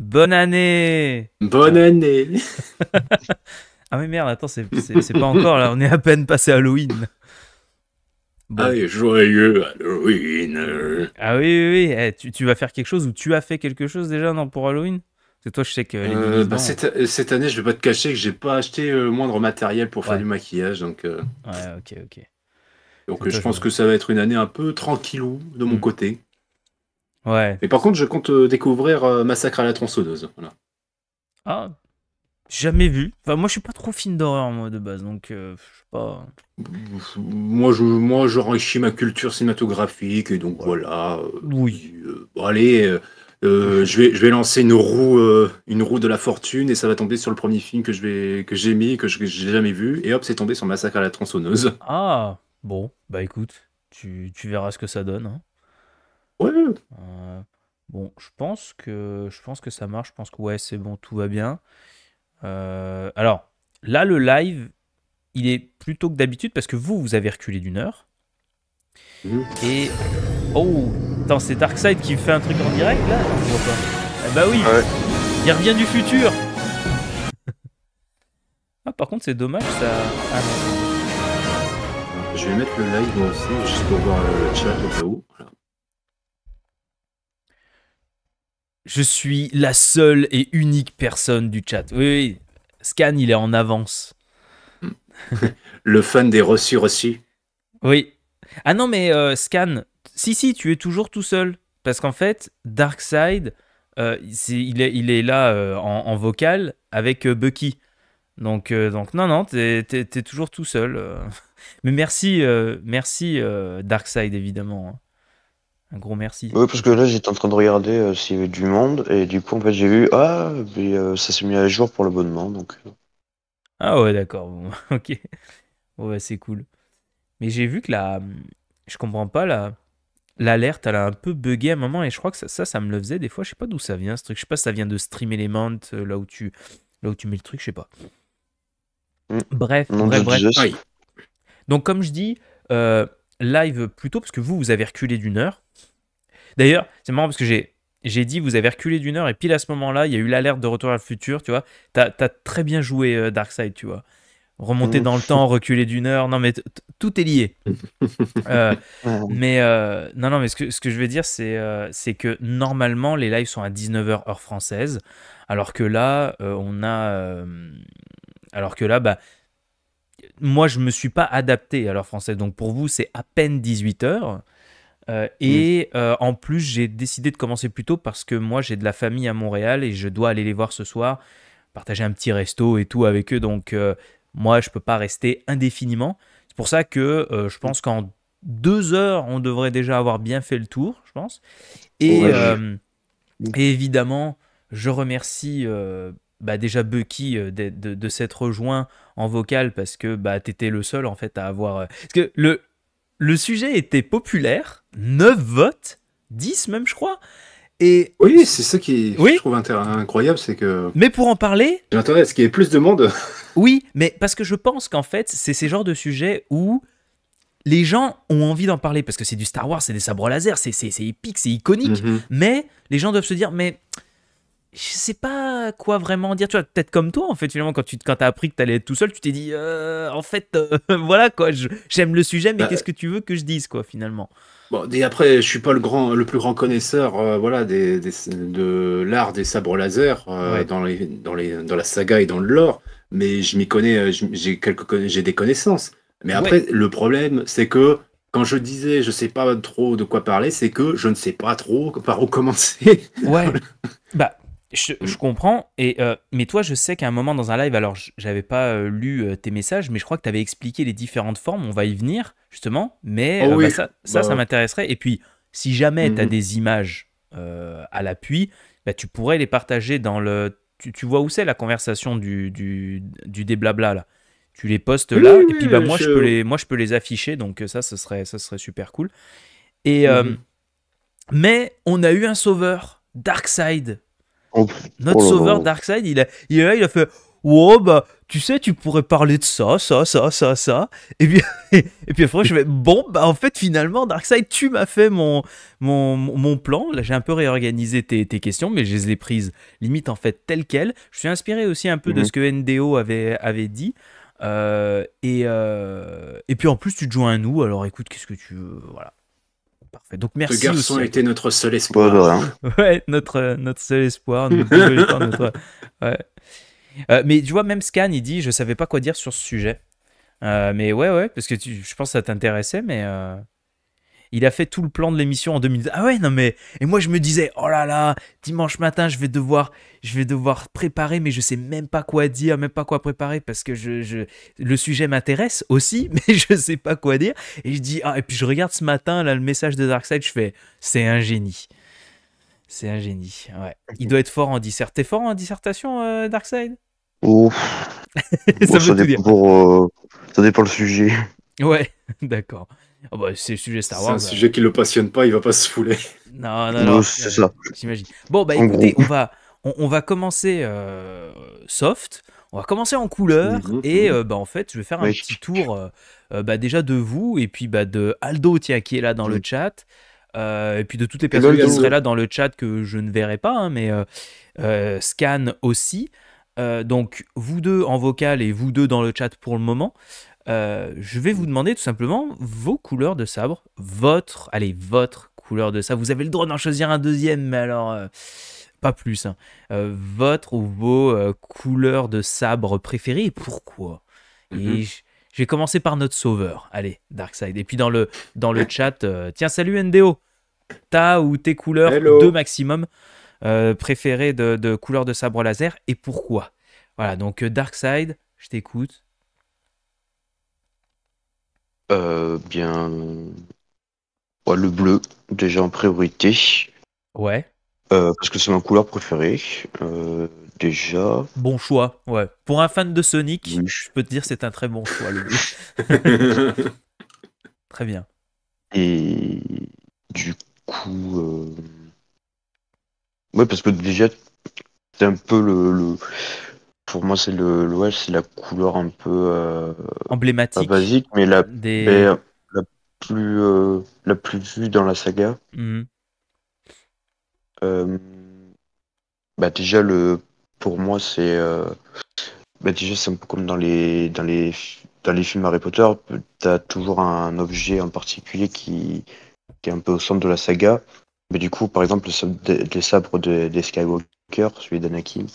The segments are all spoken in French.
Bonne année Bonne année Ah mais merde, attends, c'est pas encore là, on est à peine passé Halloween. joyeux Halloween Ah oui, oui, oui. Eh, tu, vas faire quelque chose ou tu as fait quelque chose déjà non, pour Halloween c'est toi, je sais que. Euh, bah, cette, année, je vais pas te cacher que j'ai pas acheté le euh, moindre matériel pour faire du maquillage, donc. Euh. Ouais, ok, ok. Donc je pense que ça va être une année un peu tranquillou de mon mm. côté. Ouais. Mais par contre, je compte euh, découvrir euh, Massacre à la tronçonneuse. Ah, jamais vu. Enfin, moi, je suis pas trop film d'horreur, moi, de base, donc euh, je sais pas. Moi, je, moi, j'enrichis ma culture cinématographique, et donc voilà. oui. allez, je vais, je vais lancer une roue, une roue de la fortune, et ça va tomber sur le premier film que je vais, que j'ai mis, que je j'ai jamais vu, et hop, c'est tombé sur Massacre à la tronçonneuse. Ah, bon, bah écoute, tu, tu verras ce que ça donne. Hein. Euh, bon, je pense que je pense que ça marche. Je pense que ouais, c'est bon, tout va bien. Euh, alors là, le live, il est plutôt que d'habitude parce que vous, vous avez reculé d'une heure. Mmh. Et oh, attends, c'est Darkseid qui fait un truc en direct là. Eh bah oui. Il revient du futur. ah, par contre, c'est dommage ça. Ah, je vais mettre le live aussi, juste pour voir le chat Je suis la seule et unique personne du chat. Oui, oui. Scan, il est en avance. le fun des reçus reçus. Oui. Ah non, mais euh, Scan, si, si, tu es toujours tout seul. Parce qu'en fait, Darkseid, euh, il, est, il, est, là euh, en, vocal avec Bucky. Donc, donc non, non, t'es es, toujours tout seul. Mais merci, merci Darkseid, évidemment. Hein un gros merci. Oui, parce que là, j'étais en train de regarder euh, s'il y avait du monde, et du coup, en fait, j'ai vu, ah, euh, ça s'est mis à jour pour l'abonnement, donc... Euh. Ah ouais, d'accord, bon, ok. ouais bah, c'est cool. Mais j'ai vu que la... Je comprends pas, la... L'alerte, elle a un peu bugué à un moment, et je crois que ça, ça, me le faisait des fois. Je sais pas d'où ça vient, ce truc. Je sais pas si ça vient de Stream Element, là où tu, là où tu mets le truc, je sais pas. Mm. Bref, bref, Donc, comme je dis, live plutôt, parce que vous, vous avez reculé d'une heure. D'ailleurs, c'est marrant parce que j'ai j'ai dit vous avez reculé d'une heure et pile à ce moment-là, il y a eu l'alerte de retour à le futur, tu vois. T'as as très bien joué DarkSide. Euh, Darkseid, tu vois. Remonter mmh. dans le temps, reculer d'une heure, non mais tout est lié. Euh, mais euh, non, non, mais ce que, je veux dire, c'est que normalement, les lives sont à 19h heure française, alors que là, on a... alors que là, bah, moi, je ne me suis pas adapté à l'heure française. Donc pour vous, c'est à peine 18h. Euh, mm. et euh, en plus, j'ai décidé de commencer plus tôt parce que moi, j'ai de la famille à Montréal et je dois aller les voir ce soir, partager un petit resto et tout avec eux. Donc, euh, moi, je peux pas rester indéfiniment. C'est pour ça que je mm. pense qu'en deux heures, on devrait déjà avoir bien fait le tour, je pense. Et, mm. évidemment, je remercie. Bah, déjà Bucky de, s'être rejoint en vocal parce que bah t'étais le seul en fait à avoir que le le sujet était populaire, 9 votes, 10 même je crois. Et oui, c'est ça qui je trouve incroyable, c'est que. Mais pour en parler. J'attendais est ce qu'il y ait plus de monde. oui, mais parce que je pense qu'en fait, c'est ces genres de sujets où les gens ont envie d'en parler parce que c'est du Star Wars, c'est des sabres laser, c'est épique, c'est iconique. Mhm. Mais les gens doivent se dire, mais je sais pas quoi vraiment dire. Tu vois, peut-être comme toi, en fait, finalement, quand tu quand as appris que tu allais être tout seul, tu t'es dit, euh, en fait, euh, voilà, quoi, j'aime le sujet, mais bah, qu'est-ce que tu veux que je dise, quoi, finalement Bon, et après, je suis pas le, grand, le plus grand connaisseur euh, voilà, des, de l'art des sabres laser dans, les, dans, les, dans la saga et dans le lore, mais je m'y connais, j'ai j'ai des connaissances. Mais après, le problème, c'est que quand je disais je sais pas trop de quoi parler, c'est que je ne sais pas trop par où commencer. Ouais. bah, je, mm. comprends, et, euh, mais toi, je sais qu'à un moment dans un live, alors j'avais pas euh, lu euh, tes messages, mais je crois que tu avais expliqué les différentes formes, on va y venir justement, mais oh bah, bah ça, ça, m'intéresserait. Et puis, si jamais tu as mm-hmm. des images à l'appui, bah, tu pourrais les partager dans le. Tu, vois où c'est la conversation du, du, du déblabla là Tu les postes là, et puis bah, moi, je... peux les, moi je peux les afficher, donc ça, ce serait, ça serait super cool. Et, mm-hmm. mais on a eu un sauveur, Darkseid Oh, Notre oh sauveur Darkseid, il a, il il a fait Wow, bah, tu sais, tu pourrais parler de ça, ça, ça, ça, ça. Et puis, et puis après, je vais Bon, bah, en fait, finalement, Darkseid, tu m'as fait mon, mon, mon plan. Là, j'ai un peu réorganisé tes, tes, questions, mais je les ai prises limite, en fait, telles quelles. Je suis inspiré aussi un peu de mhm. ce que NDO avait, avait dit. Euh, et, euh, et puis en plus, tu te joins à nous, alors écoute, qu'est-ce que tu veux Voilà. Parfait. Donc merci. Ce garçon était notre seul espoir. Hein. Ouais, notre, euh, notre seul espoir. Euh, mais tu vois, même Scan, il dit Je savais pas quoi dire sur ce sujet. Euh, mais ouais, ouais, parce que je pense que ça t'intéressait, mais il a fait tout le plan de l'émission en 2000. Ah ouais, non mais et moi je me disais oh là là, dimanche matin, je vais devoir je vais devoir préparer mais je sais même pas quoi dire, même pas quoi préparer parce que je, je... le sujet m'intéresse aussi mais je sais pas quoi dire et je dis ah et puis je regarde ce matin là le message de Darkseid, je fais c'est un génie. C'est un génie. Ouais. Il doit être fort en dissertation. fort en dissertation euh, Darkseid Oh. ça, dépend pour, euh, ça dépend le sujet. Ouais, d'accord. Ah bah, c'est le sujet Star Wars. un hein. sujet qui qui le passionne pas, il va pas se fouler. Non, non, non. c'est ça. Bon, bah, écoutez, on va, on, va commencer euh, soft. On va commencer en couleur mhm, mhm. et euh, bah, en fait, je vais faire un petit tour euh, bah, déjà de vous et puis bah, de Aldo tiens, qui est là dans le chat. et puis de toutes les personnes qui seraient là dans le chat que je ne verrai pas, hein, mais Scan aussi. donc vous deux en vocal et vous deux dans le chat pour le moment. Euh, je vais vous demander tout simplement vos couleurs de sabre, votre, allez, votre couleur de sabre. Vous avez le droit d'en choisir un deuxième, mais alors euh, pas plus. Hein. Euh, votre ou vos couleurs de sabre préférées et pourquoi Et mm-hmm. je vais commencer par notre sauveur. Allez, Darkseid. Et puis dans le, dans le chat, tiens, salut NDO. Ta ou tes couleurs de maximum préférées de, de couleurs de sabre laser et pourquoi Voilà, donc Darkseid, je t'écoute. Euh, bien. le bleu, déjà en priorité. Ouais. Euh, parce que c'est ma couleur préférée. Euh, déjà. Bon choix, ouais. Pour un fan de Sonic, je peux te dire c'est un très bon choix, le bleu. très bien. Et du coup. Ouais, parce que déjà, c'est un peu le, pour moi, c'est le c'est la couleur un peu euh, emblématique, basique, mais la, plus euh, la plus vue dans la saga. Mhm. Euh, bah déjà le pour moi c'est bah déjà c'est un peu comme dans les dans les dans les films Harry Potter, as toujours un objet en particulier qui, qui est un peu au centre de la saga. Mais du coup, par exemple, les sabres des Skywalker cœur, celui d'Anakin,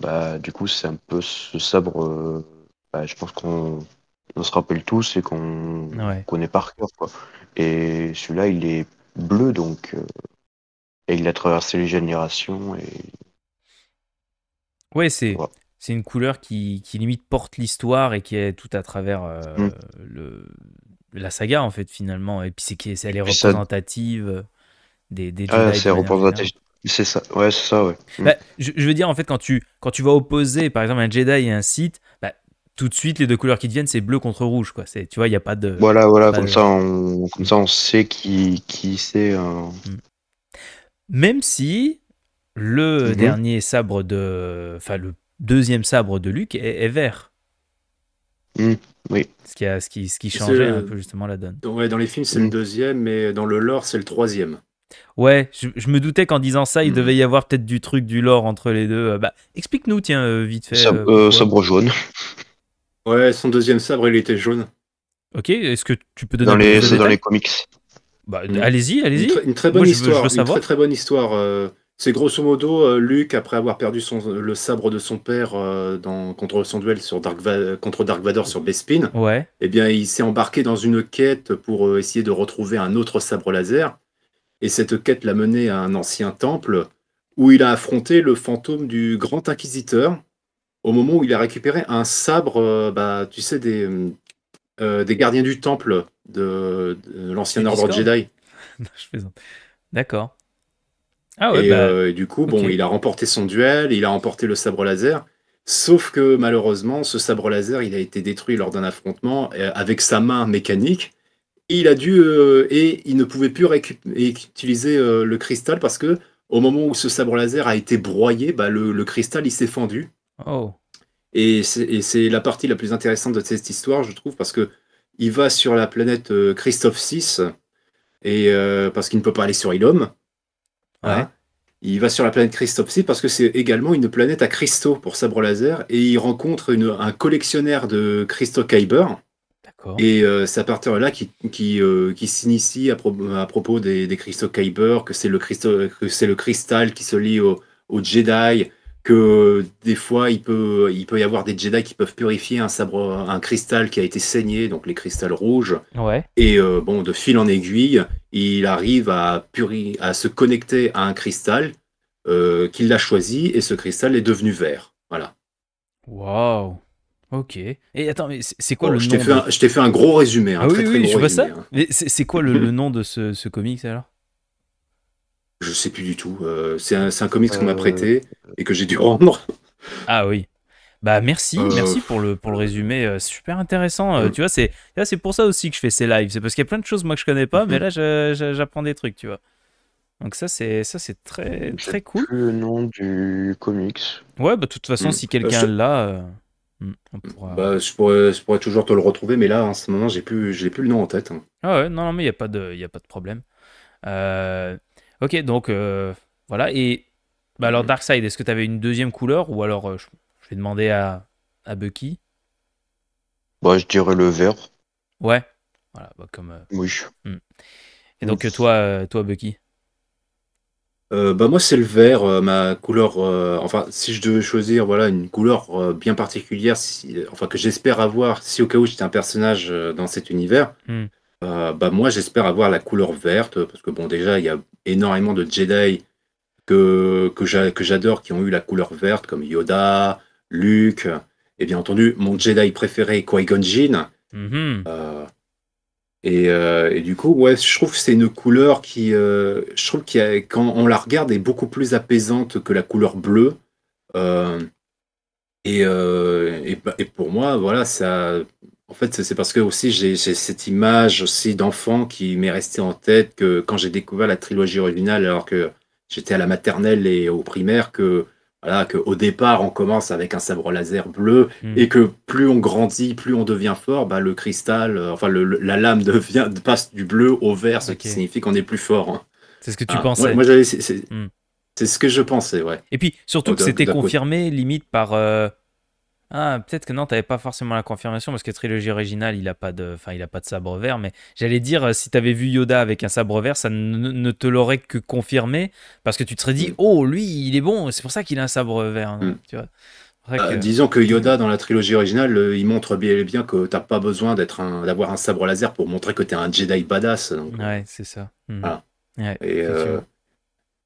bah, du coup, c'est un peu ce sabre. Euh, bah, je pense qu'on on se rappelle tous et qu'on connaît par cœur. Quoi. Et celui-là, il est bleu, donc. Euh, et il a traversé les générations. Et... Ouais, c'est. C'est une couleur qui, qui limite porte l'histoire et qui est tout à travers euh, mm. le, la saga, en fait, finalement. Et puis, c'est, elle est représentative des, des ah, c'est c'est ça, ouais, c'est ça, ouais. Bah, je, je, veux dire, en fait, quand tu, quand tu vas opposer, par exemple, un Jedi et un Sith, bah, tout de suite, les deux couleurs qui deviennent, c'est bleu contre rouge, quoi. C'est, tu vois, il n'y a pas de. Voilà, voilà, comme, ça, on, comme ça, on sait qui, qui c'est. Euh. Mm. Même si le mm-hmm. dernier sabre de. Enfin, le deuxième sabre de Luke est, vert. Mm, oui. Ce qui, a, ce qui, ce qui changeait un peu justement la donne. Dans, dans les films, c'est le mm. deuxième, mais dans le lore, c'est le troisième. Ouais, je, me doutais qu'en disant ça, il hmm. devait y avoir peut-être du truc, du lore entre les deux. Euh, bah, explique-nous, tiens, euh, vite fait. Euh, sabre, jaune. Ouais, son deuxième sabre, il était jaune. Ok, est-ce que tu peux donner dans les, C'est dans les comics. Bah, hmm. Allez-y, allez-y. Une, très bonne histoire. Une très, bonne histoire. C'est grosso modo Luke, après avoir perdu le sabre de son père dans, contre son duel sur Dark contre Dark Vador sur Bespin. Ouais. Eh bien, il s'est embarqué dans une quête pour essayer de retrouver un autre sabre laser et cette quête l'a mené à un ancien temple où il a affronté le fantôme du grand inquisiteur au moment où il a récupéré un sabre, euh, bah, tu sais, des, euh, des gardiens du temple de, l'ancien ordre Jedi. D'accord. Ah ouais, et, bah, euh, du coup, bon, il a remporté son duel, il a remporté le sabre laser. Sauf que malheureusement, ce sabre laser, il a été détruit lors d'un affrontement avec sa main mécanique il a dû euh, et il ne pouvait plus utiliser euh, le cristal parce que au moment où ce sabre laser a été broyé, bah, le, cristal il s'est fendu. Oh. Et c'est la partie la plus intéressante de cette histoire, je trouve, parce que il va sur la planète Christophsis, euh, Christophe 6 et parce qu'il ne peut pas aller sur Ilom. Hein. Il va sur la planète Christophe parce que c'est également une planète à cristaux pour sabre laser et il rencontre un collectionneur de cristaux Kyber. Et euh, c'est à partir de là qui, qui, euh, s'initie à, propos des, cristaux Kyber, que c'est le, le cristal qui se lie au, Jedi, que des fois il peut, il peut y avoir des Jedi qui peuvent purifier un, sabre, un cristal qui a été saigné, donc les cristals rouges. Et euh, bon, de fil en aiguille, il arrive à, à se connecter à un cristal qu'il a choisi et ce cristal est devenu vert. Voilà. Waouh! Ok. Et attends, mais c'est quoi oh, le je nom Je t'ai fait un gros résumé. Hein, ah, oui, oui, je vois ça. Hein. Mais c'est quoi le, nom de ce, ce comics alors Je sais plus du tout. Euh, c'est un, un, comics qu'on m'a euh, prêté et que j'ai dû rendre. Ah oui. Bah merci, euh, merci pour le, pour le résumé, super intéressant. tu vois, c'est c'est pour ça aussi que je fais ces lives, c'est parce qu'il y a plein de choses moi que je connais pas, mais là j'apprends des trucs, tu vois. Donc ça c'est ça c'est très très cool. le nom du comics. Ouais, bah de toute façon hmm. si quelqu'un l'a. Mm, bah, je, pourrais, toujours te le retrouver, mais là, en ce moment, j'ai plus, j'ai plus le nom en tête. Hein. Ah ouais, non, mais il n'y a, pas de, a pas de problème. Euh, ok, donc euh, voilà. Et bah, alors, Darkseid, est-ce que tu avais une deuxième couleur ou alors euh, je, vais demander à, à Bucky bah, Je dirais le vert. Ouais, voilà, bah, comme. Mm. Et donc, toi, toi Bucky euh, bah moi c'est le vert, euh, ma couleur. Euh, enfin, si je devais choisir, voilà, une couleur bien particulière, enfin que j'espère avoir, si au cas où j'étais un personnage dans cet univers, hmm. bah moi j'espère avoir la couleur verte parce que bon déjà il y a énormément de Jedi que que j'adore qui ont eu la couleur verte comme Yoda, Luke et bien entendu mon Jedi préféré Qui-Gon Jinn. Mm-hmm. Euh, et, du coup, ouais, je trouve que c'est une couleur qui, euh, je trouve qu'il quand on la regarde, est beaucoup plus apaisante que la couleur bleue. Euh, et, bah, et, pour moi, voilà, ça. En fait, c'est parce que aussi j'ai cette image aussi d'enfant qui m'est restée en tête que quand j'ai découvert la trilogie originale, alors que j'étais à la maternelle et au primaire, que que qu'au départ, on commence avec un sabre laser bleu hmm. et que plus on grandit, plus on devient fort, bah, le cristal, euh, enfin la lame devient, passe du bleu au vert, ce qui signifie qu'on est plus fort. Hein. C'est ce que tu ah, pensais. moi, j'avais, hmm. c'est, ce que je pensais, ouais. Et puis surtout que c'était confirmé limite par euh, ah, peut-être que non, tu n'avais pas forcément la confirmation parce que trilogie originale, il a pas de, enfin, il a pas de sabre vert. Mais j'allais dire, euh, si tu avais vu Yoda avec un sabre vert, ça ne te l'aurait que confirmé parce que tu te serais dit, mm. oh, lui, il est bon. C'est pour ça qu'il a un sabre vert. Hein, mm. bah, disons que Yoda dans la trilogie originale, euh, il montre bien et bien que t'as pas besoin d'être d'avoir un sabre laser pour montrer que t'es un Jedi badass. Euh. Ouais, c'est ça. Mm. Ah. et,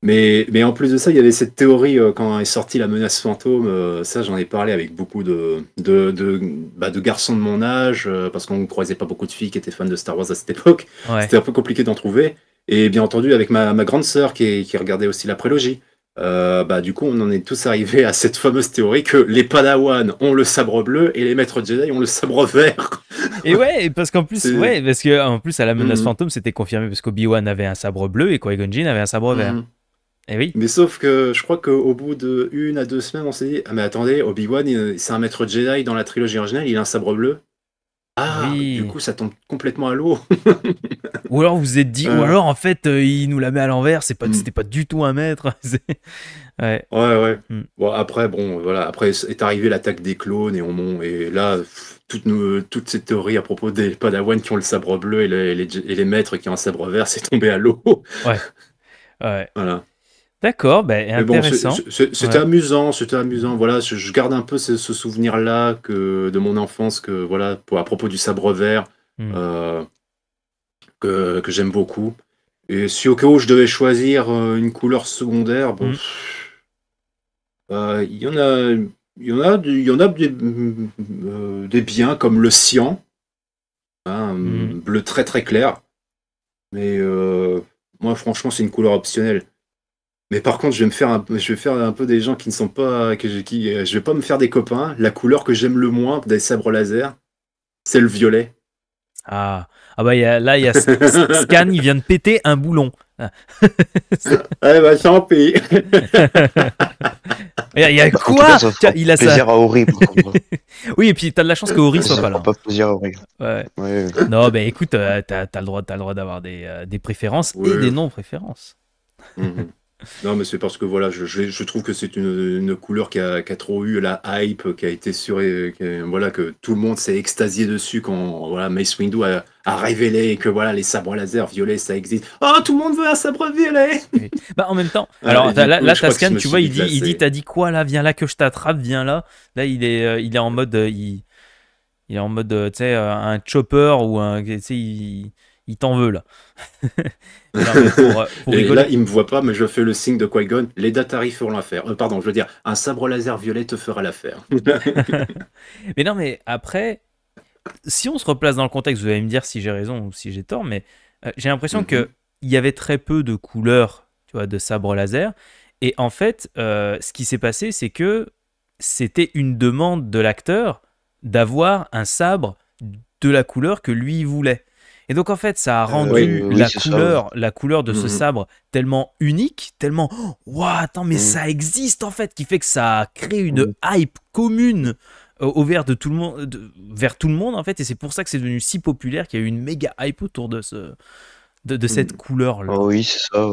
mais, mais en plus de ça, il y avait cette théorie euh, quand est sortie la menace fantôme. Euh, ça, j'en ai parlé avec beaucoup de, de, de, bah, garçons de mon âge, euh, parce qu'on ne croisait pas beaucoup de filles qui étaient fans de Star Wars à cette époque. C'était un peu compliqué d'en trouver. Et bien entendu, avec ma, grande sœur qui, regardait aussi la prélogie. bah, du coup, on en est tous arrivés à cette fameuse théorie que les Padawan ont le sabre bleu et les maîtres Jedi ont le sabre vert. Et ouais, parce qu'en plus, ouais, parce que en plus à la menace mhm. fantôme, c'était confirmé parce qu'Obi-Wan avait un sabre bleu et Qui-Gon Jinn avait un sabre vert. Mhm. Eh mais sauf que je crois qu'au bout de une à deux semaines, on s'est dit Ah, mais attendez, Obi-Wan, c'est un maître Jedi dans la trilogie originale, il a un sabre bleu. Ah, oui. du coup, ça tombe complètement à l'eau. ou alors vous vous êtes dit, ou alors en fait, euh, il nous la met à l'envers, c'est pas, mm. c'était pas du tout un maître. ouais, ouais. Mm. Bon, après, bon, voilà, après est arrivé l'attaque des clones et on monte, et là, toutes, nos, toutes ces théories à propos des Padawan qui ont le sabre bleu et les, et les maîtres qui ont un sabre vert, c'est tombé à l'eau. ouais. Ouais. Voilà. D'accord, ben, intéressant. Bon, c'était amusant, c'était amusant. Voilà, je, garde un peu ce, souvenir-là de mon enfance, que voilà, à propos du sabre vert, hmm. euh, que, j'aime beaucoup. Et si au cas où je devais choisir euh, une couleur secondaire, bon, hmm. euh, il y en a, il y en a, il y en a des, biens comme le cyan, hein, hmm. bleu très très clair. Mais moi, franchement, c'est une couleur optionnelle. Mais par contre, je vais me faire un, je vais faire un peu des gens qui ne sont pas. Que je, qui, euh, je vais pas me faire des copains. La couleur que j'aime le moins des sabres laser, c'est le violet. Ah, ah bah là, il y a Scan, il vient de péter un boulon. Ah. bah tant pis. Il y a quoi Il a plaisir à Ori. oui, et puis t'as de la chance que Ori soit pas là. Pas plaisir à Ouais. Non, mais écoute, euh, t'as as le droit, le droit d'avoir des, euh, des, préférences et des non-préférences. -hmm. Non, mais c'est parce que voilà, je, trouve que c'est une, couleur qui a, trop eu la hype, qui a été sur, voilà, que tout le monde s'est extasié dessus quand voilà, Mace Windu a, révélé que voilà, les sabres laser violets, ça existe. Oh, tout le monde veut un sabre violet. Bah en même temps, ah, alors là, tu vois, il dit, bah, il dit, t'as dit quoi là Viens là que je t'attrape, viens là. Là, il est, euh, il est en mode, euh, il, il est en mode, euh, tu sais, un chopper ou un, il t'en veut là. Euh, et là, il me voit pas, mais je fais le signe de Qui-Gon. Les Datari feront l'affaire. Euh, pardon, je veux dire, un sabre laser violet te fera l'affaire. mais non, mais après, si on se replace dans le contexte, vous allez me dire si j'ai raison ou si j'ai tort, mais euh, j'ai l'impression mm-hmm. qu'il que il y avait très peu de couleurs, tu vois, de sabre laser. Et en fait, ce qui s'est passé, c'est que c'était une demande de l'acteur d'avoir un sabre de la couleur que lui voulait. Et donc en fait, ça a euh, rendu la, couleur, la couleur de ce mhm. sabre tellement unique, tellement oh, waouh, attends, mais mhm. ça existe en fait, qui fait que ça a créé une mhm. hype commune euh, de tout le monde, euh, vers tout le monde en fait, et c'est pour ça que c'est devenu si populaire qu'il y a eu une méga hype autour de ce, de, cette couleur là. Oh oui, c'est ça.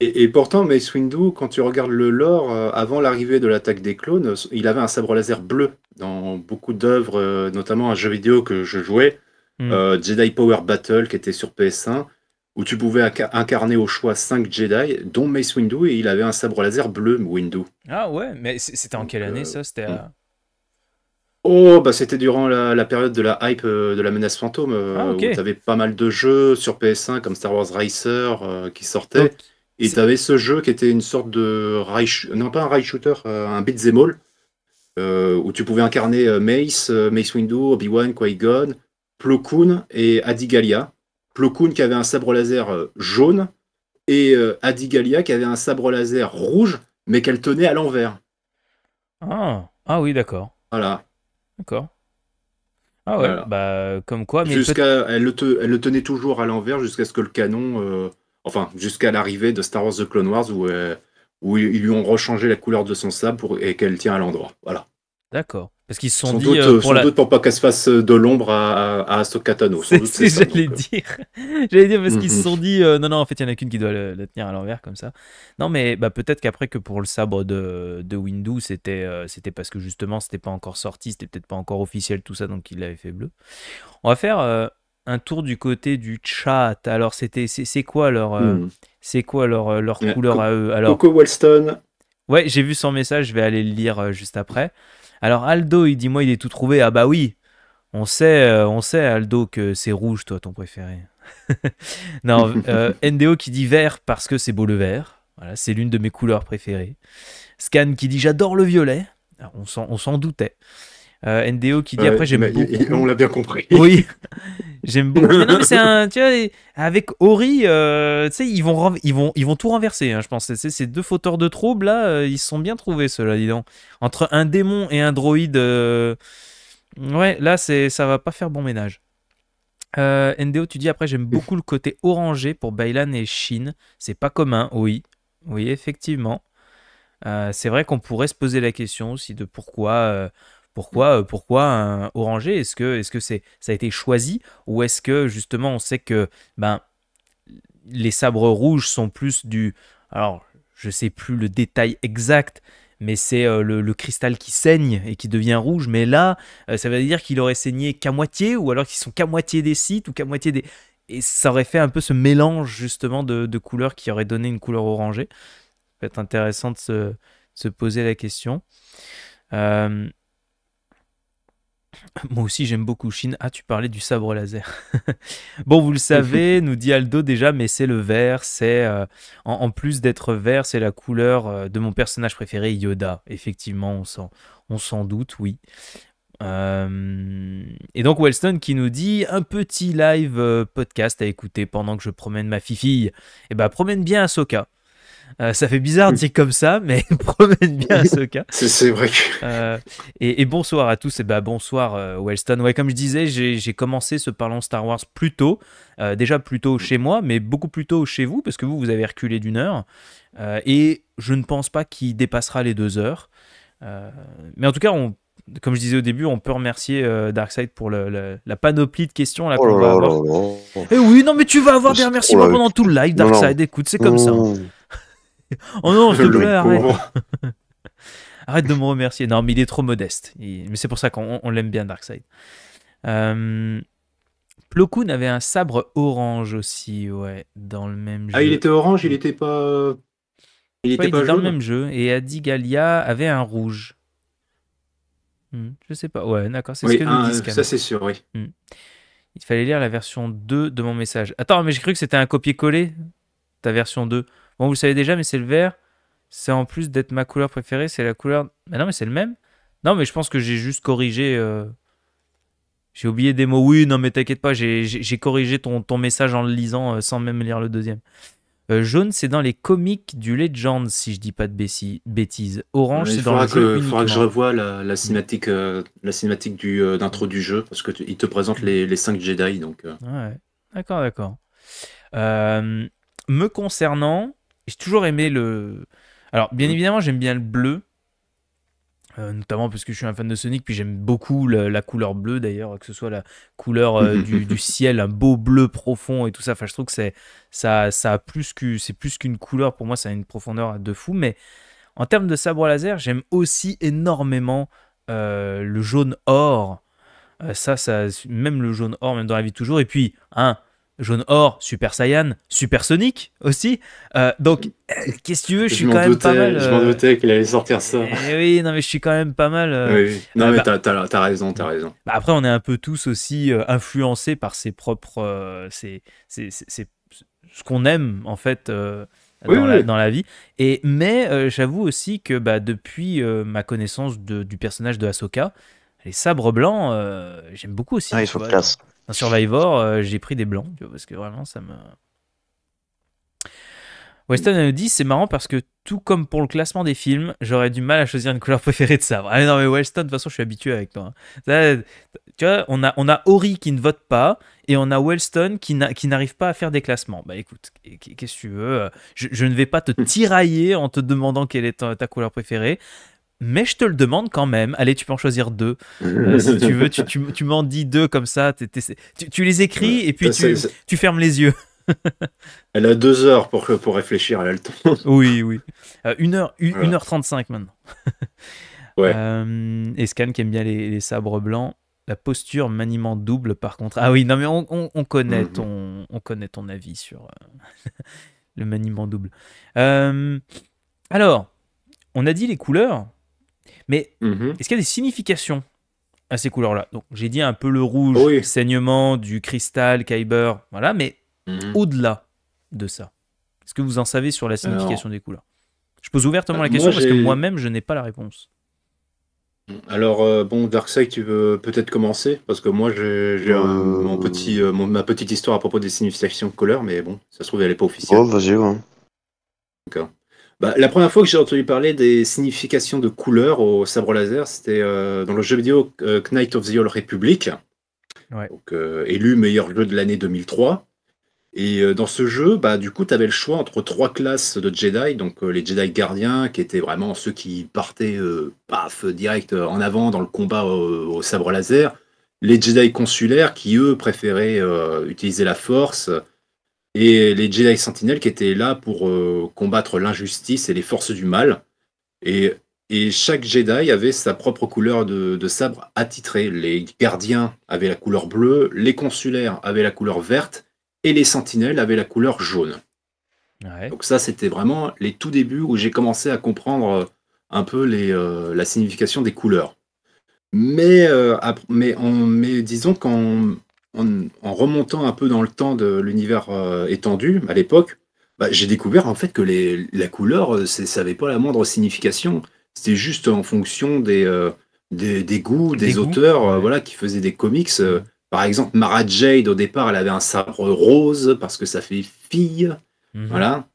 Et, pourtant, Mace Windu, quand tu regardes le lore, avant l'arrivée de l'attaque des clones, il avait un sabre laser bleu dans beaucoup d'œuvres, notamment un jeu vidéo que je jouais, Mm. Euh, Jedi Power Battle qui était sur PS1, où tu pouvais incarner au choix 5 Jedi, dont Mace Windu, et il avait un sabre laser bleu, Windu. Ah ouais, mais c'était en quelle année euh, ça C'était mm. Oh, bah c'était durant la, période de la hype euh, de la menace fantôme, ah, où tu avais pas mal de jeux sur PS1 comme Star Wars Racer qui sortait et tu avais ce jeu qui était une sorte de non pas un rail shooter, un beat'em all, où tu pouvais incarner Mace, Mace Windu, Obi-Wan, Qui-Gon, Plo Koon et Adigalia. Plo Koon qui avait un sabre laser euh, jaune et euh, Adigalia qui avait un sabre laser rouge, mais qu'elle tenait à l'envers. Ah, ah oui, d'accord. Voilà. D'accord. Ah ouais, bah, comme quoi. Mais jusqu'à, elle, le tenait toujours à l'envers jusqu'à ce que le canon. Euh, enfin, jusqu'à l'arrivée de Star Wars The Clone Wars où, ils lui ont rechangé la couleur de son sabre et qu'elle tient à l'endroit. Voilà. D'accord. Parce qu'ils se sont dit. Doute, euh, euh, pour sans doute pour pas qu'elle se fasse euh, de l'ombre à, à, à C'est ce que j'allais dire. j'allais dire parce mm, qu'ils se mm. sont dit non, non, en fait, il y en a qu'une qui doit la tenir à l'envers comme ça. Non, mais bah, peut-être qu'après que pour le sabre de, de Windu, c'était c'était parce que justement, c'était pas encore sorti, c'était peut-être pas encore officiel, tout ça, donc il l'avait fait bleu. On va faire un tour du côté du chat. Alors, c'était c'est quoi leur, c'est quoi leur, mm. leur couleur à eux Alors, Coco Walston Ouais, j'ai vu son message, je vais aller le lire juste après. Alors Aldo, il dit moi il est tout trouvé. Ah bah oui, on sait, euh, on sait Aldo que c'est rouge toi ton préféré. non, euh, NDO qui dit vert parce que c'est beau le vert. Voilà, c'est l'une de mes couleurs préférées. Scan qui dit j'adore le violet. on s'en doutait. Euh, NDO qui dit euh, après j'aime beaucoup. On l'a bien compris. Oui, j'aime beaucoup. non c'est un, tu vois, avec Ori, euh, tu sais, ils vont, ils vont, ils vont tout renverser. Hein, je pense. C'est ces deux fauteurs de troubles là, ils se sont bien trouvés ceux-là, dis donc. Entre un démon et un droïde, ouais, là c'est, ça va pas faire bon ménage. NDO, tu dis après j'aime beaucoup le côté orangé pour Bailan et Shin. C'est pas commun, oui, oui effectivement. c'est vrai qu'on pourrait se poser la question aussi de pourquoi pourquoi, euh, pourquoi un orangé Est-ce que, est que c'est, ça a été choisi ou est-ce que justement on sait que ben les sabres rouges sont plus du, alors je sais plus le détail exact, mais c'est euh, le, cristal qui saigne et qui devient rouge. Mais là, euh, ça veut dire qu'il aurait saigné qu'à moitié, ou alors qu'ils sont qu'à moitié des sites, ou qu'à moitié des. Et ça aurait fait un peu ce mélange justement de, couleurs qui aurait donné une couleur orangée. Ça peut être intéressant de se, se poser la question. Euh, moi aussi, j'aime beaucoup Chine. Ah, tu parlais du sabre laser. bon, vous le savez, nous dit Aldo déjà, mais c'est le vert. C'est euh, en, plus d'être vert, c'est la couleur euh, de mon personnage préféré, Yoda. Effectivement, on s'en doute, oui. Euh, et donc Wellstone qui nous dit un petit live podcast à écouter pendant que je promène ma fifille. Et eh ben promène bien Soka. Euh, ça fait bizarre mm. dit comme ça, mais promène bien ce cas. C'est vrai que. Euh, et, bonsoir à tous. Et bah, bonsoir euh, Wellstone. Ouais, comme je disais, j'ai commencé ce parlant Star Wars plus tôt. déjà plus tôt chez moi, mais beaucoup plus tôt chez vous, parce que vous, vous avez reculé d'une heure. et je ne pense pas qu'il dépassera les deux heures. mais en tout cas, on comme je disais au début, on peut remercier Darkseid pour la panoplie de questions oh avoir. Et eh oui, non, mais tu vas avoir des remerciements pendant tout le live, Darkseid. Écoute, c'est comme mm. ça oh non, je arrête. de me remercier. Non, mais il est trop modeste. Mais c'est pour ça qu'on l'aime bien, Darkseid. Euh... Plo Koon avait un sabre orange aussi, ouais, dans le même jeu. Ah, il était orange, il était pas. Il était, dans le même jeu. Et Adigalia avait un rouge. Hmm, je sais pas. Ouais, d'accord, c'est ce que nous disent. Ça, c'est sûr, oui. Hmm. Il fallait lire la version 2 de mon message. Attends, mais j'ai cru que c'était un copier-coller, ta version 2. Bon, vous le savez déjà, mais c'est le vert. C'est en plus d'être ma couleur préférée, c'est la couleur. Mais non, mais c'est le même. Non, mais je pense que j'ai juste corrigé. Euh, j'ai oublié des mots. Oui, non, mais t'inquiète pas, j'ai corrigé ton, ton, message en le lisant euh, sans même lire le deuxième. Euh, jaune, c'est dans les comics du Legend, si je dis pas de bêtises. Orange, c'est dans le Legend Il faudra que je revoie la, cinématique, la cinématique du, d'intro du jeu, parce que il te présente les, les 5 Jedi. Donc, ouais. D'accord, d'accord. me concernant, j'ai toujours aimé le. Alors, bien mm. évidemment, j'aime bien le bleu. Euh, notamment parce que je suis un fan de Sonic, puis j'aime beaucoup la couleur bleue d'ailleurs, que ce soit la couleur euh, du, ciel, un beau bleu profond et tout ça. Enfin, je trouve que c'est ça, ça a plus que c'est plus qu'une couleur pour moi, ça a une profondeur de fou. Mais en termes de sabre laser, j'aime aussi énormément euh, le jaune or. ça, ça, même le jaune or, même dans la vie toujours. Et puis, hein, jaune or, Super Saiyan, Super Sonic aussi. Euh, donc, euh, qu'est-ce que tu veux, je, suis quand même pas mal. Je m'en euh, doutais qu'il allait sortir ça. Eh oui, non, mais je suis quand même pas mal. Oui, oui. Non, ah mais bah t'as as, raison, raison. Bah, après, on est un peu tous aussi influencés par ses propres. c'est ce qu'on aime, en fait. dans, la, vie. Et, mais j'avoue aussi que bah, depuis ma connaissance de, du personnage de Ahsoka, les sabres blancs, j'aime beaucoup aussi. Ah, ils sont classe. Survivor, euh, j'ai pris des blancs, parce que vraiment, ça me. Weston nous dit c'est marrant parce que tout comme pour le classement des films, j'aurais du mal à choisir une couleur préférée de ça. Ah non mais Weston, de toute façon je suis habitué avec toi. Hein. tu vois, on a on a Ori qui ne vote pas et on a weston qui n'arrive pas à faire des classements. Bah écoute, qu'est-ce que tu veux je, ne vais pas te tirailler en te demandant quelle est ta couleur préférée mais je te le demande quand même. Allez, tu peux en choisir deux. Euh, si tu veux, tu, m'en dis deux comme ça. tu, tu, les écris et puis tu, fermes les yeux. Elle a deux heures pour, pour réfléchir, elle a le temps. oui, oui. Euh, une heure, une, 1 35 maintenant. ouais. Euh, et Scan qui aime bien les, sabres blancs. La posture maniement double, par contre. Ah oui, non, mais on, connaît, mhm. ton, on connaît ton avis sur le maniement double. alors, on a dit les couleurs. Mais mhm. est-ce qu'il y a des significations à ces couleurs-là Donc j'ai dit un peu le rouge, le saignement du cristal, kyber, voilà, mais mhm. au-delà de ça, est-ce que vous en savez sur la signification des couleurs Je pose ouvertement la euh, question parce que moi-même je n'ai pas la réponse. Alors euh, bon, Darkseid, tu veux peut-être commencer parce que moi j'ai euh, mon petit, ma petite histoire à propos des significations de couleurs, mais bon, ça se trouve elle n'est pas officielle. Oh vas-y. Ouais. D'accord. Bah, la première fois que j'ai entendu parler des significations de couleurs au sabre laser, c'était euh, dans le jeu vidéo euh, Knight of the Old Republic, donc, euh, élu meilleur jeu de l'année 2003. Et dans ce jeu, bah, du coup, tu avais le choix entre trois classes de Jedi, donc les Jedi gardiens, qui étaient vraiment ceux qui partaient paf, direct en avant dans le combat au, au, sabre laser, les Jedi consulaires, qui eux préféraient utiliser la force et les Jedi Sentinelles qui étaient là pour euh, combattre l'injustice et les forces du mal. Et, chaque Jedi avait sa propre couleur de, sabre attitrée. Les gardiens avaient la couleur bleue, les consulaires avaient la couleur verte et les sentinelles avaient la couleur jaune. Donc ça, c'était vraiment les tout débuts où j'ai commencé à comprendre euh, un peu les, euh, la signification des couleurs. Mais, mais, on, mais disons qu'en en, remontant un peu dans le temps de l'univers euh, étendu à l'époque, bah, j'ai découvert en fait que la couleur, euh, ça n'avait pas la moindre signification. C'était juste en fonction des, euh, goûts des, auteurs voilà, qui faisaient des comics. Par exemple, Mara Jade, au départ, elle avait un sabre rose parce que ça fait fille. Mhm. Voilà.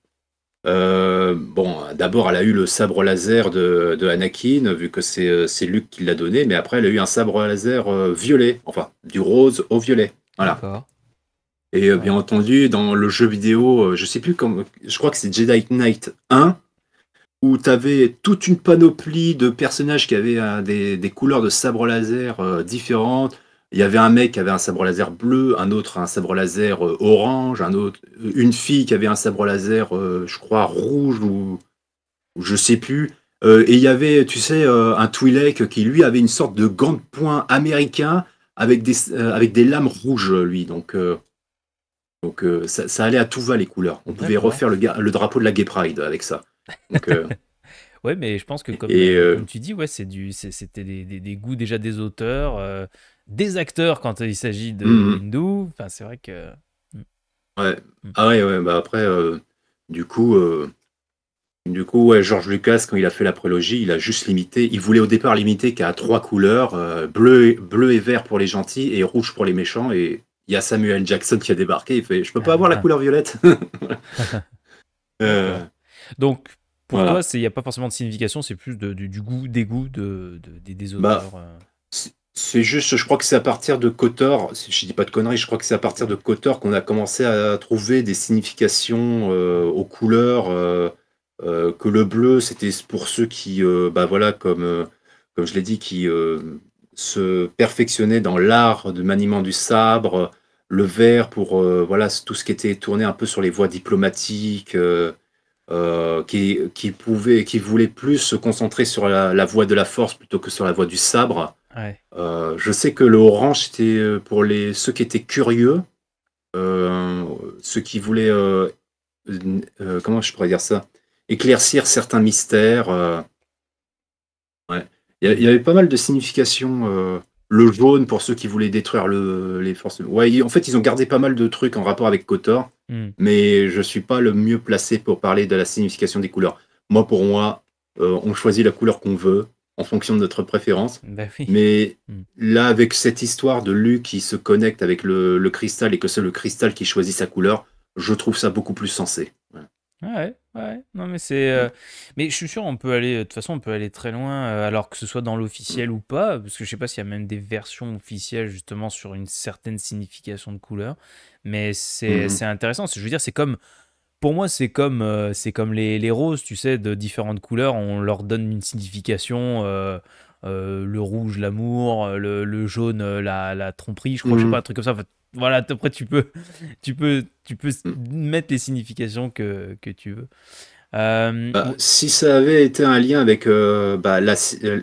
Euh, bon, d'abord, elle a eu le sabre laser de, Anakin, vu que euh, c'est, Luke qui l'a donné, mais après, elle a eu un sabre laser euh, violet, enfin, du rose au violet. Voilà. Et bien entendu, dans le jeu vidéo, je sais plus comment, je crois que c'est Jedi Knight 1, où tu avais toute une panoplie de personnages qui avaient des couleurs de sabre laser différentes il y avait un mec qui avait un sabre laser bleu, un autre un sabre laser euh, orange, un autre, euh, une fille qui avait un sabre laser, euh, je crois, rouge ou, je sais plus. et il y avait, tu sais, un Twi'lek qui, lui, avait une sorte de gant de poing américain avec des, avec des lames rouges, lui. Donc, donc ça, allait à tout va, les couleurs. On pouvait refaire le, drapeau de la Gay Pride avec ça. Donc, ouais, mais je pense que, comme, tu dis, ouais, c'était des, des, goûts déjà des auteurs des acteurs quand il s'agit de mmh. Enfin, c'est vrai que. Ouais. Mm. Mm. Ah ouais, bah après, euh, du coup, euh, du coup, George Lucas, quand il a fait la prélogie, il a juste limité. Il voulait au départ limiter qu'à trois couleurs euh, bleu, bleu et vert pour les gentils et rouge pour les méchants. Et il y a Samuel Jackson qui a débarqué. Il fait, je peux pas ah, avoir la couleur violette. Donc, pour toi, il n'y a pas forcément de signification, c'est plus du, goût, des goûts de, des, des bah, c'est juste, je crois que c'est à partir de cotor si je dis pas de conneries, je crois que c'est à partir de cotor qu'on a commencé à trouver des significations euh, aux couleurs, euh, euh, que le bleu, c'était pour ceux qui, bah voilà, comme, comme je l'ai dit, qui se perfectionnaient dans l'art de maniement du sabre, le vert pour voilà, tout ce qui était tourné un peu sur les voies diplomatiques, qui, qui, pouvait, qui voulait plus se concentrer sur la voie de la force plutôt que sur la voie du sabre. Euh, je sais que le orange, c'était euh, pour les, ceux qui étaient curieux, euh, ceux qui voulaient, comment je pourrais dire ça, éclaircir certains mystères. Il y, avait pas mal de significations. le jaune pour ceux qui voulaient détruire les forces. Ouais, en fait, ils ont gardé pas mal de trucs en rapport avec Kotor, hmm. mais je suis pas le mieux placé pour parler de la signification des couleurs. Moi, pour moi, on choisit la couleur qu'on veut en fonction de notre préférence. Bah mais hmm. là, avec cette histoire de Luc qui se connecte avec le, cristal et que c'est le cristal qui choisit sa couleur, je trouve ça beaucoup plus sensé. Ah ouais, ouais. Non, mais c'est. Euh, mais je suis sûr, on peut aller. De toute façon, on peut aller très loin, euh, alors que ce soit dans l'officiel ou pas, parce que je sais pas s'il y a même des versions officielles justement sur une certaine signification de couleur. Mais c'est mhm. intéressant intéressant. Je veux dire, c'est comme pour moi, c'est comme, euh, c'est comme les, les, roses, tu sais, de différentes couleurs, on leur donne une signification. Euh, euh, le rouge, l'amour, le, le, jaune, la, la, tromperie, je crois, que je sais mhm. pas, un truc comme ça. fait, voilà, après, tu peux, tu peux, tu peux mm. mettre les significations que, que tu veux. Bah, si ça avait été un lien avec bah, la,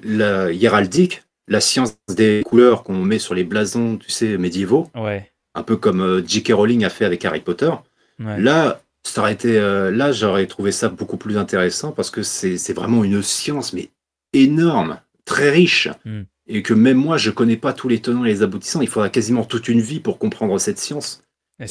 la, hiéraldique, la science des couleurs qu'on met sur les blasons, tu sais, médiévaux, ouais. un peu comme J.K. Rowling a fait avec Harry Potter, là, ça aurait été, là, j'aurais trouvé ça beaucoup plus intéressant parce que c'est vraiment une science, mais énorme, très riche. Hmm. Et que même moi, je connais pas tous les tenants et les aboutissants. Il faudra quasiment toute une vie pour comprendre cette science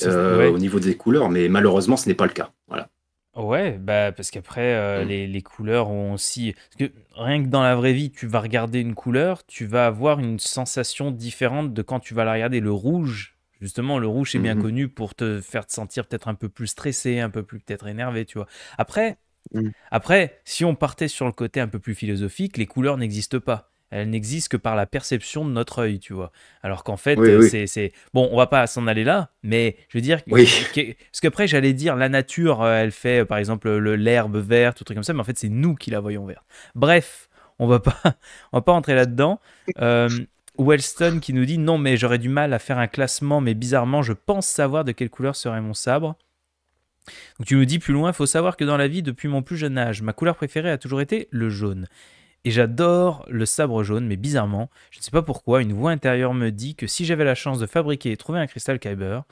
euh, au niveau des couleurs, mais malheureusement, ce n'est pas le cas. Voilà. Ouais, bah parce qu'après, euh, hmm. les, couleurs ont aussi... que rien que dans la vraie vie, tu vas regarder une couleur, tu vas avoir une sensation différente de quand tu vas la regarder. Le rouge, Justement, le rouge est bien mm-hmm. connu pour te faire te sentir peut-être un peu plus stressé, un peu plus peut-être énervé, tu vois. Après, mm. après, si on partait sur le côté un peu plus philosophique, les couleurs n'existent pas. Elles n'existent que par la perception de notre œil, tu vois. Alors qu'en fait, euh, c'est bon, on va pas s'en aller là, mais je veux dire, oui. parce qu'après j'allais dire la nature, euh, elle fait euh, par exemple l'herbe verte, tout truc comme ça, mais en fait c'est nous qui la voyons verte. Bref, on va pas, on va pas entrer là-dedans. Euh, Wellston qui nous dit non mais j'aurais du mal à faire un classement mais bizarrement je pense savoir de quelle couleur serait mon sabre. Donc tu nous dis plus loin, faut savoir que dans la vie depuis mon plus jeune âge, ma couleur préférée a toujours été le jaune. Et j'adore le sabre jaune, mais bizarrement, je ne sais pas pourquoi, une voix intérieure me dit que si j'avais la chance de fabriquer et trouver un cristal Kyber,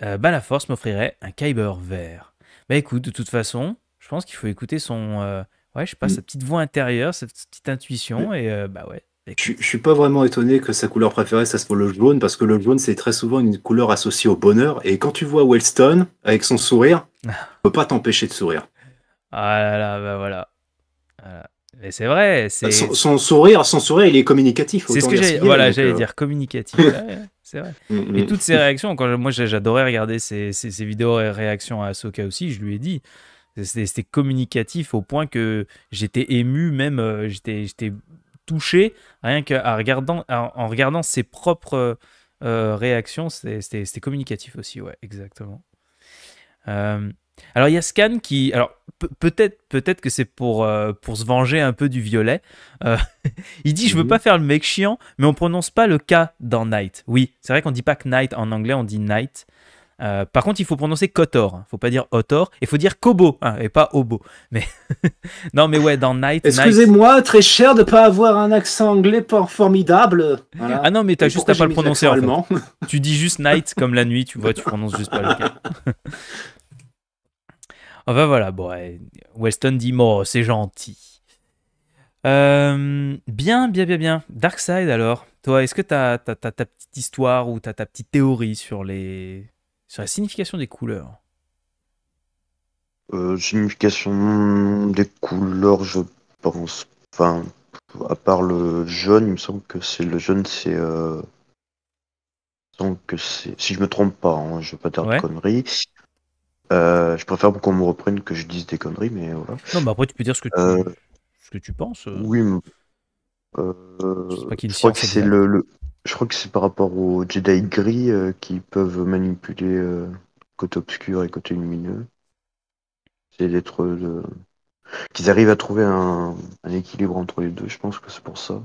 bah la force m'offrirait un Kyber vert. Bah écoute, de toute façon, je pense qu'il faut écouter son... Euh, ouais, je sais pas, mm. sa petite voix intérieure, cette petite intuition, mm. et euh, bah ouais, je, je suis pas vraiment étonné que sa couleur préférée, ça soit le jaune, parce que le jaune, c'est très souvent une couleur associée au bonheur. Et quand tu vois Wellston avec son sourire, ne peut pas t'empêcher de sourire. Ah là là, ben voilà. Mais c'est vrai. Son, son, sourire, son sourire, il est communicatif. C'est ce que j'allais voilà, euh. dire, communicatif. c'est vrai. Mm, mm. Et toutes ces réactions, quand moi j'adorais regarder ces, ces, vidéos et réactions à Soka aussi, je lui ai dit. C'était communicatif au point que j'étais ému, même euh, j'étais touché rien qu'en regardant, en regardant ses propres euh, réactions. C'était communicatif aussi, ouais, exactement. Euh, alors il y a Scan qui, alors peut-être peut-être que c'est pour euh, pour se venger un peu du violet. il dit je veux pas faire le mec chiant, mais on prononce pas le K dans night. Oui, c'est vrai qu'on dit pas knight en anglais, on dit night. Euh, par contre, il faut prononcer Kotor, ne faut pas dire Otor, il faut dire Kobo, hein, et pas Obo. Mais non, mais ouais, dans Night. Excusez-moi, très cher de pas avoir un accent anglais formidable. Ah non, mais tu juste pas le prononcer tu dis juste Night comme la nuit, tu vois, tu prononces juste pas le cas. enfin voilà, bon, Weston dit oh, c'est gentil. Euh, bien, bien, bien, bien. Darkseid alors, toi, est-ce que tu as, ta petite histoire ou ta petite théorie sur les sur la signification des couleurs. Euh, signification des couleurs, je pense. Enfin, à part le jaune, il me semble que c'est le jaune, c'est. Euh, que c'est, si je me trompe pas, hein, je vais pas dire de conneries. Euh, je préfère qu'on me reprenne que je dise des conneries, mais voilà. Non, mais après, tu peux dire ce que tu, ce que tu penses. Oui, mais... je crois que c'est le, je crois que c'est par rapport aux Jedi gris euh, qui peuvent manipuler euh, côté obscur et côté lumineux. C'est d'être euh, qu'ils arrivent à trouver un, équilibre entre les deux. Je pense que c'est pour ça.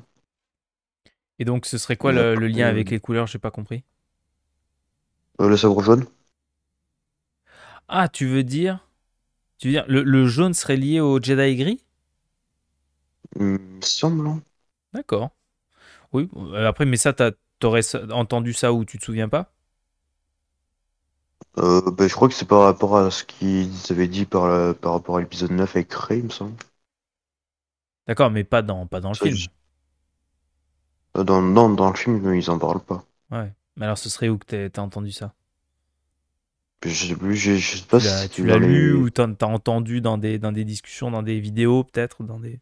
Et donc, ce serait quoi le, lien avec les couleurs J'ai pas compris. le sabre jaune. Ah, tu veux dire Tu veux dire le, jaune serait lié au Jedi gris Il me semble. Hein. D'accord. Oui, euh, après, mais ça, t'aurais entendu ça ou tu te souviens pas euh, ben, Je crois que c'est par rapport à ce qu'ils avaient dit par, par rapport à l'épisode 9 avec Ray, il me semble. D'accord, mais pas dans, pas dans le film. Dans, le film, ils en parlent pas. Ouais, mais alors ce serait où que t'as entendu ça je sais plus, je, je sais pas tu si tu l'as lu ou t'as as entendu dans des, dans des discussions, dans des vidéos peut-être, dans des.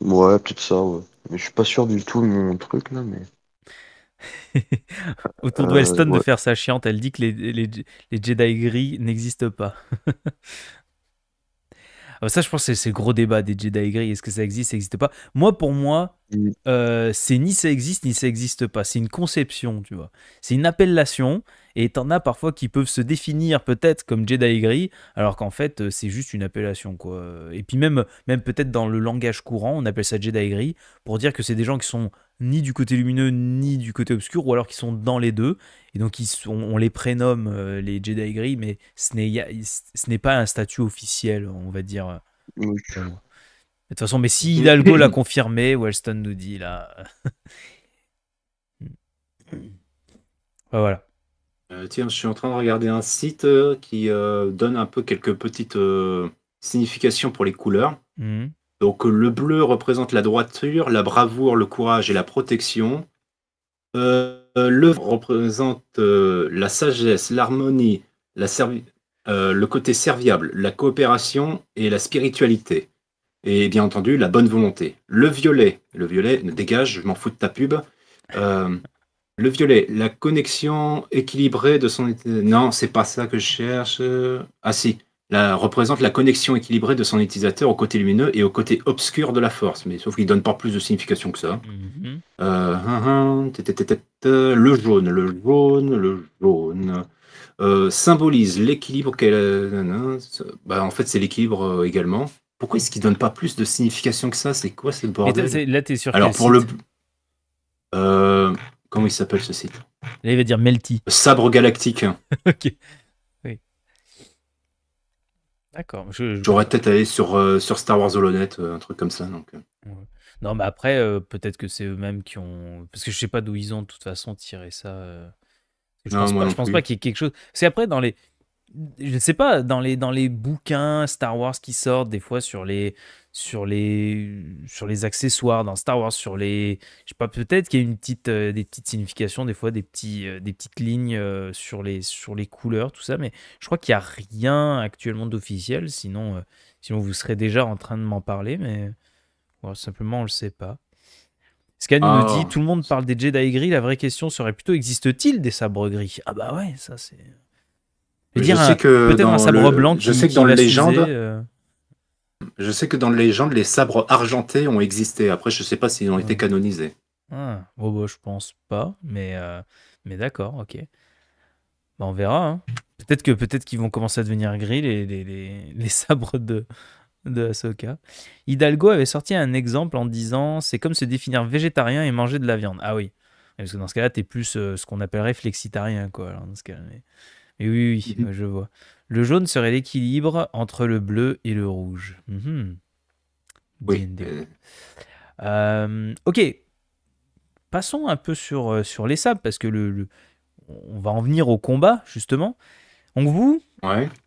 Ouais, peut-être ça, ouais. Mais je suis pas sûr du tout de mon truc, là, mais. Autour de Wellstone euh, de faire sa chiante, elle dit que les, les, les Jedi gris n'existent pas. Ah bah ça, je pense que c'est le gros débat des Jedi gris. Est-ce que ça existe, ça n'existe pas Moi, pour moi, mm. euh, c'est ni ça existe, ni ça n'existe pas. C'est une conception, tu vois. C'est une appellation. Et t'en as parfois qui peuvent se définir peut-être comme Jedi gris, alors qu'en fait, euh, c'est juste une appellation, quoi. Et puis même, même peut-être dans le langage courant, on appelle ça Jedi gris pour dire que c'est des gens qui sont ni du côté lumineux ni du côté obscur, ou alors qui sont dans les deux. Et donc ils on les prénomme euh, les Jedi gris, mais ce n'est pas un statut officiel, on va dire. Euh, de toute façon, mais si Hidalgo l'a confirmé, Wellston nous dit là. Bah, voilà. Euh, tiens, je suis en train de regarder un site euh, qui euh, donne un peu quelques petites significations pour les couleurs. Hmm. Donc le bleu représente la droiture, la bravoure, le courage et la protection. le représente la sagesse, l'harmonie, la le côté serviable, la coopération et la spiritualité. Et bien entendu, la bonne volonté. Le violet, le violet, dégage, je m'en fous de ta pub. Le violet, la connexion équilibrée de son Non, c'est pas ça que je cherche. Ah si, représente la connexion équilibrée de son utilisateur au côté lumineux et au côté obscur de la force, mais sauf qu'il donne pas plus de signification que ça. Mhm. Euh, hein, hein, le jaune, le jaune, le jaune. Euh, symbolise l'équilibre euh, bah, en fait, c'est l'équilibre également. Pourquoi est-ce qu'il donne pas plus de signification que ça C'est quoi ce bordel Là, es sur Alors, pour le. Comment il s'appelle ce site Là, il va dire Melty. sabre galactique. ok. Oui. D'accord. J'aurais peut-être allé sur, euh, sur Star Wars Holonet, euh, un truc comme ça. Donc. Euh. Non, mais après, peut-être que c'est eux-mêmes qui ont. Parce que je ne sais pas d'où ils ont de toute façon tiré ça. Je, ne pense pas, pense, pas, qu'il y ait quelque chose. C'est après, dans les, je ne sais pas, dans les, dans les bouquins Star Wars qui sortent, des fois sur les, sur les, sur les accessoires dans Star Wars, sur les, je sais pas, peut-être qu'il y a une petite, euh, des petites significations, des fois des, petits, euh, des petites lignes euh, sur, les, sur les couleurs, tout ça, mais je crois qu'il n'y a rien actuellement d'officiel, sinon, sinon vous serez déjà en train de m'en parler, mais simplement on le sait pas. Scan nous dit, ah. tout le monde parle des Jedi gris, la vraie question serait plutôt existe-t-il des sabres gris Ah bah ouais, ça c'est... Je, sais que peut un sabre je sais que dans la légende. Euh. Je sais que dans les légende, les sabres argentés ont existé. Après, je ne sais pas s'ils ont été canonisés. Je ah, oh bon, bah, je pense pas, mais, euh, mais d'accord, ok. Bah, on verra. Hein. Peut-être que peut-être qu'ils vont commencer à devenir gris les, les, sabres de, de Ahsoka. Hidalgo avait sorti un exemple en disant c'est comme se définir végétarien et manger de la viande. Ah oui. Parce que dans ce cas-là, tu es plus euh, ce qu'on appellerait flexitarien, quoi. dans ce cas oui, oui, mhm. je vois. Le jaune serait l'équilibre entre le bleu et le rouge. Mhm. DND. Euh. Euh, ok. Passons un peu sur, euh, sur les sables, parce que le, on va en venir au combat, justement. Donc vous,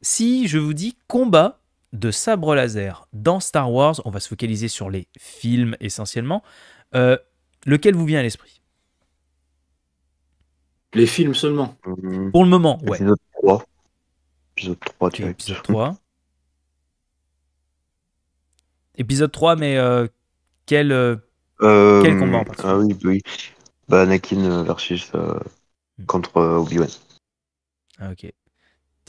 si je vous dis combat de sabre laser dans Star Wars, on va se focaliser sur les films essentiellement, lequel vous vient à l'esprit les films seulement. Mmh. Pour le moment, ouais. Épisode 3. Épisode 3, tu vois. Épisode 3. épisode 3, mais euh, quel, euh, euh, quel combat en Ah oui, oui. Bah, Anakin versus hmm. contre Obi-Wan. Ah, ok.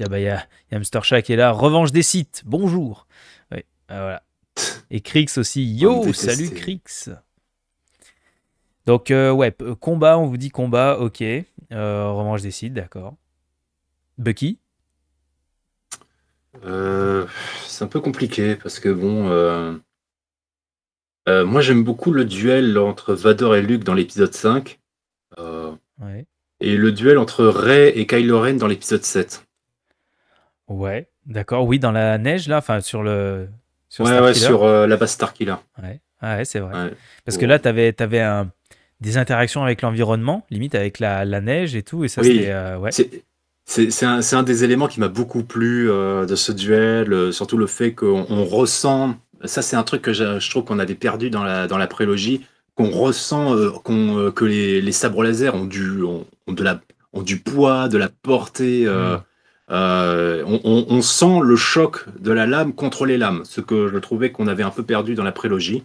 Bah, il y, a, y a Mr. qui est là. Revanche des sites, bonjour. Ouais, ah, voilà. Et Crix aussi. Yo, salut Crix. Donc, ouais, combat, on vous dit combat, ok. Euh, je décide, d'accord. Bucky euh, C'est un peu compliqué parce que bon. Euh, euh, moi j'aime beaucoup le duel entre Vador et Luke dans l'épisode 5. Et le duel entre Rey et Kylo Ren dans l'épisode 7. Ouais, d'accord. Oui, dans la neige là, enfin sur le. Sur ouais, ouais, sur la base Starkiller. Ouais, ah ouais c'est vrai. Parce que là, t'avais avais un des interactions avec l'environnement, limite avec la, neige et tout. Et ça, oui. C'est euh, un, des éléments qui m'a beaucoup plu euh, de ce duel, euh, surtout le fait qu'on ressent, ça c'est un truc que je, trouve qu'on avait perdu dans la, dans la prélogie, qu'on ressent qu'on que les, sabres laser ont du, ont, de la, du poids, de la portée. Mm. on, sent le choc de la lame contre les lames, ce que je trouvais qu'on avait un peu perdu dans la prélogie.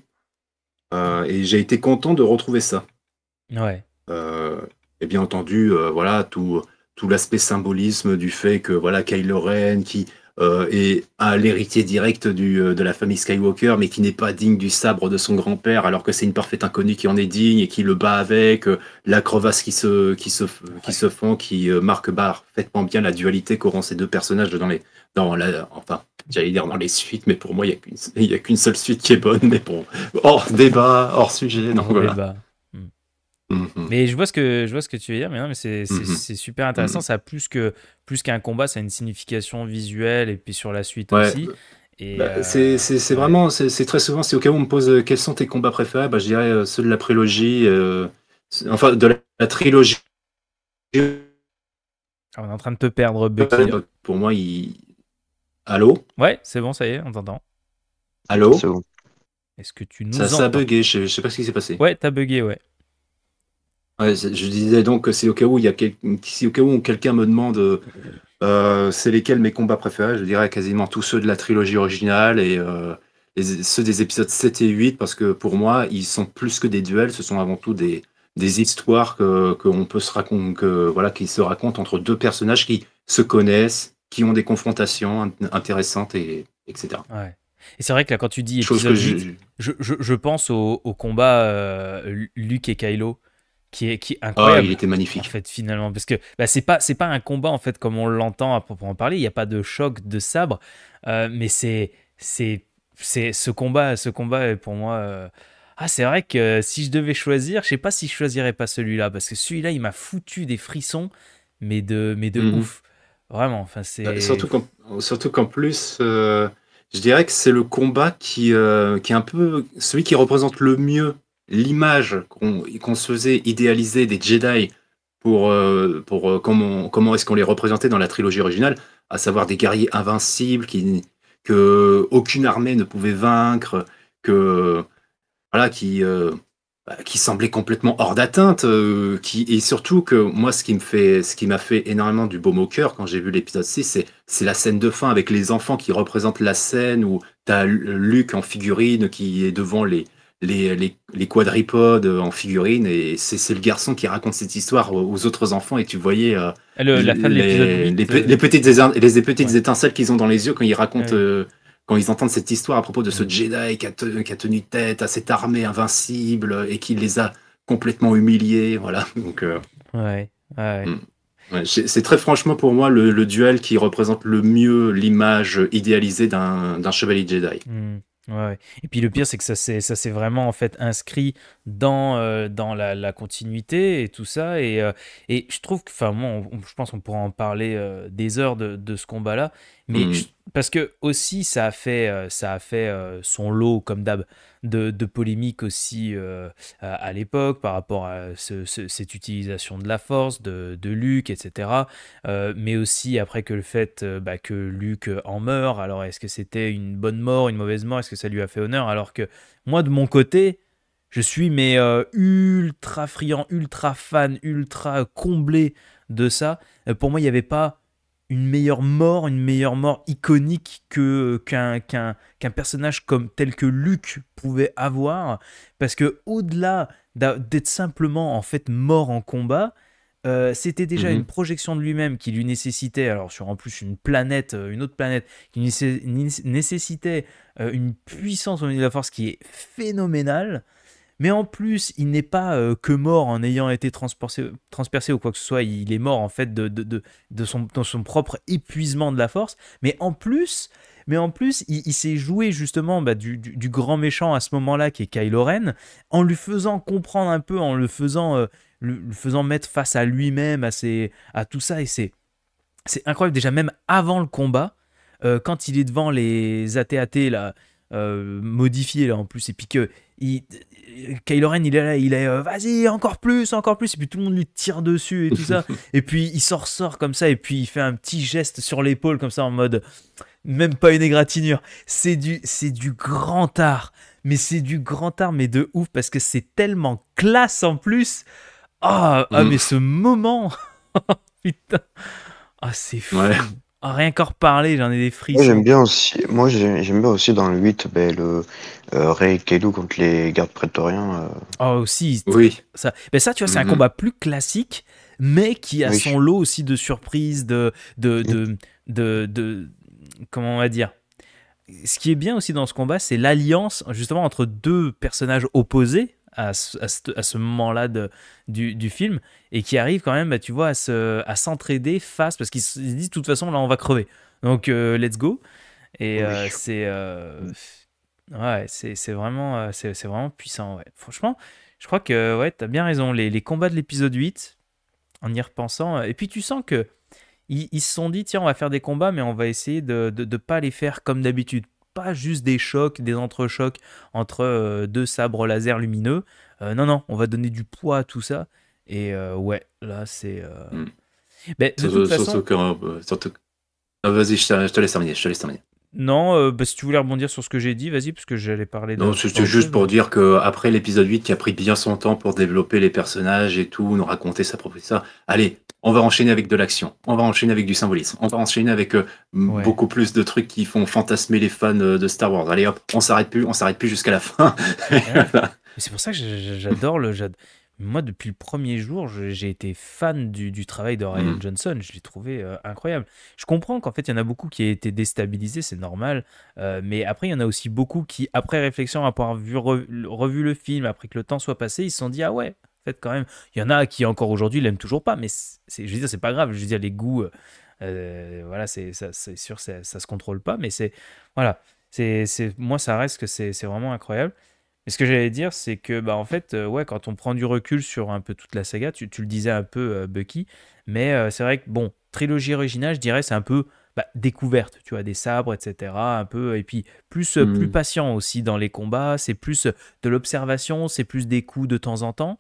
et j'ai été content de retrouver ça. Ouais. Euh, et bien entendu, euh, voilà, tout, tout l'aspect symbolisme du fait que voilà Kylo Ren qui euh, est l'héritier direct du, euh, de la famille Skywalker, mais qui n'est pas digne du sabre de son grand-père, alors que c'est une parfaite inconnue qui en est digne et qui le bat avec, la crevasse qui se, qui se, qui se fend, qui marque marque parfaitement bien la dualité qu'auront ces deux personnages dans les. Dans la, enfin, j'allais dire dans les suites, mais pour moi, il n'y a qu'une seule suite qui est bonne, mais bon, hors débat, hors sujet, non, voilà. Mhm. Mais je vois ce que je vois ce que tu veux dire, mais non, mais c'est, mhm. super intéressant. Mhm. Ça a plus que plus qu'un combat, ça a une signification visuelle et puis sur la suite aussi. Bah, euh, c'est, vraiment, c'est, très souvent, si au cas où on me pose euh, quels sont tes combats préférés, bah, je dirais euh, ceux de la prélogie, enfin de la, trilogie. Ah, on est en train de te perdre, Bucky. Pour moi, il. Allô Ouais, c'est bon, ça y est, on t'entend. Allô Est-ce que tu nous Ça, ça a bugué, je, sais pas ce qui s'est passé. Ouais, t'as bugué, ouais je disais donc que c'est au cas où il y a si au cas où quelqu'un me demande euh, euh, c'est lesquels mes combats préférés, je dirais quasiment tous ceux de la trilogie originale et euh, ceux des épisodes 7 et 8 parce que pour moi ils sont plus que des duels, ce sont avant tout des, des histoires que, peut se raconter, que, voilà, qui se racontent entre deux personnages qui se connaissent, qui ont des confrontations intéressantes et etc. Et c'est vrai que là, quand tu dis épisode je... pense au, combat euh, Luke et Kylo qui est, qui ah, incroyable. il était magnifique. En fait, finalement, parce que bah, c'est pas c'est pas un combat en fait comme on l'entend à proprement parler. Il n'y a pas de choc de sabre, euh, mais c'est c'est c'est ce combat ce combat est pour moi. Euh, ah, c'est vrai que si je devais choisir, je sais pas si je choisirais pas celui-là parce que celui-là, il m'a foutu des frissons, mais de mais de mhm. ouf. Vraiment, enfin c'est. Bah, surtout qu'en surtout qu'en plus. Euh, je dirais que c'est le combat qui, qui est un peu celui qui représente le mieux l'image qu'on se faisait idéaliser des Jedi pour, euh, pour euh, comment, comment est-ce qu'on les représentait dans la trilogie originale, à savoir des guerriers invincibles qui, que aucune armée ne pouvait vaincre, que voilà qui euh, bah, qui semblait complètement hors d'atteinte, qui et surtout que moi ce qui me fait ce qui m'a fait énormément du beau au cœur quand j'ai vu l'épisode 6, c'est la scène de fin avec les enfants qui représentent la scène où tu as Luke en figurine qui est devant les les, les, quadripodes euh, en figurine. Et c'est le garçon qui raconte cette histoire aux autres enfants. Et tu voyais les, petites, les petites étincelles qu'ils ont dans les yeux quand ils racontent. Euh, quand ils entendent cette histoire à propos de ce Jedi qui a, tenu tête à cette armée invincible euh, et qui les a complètement humiliés, voilà. Donc, hmm. c'est très franchement pour moi le, duel qui représente le mieux l'image idéalisée d'un chevalier Jedi. Hmm. Et puis le pire, c'est que ça s'est, vraiment en fait inscrit dans, euh, dans la, continuité et tout ça. Et, euh, je trouve que, enfin, moi, je pense qu'on pourra en parler euh, des heures de, de ce combat-là. Mais mm. parce que aussi, ça a fait, euh, ça a fait euh, son lot, comme d'hab, de, de polémiques aussi euh, à, l'époque par rapport à cette utilisation de la force, de, de Luke, etc. mais aussi après que le fait bah, que Luke en meurt, alors est-ce que c'était une bonne mort, une mauvaise mort, est-ce que ça lui a fait honneur Alors que moi, de mon côté, je suis mais ultra friand, ultra fan, ultra comblé de ça. pour moi, il n'y avait pas une meilleure mort, une meilleure mort iconique que qu'un qu'un personnage comme tel que Luke pouvait avoir, parce que au-delà d'être simplement en fait mort en combat, euh, c'était déjà mhm. une projection de lui-même qui lui nécessitait, alors sur en plus une planète, euh, une autre planète, qui nécessitait euh, une puissance au niveau de la force qui est phénoménale. Mais en plus, il n'est pas euh, que mort en ayant été transpercé, ou quoi que ce soit. Il est mort en fait de, son, dans son propre épuisement de la force. Mais en plus, mais en plus, il, s'est joué justement bah, du, grand méchant à ce moment-là, qui est Kylo Ren, en lui faisant comprendre un peu, en le faisant, euh, le, faisant mettre face à lui-même, à, tout ça. Et c'est, incroyable. Déjà, même avant le combat, euh, quand il est devant les ATAT là, modifiés là en plus, et puis que il, Kylo Ren, il est là, il est euh, vas-y, encore plus, encore plus. Et puis tout le monde lui tire dessus et tout ça. Et puis il s'en sort comme ça. Et puis il fait un petit geste sur l'épaule, comme ça, en mode même pas une égratignure. C'est du, c'est du grand art. Mais c'est du grand art, mais de ouf, parce que c'est tellement classe en plus. Ah, ah mm. mais ce moment. Putain. Ah, c'est fou rien encore reparler, j'en ai des fris j'aime bien aussi, moi, j'aime bien aussi dans le 8, ben, le euh, contre les gardes prétoriens. Euh. ah aussi. Oui. Ça, ben, ça, tu vois, c'est un mm-hmm. combat plus classique, mais qui a son lot aussi de surprises, de, de, de, de, Comment on va dire Ce qui est bien aussi dans ce combat, c'est l'alliance, justement, entre deux personnages opposés à, ce moment-là du, du, film et qui arrive quand même, bah, tu vois, à s'entraider face parce qu'ils se disent de toute façon, là, on va crever. Donc, euh, let's go. Et euh, c'est euh, ouais, c'est vraiment, c'est vraiment puissant. Ouais. Franchement, je crois que ouais, as bien raison. Les, les combats de l'épisode 8, en y repensant, et puis tu sens que ils, se sont dit tiens, on va faire des combats, mais on va essayer de ne pas les faire comme d'habitude pas juste des chocs, des entrechocs entre euh, deux sabres laser lumineux. Euh, non, non, on va donner du poids à tout ça. Et euh, ouais, là, c'est. mais hmm. ben, de toute façon... que, vas-y, je, te laisse terminer. Non, bah, si tu voulais rebondir sur ce que j'ai dit, vas-y, parce que j'allais parler. Non, c'était juste pour dire que après l'épisode 8 qui a pris bien son temps pour développer les personnages et tout, nous raconter sa propre histoire, allez, on va enchaîner avec de l'action, on va enchaîner avec du symbolisme, on va enchaîner avec euh, beaucoup plus de trucs qui font fantasmer les fans euh, de Star Wars. Allez hop, on s'arrête plus, on s'arrête plus jusqu'à la fin. C'est pour ça que j'adore le. Moi, depuis le premier jour, j'ai été fan du, travail de Ryan mm. Johnson. Je l'ai trouvé euh, incroyable. Je comprends qu'en fait, il y en a beaucoup qui a été déstabilisé, c'est normal. mais après, il y en a aussi beaucoup qui, après réflexion, après avoir vu, revu, le film, après que le temps soit passé, ils se sont dit Ah ouais, fait, quand même. Il y en a qui, encore aujourd'hui, l'aiment toujours pas, mais c'est, je veux dire, c'est pas grave. Je veux dire, les goûts, euh, euh, voilà, c'est, ça, c'est sûr, ça, ça se contrôle pas, mais c'est, voilà, c'est, c'est, moi, ça reste que c'est, c'est vraiment incroyable. Mais ce que j'allais dire, c'est que, bah, en fait, euh, ouais, quand on prend du recul sur un peu toute la saga, tu, le disais un peu, Bucky, mais c'est vrai que, bon, trilogie originale, je dirais, c'est un peu bah, découverte, tu vois, des sabres, etc. Un peu, et puis plus, plus hmm. patient aussi dans les combats, c'est plus de l'observation, c'est plus des coups de temps en temps.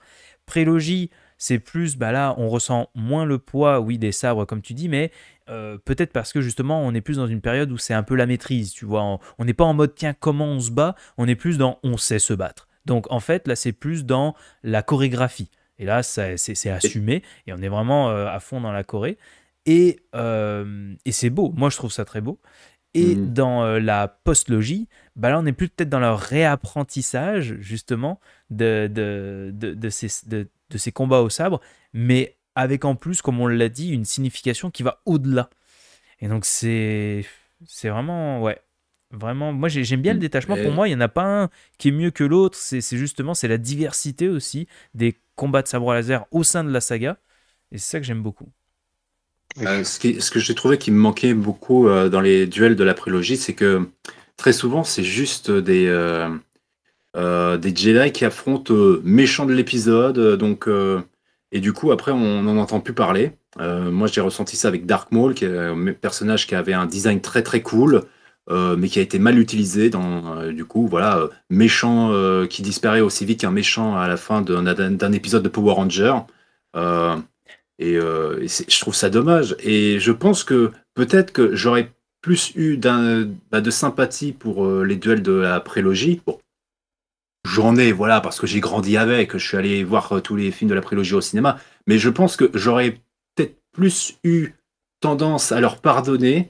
Prélogie, c'est plus, bah là, on ressent moins le poids, oui, des sabres, comme tu dis, mais euh, peut-être parce que justement, on est plus dans une période où c'est un peu la maîtrise, tu vois. On n'est pas en mode, tiens, comment on se bat On est plus dans, on sait se battre. Donc, en fait, là, c'est plus dans la chorégraphie. Et là, c'est assumé, et on est vraiment euh, à fond dans la Corée. Et, euh, et c'est beau, moi je trouve ça très beau. Et mm. dans euh, la post bah là, on est plus peut-être dans leur réapprentissage, justement, de, de, de, ces, combats au sabre, mais avec en plus, comme on l'a dit, une signification qui va au-delà. Et donc, c'est vraiment, ouais, vraiment. Moi, j'aime bien le mm. détachement. Pour moi, il n'y en a pas un qui est mieux que l'autre. C'est justement, c'est la diversité aussi des combats de sabre laser au sein de la saga. Et c'est ça que j'aime beaucoup. Euh, ce, que j'ai trouvé qui me manquait beaucoup euh, dans les duels de la prélogie, c'est que très souvent, c'est juste des, euh, des Jedi qui affrontent méchants de l'épisode. Donc, et du coup, après, on n'en entend plus parler. moi, j'ai ressenti ça avec Dark Maul, qui est un personnage qui avait un design très très cool. mais qui a été mal utilisé dans du coup voilà méchant qui disparaît aussi vite qu'un méchant à la fin d'un épisode de Power Ranger et, euh, je trouve ça dommage. Et je pense que peut-être que j'aurais plus eu bah, de sympathie pour euh, les duels de la prélogie. Bon, j'en ai, voilà, parce que j'ai grandi avec, je suis allé voir euh, tous les films de la prélogie au cinéma. Mais je pense que j'aurais peut-être plus eu tendance à leur pardonner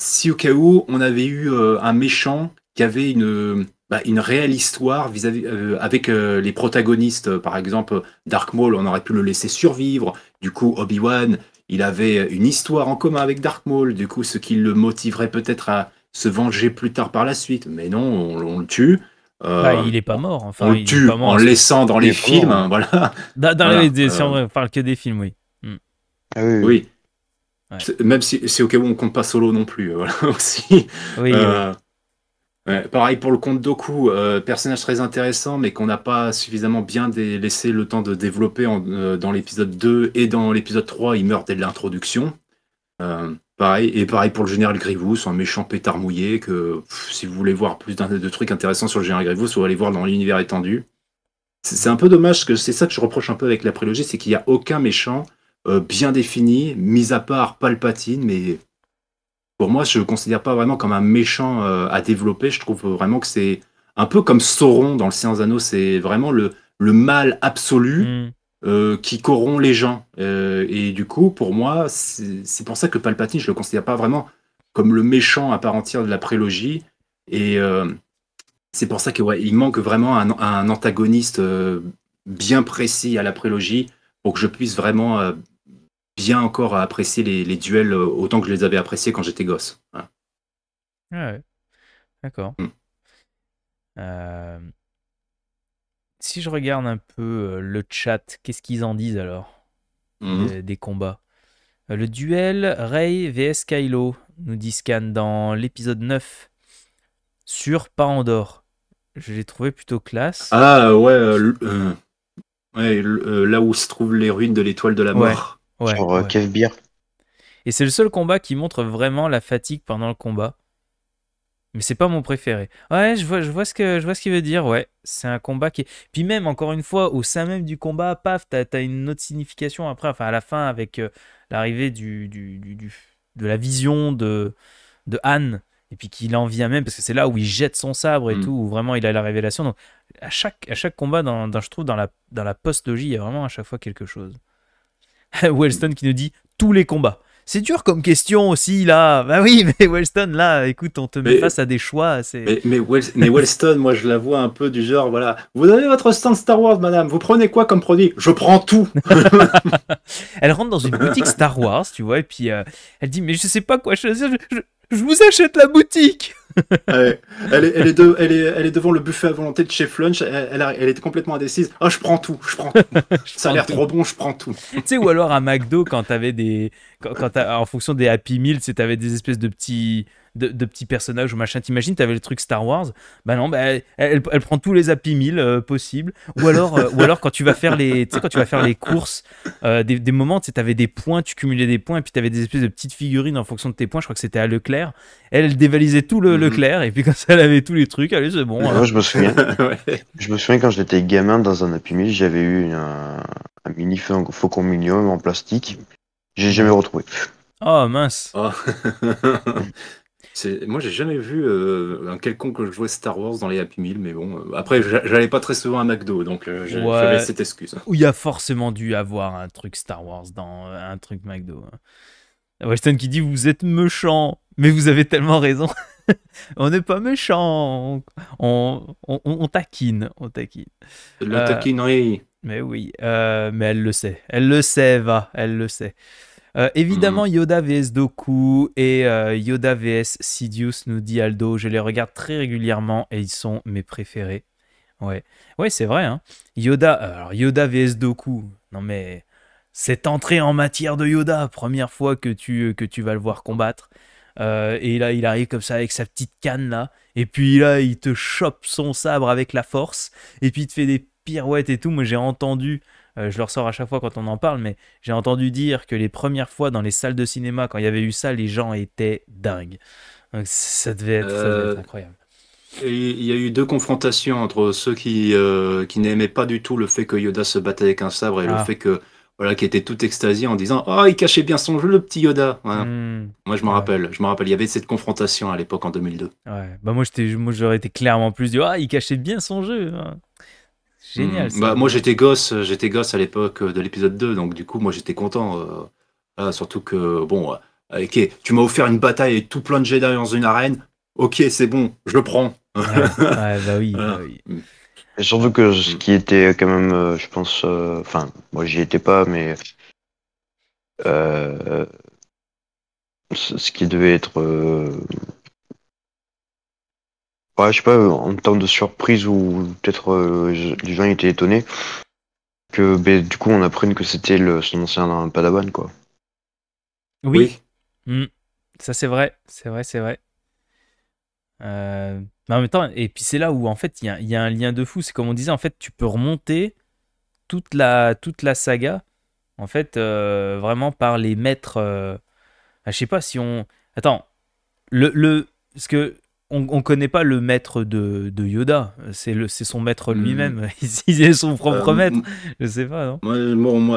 si au cas où on avait eu un méchant qui avait une, bah, une réelle histoire vis-à-vis avec les protagonistes. Par exemple, Dark Maul, on aurait pu le laisser survivre. Du coup, Obi-Wan, il avait une histoire en commun avec Dark Maul, du coup, ce qui le motiverait peut-être à se venger plus tard par la suite. Mais non, on, le tue. Euh, bah, il est pas mort. on le tue en laissant dans les films. Hein, voilà. Dans, si euh, on parle que des films, oui. Hmm. Ah oui. Même si c'est au cas où on compte pas solo non plus, euh, voilà aussi. Oui, pareil pour le compte Doku, euh, personnage très intéressant, mais qu'on n'a pas suffisamment bien laissé le temps de développer euh, dans l'épisode 2 et dans l'épisode 3, il meurt dès l'introduction. Euh, pareil, et pareil pour le général Grievous, un méchant pétard mouillé, que si vous voulez voir plus de trucs intéressants sur le général Grievous, vous allez voir dans l'univers étendu. C'est un peu dommage, que c'est ça que je reproche un peu avec la prélogie, c'est qu'il n'y a aucun méchant bien défini, mis à part Palpatine, mais pour moi, je ne considère pas vraiment comme un méchant euh, à développer. Je trouve vraiment que c'est un peu comme Sauron dans le Seigneur des Anneaux. C'est vraiment le, le mal absolu hmm. euh, qui corrompt les gens. Euh, et du coup, pour moi, c'est pour ça que Palpatine, je ne le considère pas vraiment comme le méchant à part entière de la prélogie. Et c'est pour ça qu'il manque vraiment un, un antagoniste bien précis à la prélogie pour que je puisse vraiment bien encore à apprécier les, duels euh, autant que je les avais appréciés quand j'étais gosse. Ah ouais. D'accord. Hmm. Euh, si je regarde un peu euh, le chat, qu'est-ce qu'ils en disent alors hmm. des, combats Le duel Rey vs Kylo, nous dit Scan dans l'épisode 9 sur Pandore. Je l'ai trouvé plutôt classe. Ah ouais, ouais là où se trouvent les ruines de l'étoile de la mort. Ouais, euh, Et c'est le seul combat qui montre vraiment la fatigue pendant le combat. Mais c'est pas mon préféré. Ouais, je vois, je vois ce que je vois ce qu'il veut dire. Ouais, c'est un combat qui. Puis même encore une fois, au sein même du combat, paf, t'as as une autre signification après. Enfin, à la fin avec euh, l'arrivée du, du, du, de la vision de de Anne et puis qu'il en vient même parce que c'est là où il jette son sabre et mm. tout où vraiment il a la révélation. Donc à chaque à chaque combat, dans, je trouve dans la dans la post logie, il y a vraiment à chaque fois quelque chose. Wellston qui nous dit tous les combats. C'est dur comme question aussi, là. Ben oui, mais Wellston, là, écoute, on te met face à des choix. Mais, mais, Wellston, moi, je la vois un peu du genre, voilà, vous avez votre stand Star Wars, madame, vous prenez quoi comme produit Je prends tout Elle rentre dans une boutique Star Wars, tu vois, et puis euh, elle dit, mais je sais pas quoi choisir, je vous achète la boutique. elle, est, devant le buffet à volonté de Chef Lunch. elle, était est complètement indécise. oh, je prends tout, je prends tout. Ça a l'air trop bon, je prends tout. tu sais, ou alors à McDo, quand t'avais des. en fonction des Happy meals, t'avais des espèces de petits de, petits personnages ou machin. T'imagines, t'avais le truc Star Wars. Bah non, bah, elle, elle, prend tous les Happy Meal euh, possibles. Ou alors, euh, ou alors quand tu vas faire les, quand tu vas faire les courses, euh, des, des, moments, tu avais des points, tu cumulais des points, et puis t'avais des espèces de petites figurines en fonction de tes points. Je crois que c'était à Leclerc. Elle, dévalisait tout le mhm. Leclerc, et puis quand elle avait tous les trucs, allez, c'est bon. Hein. je me souviens. Je me souviens quand j'étais gamin dans un Happy Meal, j'avais eu un, un mini faucon Minium en plastique. J'ai jamais retrouvé. Oh mince. Moi, j'ai jamais vu euh, un quelconque jouer Star Wars dans les Happy Meal, mais bon. Euh, après, j'allais pas très souvent à McDo, donc euh, j'avais cette excuse. Où il y a forcément dû avoir un truc Star Wars dans un truc McDo. Hein. Weston qui dit Vous êtes méchant, mais vous avez tellement raison. on n'est pas méchant, on, on, on, taquine, on taquine. taquinerie. Mais oui, mais elle le sait, elle le sait, va, elle le sait. Euh, évidemment, Yoda vs Doku et euh, Yoda vs Sidious, nous dit Aldo. Je les regarde très régulièrement et ils sont mes préférés. Ouais, ouais c'est vrai. Hein. Yoda, euh, alors Yoda vs Doku, non mais cette entrée en matière de Yoda, première fois que tu, que tu vas le voir combattre. et là, il arrive comme ça avec sa petite canne là. Et puis là, il te chope son sabre avec la force. Et puis il te fait des pirouettes et tout. Moi, j'ai entendu euh, je le ressors à chaque fois quand on en parle, mais j'ai entendu dire que les premières fois dans les salles de cinéma, quand il y avait eu ça, les gens étaient dingues. Donc ça devait être, euh, incroyable. Il y a eu deux confrontations entre ceux qui, euh, qui n'aimaient pas du tout le fait que Yoda se battait avec un sabre et le ah. fait que voilà qui était tout extasié en disant ah il cachait bien son jeu le petit Yoda. Hmm. Moi je m'en rappelle, je me rappelle, il y avait cette confrontation à l'époque en 2002. Bah moi j'étais moi j'aurais été clairement plus du ah il cachait bien son jeu. Hein génial. Mm. Bah, moi, j'étais gosse, euh, j'étais gosse à l'époque euh, de l'épisode 2, donc du coup, moi, j'étais content. Euh, surtout que, bon, ok, tu m'as offert une bataille et tout plein de Jedi dans une arène. Ok, c'est bon, je le prends. bah oui. Bah mm. surtout que ce mm. qui était quand même, je pense, enfin, moi j'y étais pas, mais ce qui devait être Ouais, je sais pas, en temps de surprise ou peut-être du euh, les gens étaient étonnés que ben, du coup on apprenne que c'était son ancien Padawan quoi. Oui. Hmm. Ça c'est vrai, c'est vrai, c'est vrai. Euh, mais en et puis c'est là où en fait il y, a un lien de fou. C'est comme on disait, en fait tu peux remonter toute la, toute la saga en fait euh, vraiment par les maîtres. Ah, je sais pas si on. Attends, le, le... parce que on, ne connaît pas le maître de, Yoda. C'est son maître hmm. lui-même. Il est son propre euh, maître. Hmm. Je sais pas,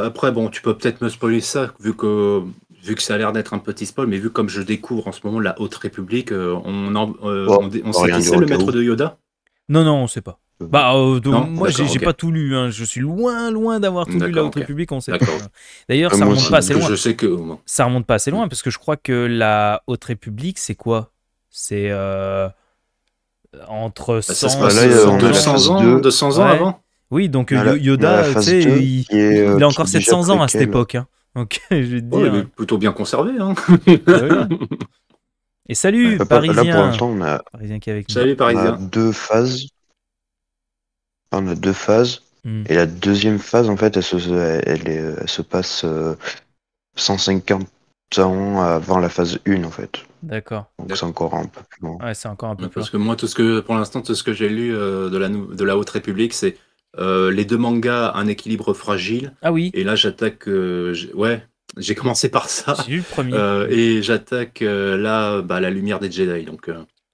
après, bon, tu peux peut-être me spoiler ça, vu que vu que ça a l'air d'être un petit spoil, mais vu comme je découvre en ce moment la Haute République, euh, euh, oh, on, sait qui c'est le maître de Yoda Non, non, on ne sait pas. Hmm. Bah, moi, j'ai n'ai pas tout lu. Hein. Je suis loin, loin d'avoir tout lu la Haute République. On sait. D'ailleurs, ça remonte pas assez loin. Je sais que ça remonte pas assez loin parce que je crois que la Haute République, c'est quoi c'est euh, entre 100 et 200 ans, avant. Oui, donc Yoda, tu il, euh, a encore 700 ans à cette époque. Hein. je vais dire. il est plutôt bien conservé. Hein. Bah et salut, Parisien. Là, pour on a, salut, nous. Parisien. On a deux phases. on a deux phases. Hmm. Et la deuxième phase, en fait, elle se, elle, se passe 150 euh, ans avant la phase 1, en fait. D'accord. Donc c'est encore un peu plus long. Ouais, c'est encore un peu Parce que moi, tout ce que, pour l'instant, tout ce que j'ai lu euh, de, la, de la Haute République, c'est euh, les deux mangas, un équilibre fragile. Ah oui. Et là, j'attaque. Euh, ouais, j'ai commencé par ça. J'ai le premier. et j'attaque là, bah, la lumière des Jedi. Donc.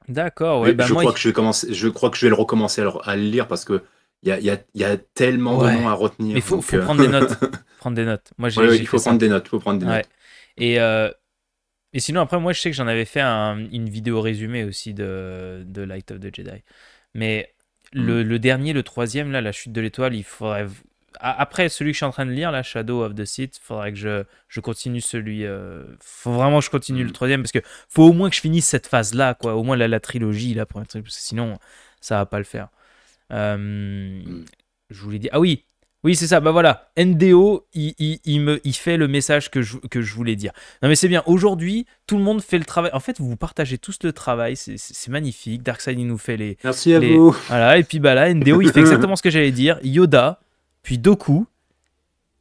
D'accord. Bah je crois que je vais commencer. Je crois que je vais le recommencer à, le lire parce que. Il y a, tellement de noms à retenir. Il faut, prendre des notes. prendre des notes. Moi, ouais, il faut prendre des notes. Faut prendre des notes. Et et sinon, après, moi, je sais que j'en avais fait un, une vidéo résumée aussi de, de, Light of the Jedi. Mais mm. le, dernier, le troisième, là, La Chute de l'Étoile, il faudrait. Après celui que je suis en train de lire, là, Shadow of the Sith, faudrait que je, je continue celui. Euh... Faut vraiment que je continue le mm. troisième parce que faut au moins que je finisse cette phase-là, quoi. Au moins la, la trilogie, la première trilogie, parce que sinon, ça va pas le faire. Je euh, vous mm. Je voulais Ah oui, oui, c'est ça. Bah voilà, NDO, il, me, il fait le message que je, que je voulais dire. Non, mais c'est bien. Aujourd'hui, tout le monde fait le travail. En fait, vous partagez tous le travail. C'est magnifique. Darkseid, il nous fait les. Merci à vous. Voilà, et puis bah là, NDO, il fait exactement ce que j'allais dire. Yoda, puis Doku,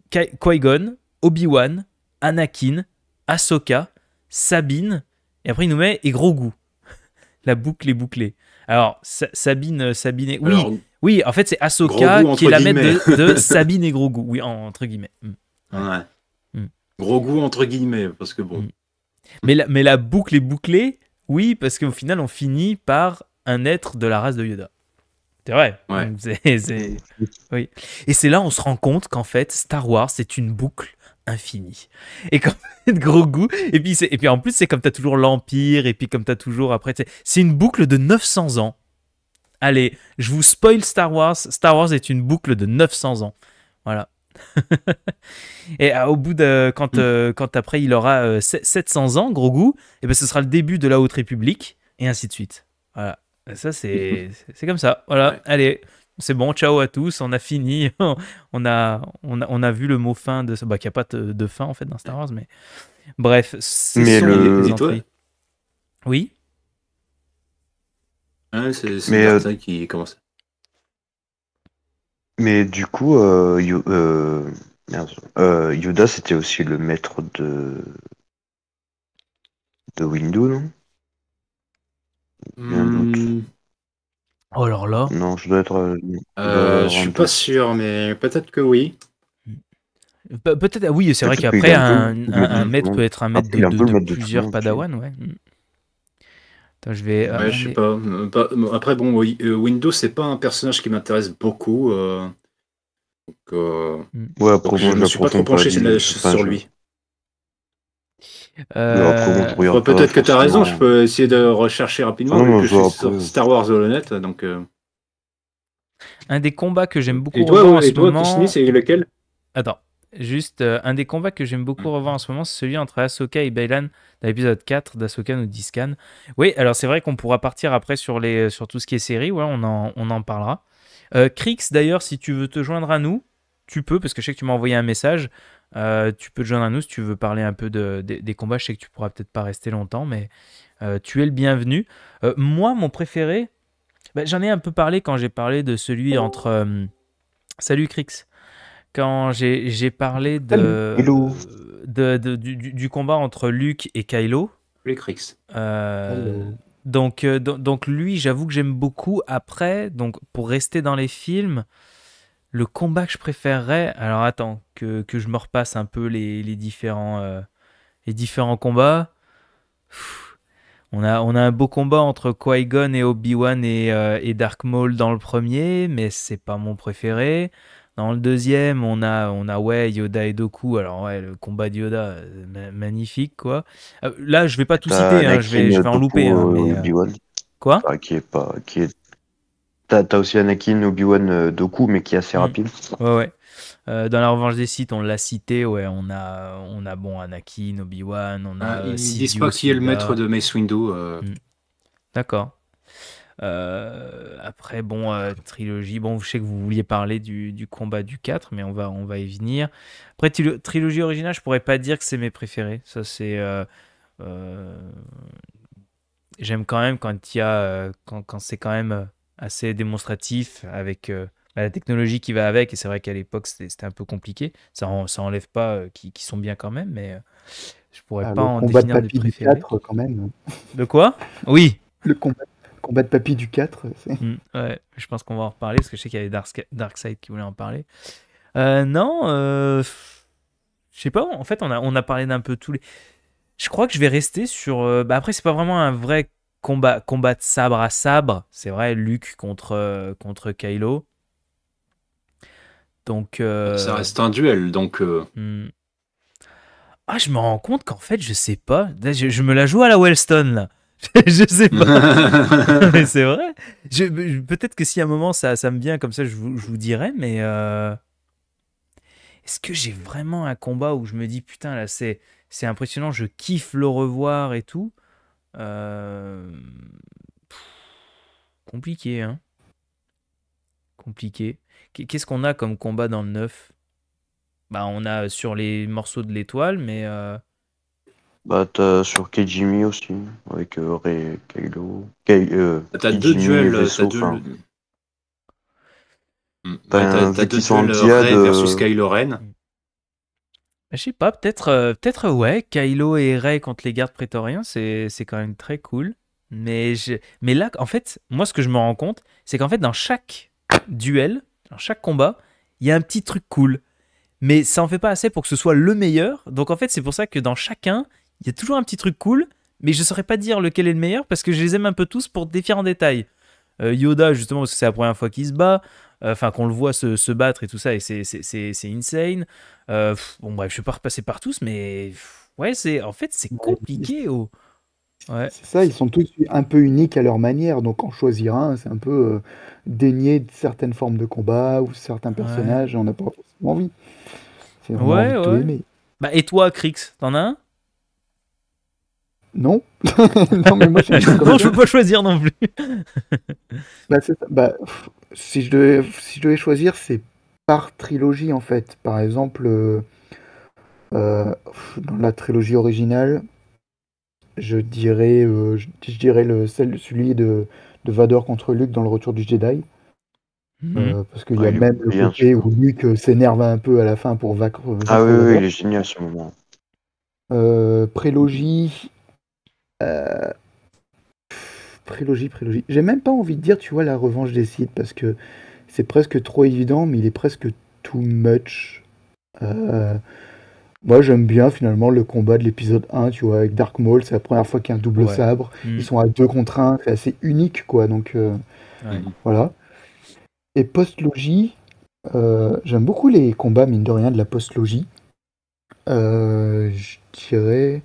Qui-Gon, Obi-Wan, Anakin, Ahsoka, Sabine, et après, il nous met et gros La boucle est bouclée. Alors, Sabine, euh, Sabine est... Oui, oui, en fait, c'est Ahsoka qui est la maître de, Sabine et Grogu, oui, entre guillemets. Mm. Ouais. Mm. Gros entre guillemets, parce que bon. Mm. Mais, la, boucle est bouclée, oui, parce qu'au final, on finit par un être de la race de Yoda. C'est vrai. Et c'est là on se rend compte qu'en fait, Star Wars, c'est une boucle infinie. Et quand fait, gros goût. Et puis, et puis en plus, c'est comme tu as toujours l'Empire, et puis comme tu as toujours après. C'est une boucle de 900 ans Allez, je vous spoil Star Wars. Star Wars est une boucle de 900 ans. Voilà. et ah, au bout de quand, mm. euh, quand après il aura 700 euh, ans, gros goût, et eh ben ce sera le début de la Haute République et ainsi de suite. Voilà. Ça c'est comme ça. Voilà. Allez, c'est bon. Ciao à tous. On a fini. on, a, on a vu le mot fin de Bah qu'il n'y a pas de, fin en fait dans Star Wars, mais bref. Mais le... Les, oui c'est ça euh, qui commence. Mais du coup, euh, euh, Yoda, c'était aussi le maître de de Windu, non hmm. oh, alors là. Non, je dois être. je suis pas sûr, mais peut-être que oui. peut-être, ah oui, c'est vrai qu'après, un, un, maître peut être un ah, maître de, plusieurs padawan ouais je vais. Euh, sais pas. Euh, euh, après, bon, Windows, c'est pas un personnage qui m'intéresse beaucoup. Donc, hmm. je ne suis pas trop penché sur, lui. Bah, peut-être que tu as raison, je peux essayer de rechercher rapidement. Ah Star Wars Holonet, donc. Un des combats que j'aime beaucoup. Et toi, en ce moment... c'est lequel Attends, Juste, euh, un des combats que j'aime beaucoup revoir en ce moment, c'est celui entre Ahsoka et Bailan dans l'épisode 4 d'Ahsoka nous Discan. Oui, alors c'est vrai qu'on pourra partir après sur, les, euh, sur tout ce qui est série, on en, on en parlera. Euh, Krix d'ailleurs, si tu veux te joindre à nous, tu peux, parce que je sais que tu m'as envoyé un message. tu peux te joindre à nous si tu veux parler un peu des combats. Je sais que tu pourras peut-être pas rester longtemps, mais tu es le bienvenu. moi, mon préféré, bah, j'en ai un peu parlé quand j'ai parlé de celui entre. Salut Krix quand j'ai parlé de, du, combat entre Luke et Kylo. Luke Rix. Euh, donc, euh, donc lui, j'avoue que j'aime beaucoup. Après, donc pour rester dans les films, le combat que je préférerais. Alors attends, que, que je me repasse un peu les, les différents, euh, les différents combats. on a, on a un beau combat entre Qui-Gon et Obi-Wan et, et, Dark Maul dans le premier, mais c'est pas mon préféré. Dans le deuxième, on a, on a ouais, Yoda et Doku. Alors, ouais, le combat de Yoda, euh, magnifique, quoi. Euh, là, je vais pas tout citer, hein, je, vais, je vais en louper. Hein, euh, mais, Quoi Qui est pas. Qui est... T'as aussi Anakin, Obi-Wan, Doku, mais qui est assez mm. rapide. Ouais, ouais. dans la revanche des sites, on l'a cité, ouais, on a, on a bon Anakin, Obi-Wan, on a. Ah, qui est le maître de Mace Windu. Mm. D'accord. Euh, après, bon, euh, trilogie, bon, je sais que vous vouliez parler du, du, combat du 4, mais on va, on va y venir. Après, trilogie originale, je pourrais pas dire que c'est mes préférés. Ça, c'est euh, j'aime quand même quand il quand, quand c'est quand même assez démonstratif avec bah, la technologie qui va avec et c'est vrai qu'à l'époque c'était un peu compliqué ça ça enlève pas qui, qui, sont bien quand même mais je pourrais ah, pas en définir de, Le 4, quand même de quoi oui le combat combat de papy du 4. Euh, mm, ouais, je pense qu'on va en reparler parce que je sais qu'il y avait Dark, side qui voulait en parler. Euh, non, euh, je sais pas. En fait, on a, on a parlé d'un peu tous les. Je crois que je vais rester sur. Euh, bah, après, c'est pas vraiment un vrai combat, combat de sabre à sabre. C'est vrai, Luke contre, euh, contre Kylo. Donc. Ça reste un duel, donc. Mm. Ah, je me rends compte qu'en fait, je sais pas. Je, je me la joue à la Wellstone, là. je sais pas. mais c'est vrai. peut-être que si à un moment ça, ça me vient comme ça, je vous, dirais, mais euh, est-ce que j'ai vraiment un combat où je me dis putain, là c'est, c'est impressionnant, je kiffe le revoir et tout euh, Compliqué, hein. Compliqué. Qu'est-ce qu'on a comme combat dans le 9 Bah, on a sur les morceaux de l'étoile, mais. Euh, bah, t'as sur Kejimi aussi, avec Rey, euh, Ray Kylo. Euh, bah, t'as deux duels. T'as deux... T'as deux duels euh, Ray versus Kylo Ren. Je sais pas, peut-être, peut-être ouais, Kylo et Rey contre les gardes prétoriens, c'est, c'est quand même très cool. Mais, je... mais là, en fait, moi, ce que je me rends compte, c'est qu'en fait, dans chaque duel, dans chaque combat, il y a un petit truc cool. Mais ça en fait pas assez pour que ce soit le meilleur. Donc en fait, c'est pour ça que dans chacun, il y a toujours un petit truc cool, mais je saurais pas dire lequel est le meilleur parce que je les aime un peu tous pour défier en détail. Euh, Yoda, justement, parce que c'est la première fois qu'il se bat, euh, enfin qu'on le voit se, se, battre et tout ça, et c'est insane. Euh, bon, bref, je vais pas repasser par tous, mais ouais, c'est en fait, c'est compliqué. Oh. Ouais. C'est ça, ils sont tous un peu uniques à leur manière, donc en choisir un, c'est un peu dénier de certaines formes de combat ou certains personnages, on n'a pas envie. Ouais, ouais. Bah, et toi, Crix, t'en as un non. non, mais moi, je ne peux pas choisir non plus. Bah, bah, si, je devais, choisir, c'est par trilogie, en fait. Par exemple, euh, euh, dans la trilogie originale, je dirais, euh, je, dirais le, celui de, Vador contre Luke dans le Retour du Jedi. Hmm. parce qu'il y a même le côté où Luke s'énerve un peu à la fin pour vaincre. Ah oui, il est génial ce moment. prélogie, euh, prélogie, prélogie. J'ai même pas envie de dire, tu vois, la revanche des sites parce que c'est presque trop évident, mais il est presque too much. Euh, moi, j'aime bien finalement le combat de l'épisode 1, tu vois, avec Dark Maul. C'est la première fois qu'il y a un double sabre. Mm. Ils sont à deux contre un. C'est assez unique, quoi. Donc, euh, voilà. Et post-logie, j'aime beaucoup les combats, mine de rien, de la post-logie. je dirais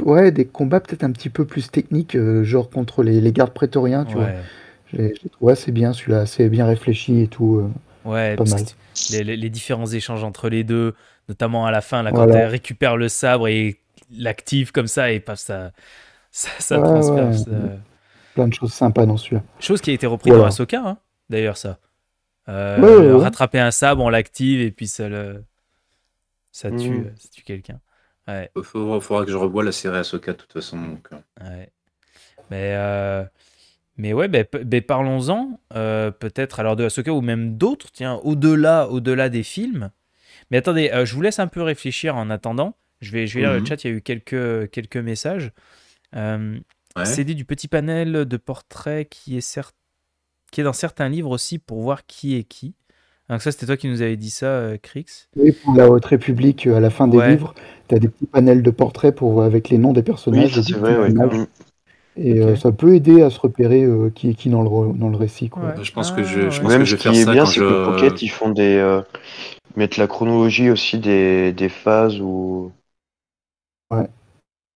ouais, des combats peut-être un petit peu plus techniques, euh, genre contre les, les gardes prétoriens, tu vois. ouais c'est bien celui-là, c'est bien réfléchi et tout. Euh, ouais, pas mal. Les, les, différents échanges entre les deux, notamment à la fin, là, quand elle récupère le sabre et l'active comme ça, et passe ça, ça, transperce. Euh. Plein de choses sympas dans celui-là. Chose qui a été reprise dans Ahsoka, hein, d'ailleurs, ça. Rattraper un sabre, on l'active et puis ça le. Ça tue, mm. ça tue quelqu'un. Il faudra, que je revoie la série Asoka de toute façon. Donc. Euh. Mais, euh, mais ouais, ben, ben, parlons-en. Euh, peut-être alors de Asoka ou même d'autres, tiens, au-delà au -delà des films. Mais attendez, je vous laisse un peu réfléchir en attendant. Je vais, je vais lire le mhm. chat, il y a eu quelques, quelques messages. c'est CD du petit panel de portraits qui est, cert... qui est dans certains livres aussi pour voir qui est qui. Ah, donc ça, c'était toi qui nous avais dit ça, euh, Crix. Oui, pour la Haute République, euh, à la fin des livres, tu as des petits panels de portraits pour, euh, avec les noms des personnages. Mm. Et ça peut aider à se repérer qui est qui dans le, dans le récit. Quoi. Bah, je pense que je, ah. Même ce qui est bien, c'est que Pocket, ils font des. mettent la chronologie aussi des, des phases ou. Ouais.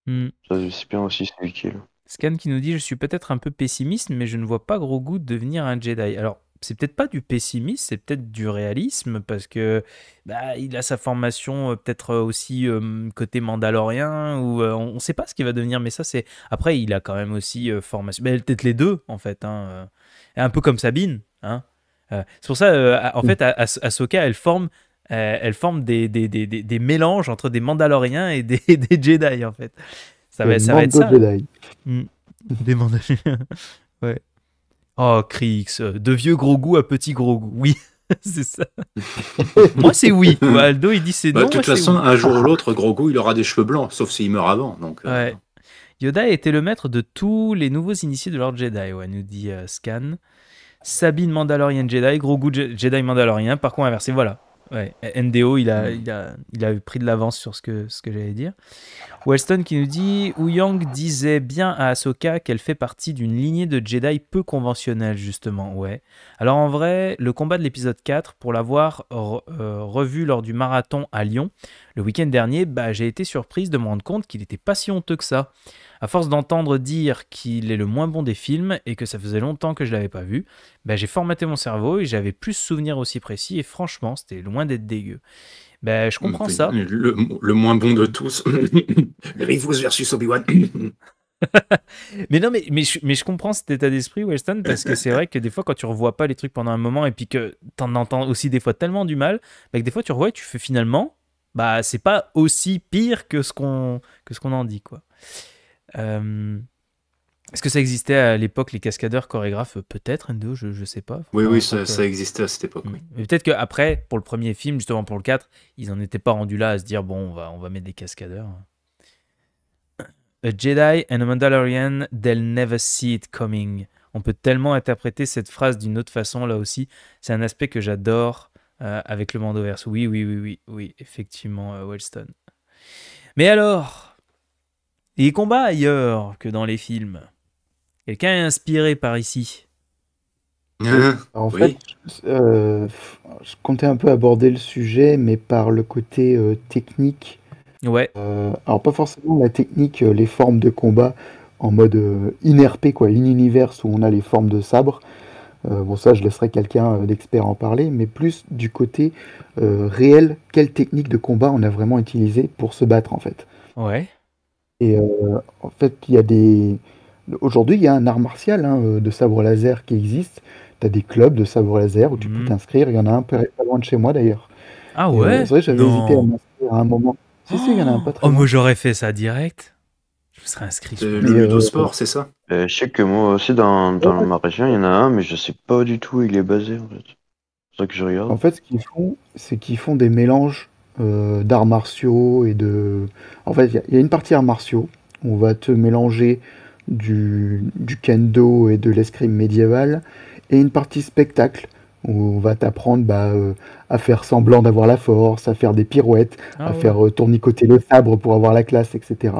c'est hmm. bien aussi, c'est utile. Scan qui nous dit Je suis peut-être un peu pessimiste, mais je ne vois pas gros goût de devenir un Jedi. Alors, c'est peut-être pas du pessimisme, c'est peut-être du réalisme parce que bah, il a sa formation euh, peut-être euh, aussi côté mandalorien ou euh, on ne sait pas ce qu'il va devenir. Mais ça, c'est après, il a quand même aussi formation. peut-être les deux en fait, hein, un peu comme Sabine. Hein. c'est pour ça, en mm. fait, à Ahsoka, elle forme. elle forme des, des, mélanges entre des Mandaloriens et des, Jedi en fait. Ça va, ça va être ça. Mm. Des Mandaloriens. ouais. Oh, Crix, euh, de vieux gros goût à petit gros goût. Oui, c'est ça. moi, c'est oui. Waldo il dit c'est bah, De toute façon, un jour ou l'autre, gros il aura des cheveux blancs, sauf s'il meurt avant. Donc, euh. Yoda était le maître de tous les nouveaux initiés de l'ordre Jedi, nous dit euh, Scan. Sabine Mandalorian Jedi, gros Jedi Mandalorian, par contre inversé, voilà. Ouais, NDO, mm. il a, il a, il pris de l'avance sur ce que, ce que j'allais dire. Weston qui nous dit Ouyang disait bien à Ahsoka qu'elle fait partie d'une lignée de Jedi peu conventionnelle, justement. Ouais. Alors en vrai, le combat de l'épisode 4, pour l'avoir euh, revu lors du marathon à Lyon, le week-end dernier, bah, j'ai été surprise de me rendre compte qu'il n'était pas si honteux que ça. À force d'entendre dire qu'il est le moins bon des films et que ça faisait longtemps que je l'avais pas vu, bah, j'ai formaté mon cerveau et j'avais plus souvenirs aussi précis et franchement, c'était loin d'être dégueu. Ben, je comprends ça. Le, moins bon de tous. Rivus versus Obi-Wan. mais non, mais, mais, je, comprends cet état d'esprit, Weston, parce que c'est vrai que des fois, quand tu revois pas les trucs pendant un moment et puis que en entends aussi des fois tellement du mal, bah, que des fois tu revois et tu fais finalement, bah c'est pas aussi pire que ce qu'on que ce qu'on en dit, quoi. Euh, est-ce que ça existait à l'époque, les cascadeurs chorégraphes Peut-être, Endo, je ne sais pas. Oui, oui, ça, existait à cette époque. Oui. Mm. Mais peut-être qu'après, pour le premier film, justement pour le 4, ils n'en étaient pas rendus là à se dire bon, on va, on va mettre des cascadeurs. A Jedi and a Mandalorian, they'll never see it coming. On peut tellement interpréter cette phrase d'une autre façon, là aussi. C'est un aspect que j'adore euh, avec le Mandoverse. Oui, oui, oui, oui, oui, effectivement, euh, Wellstone. Mais alors, et il combat ailleurs que dans les films. Quelqu'un est inspiré par ici euh, En fait, euh, je comptais un peu aborder le sujet, mais par le côté euh, technique. Ouais. alors pas forcément la technique, les formes de combat en mode inerpé, quoi, in-univers où on a les formes de sabre. bon ça, je laisserai quelqu'un d'expert en parler, mais plus du côté réel, quelle technique de combat on a vraiment utilisé pour se battre en fait. Ouais. Et euh, en fait, il y a des. Aujourd'hui, il y a un art martial hein, euh, de sabre laser qui existe. Tu as des clubs de sabre laser où tu peux mhm. t'inscrire. Il y en a un peu, pas loin de chez moi d'ailleurs. Ah euh, ouais C'est vrai, j'avais hésité à m'inscrire à un moment. Si, si, il y en a un pas très Oh, moi j'aurais fait ça direct. Je me serais inscrit. Sur... Le ludosport, c'est ça Je sais que moi aussi, dans, dans ma région, il y en a un, mais je sais pas du tout où il est basé en fait. C'est ça que je regarde. En fait, ce qu'ils font, c'est qu'ils font des mélanges euh, d'arts martiaux et de... En fait, il y, a une partie arts martiaux. On va te mélanger du, du kendo et de l'escrime médiévale. Et une partie spectacle où on va t'apprendre bah, euh, à faire semblant d'avoir la force, à faire des pirouettes, ah à faire euh, tournicoter le sabre pour avoir la classe, etc.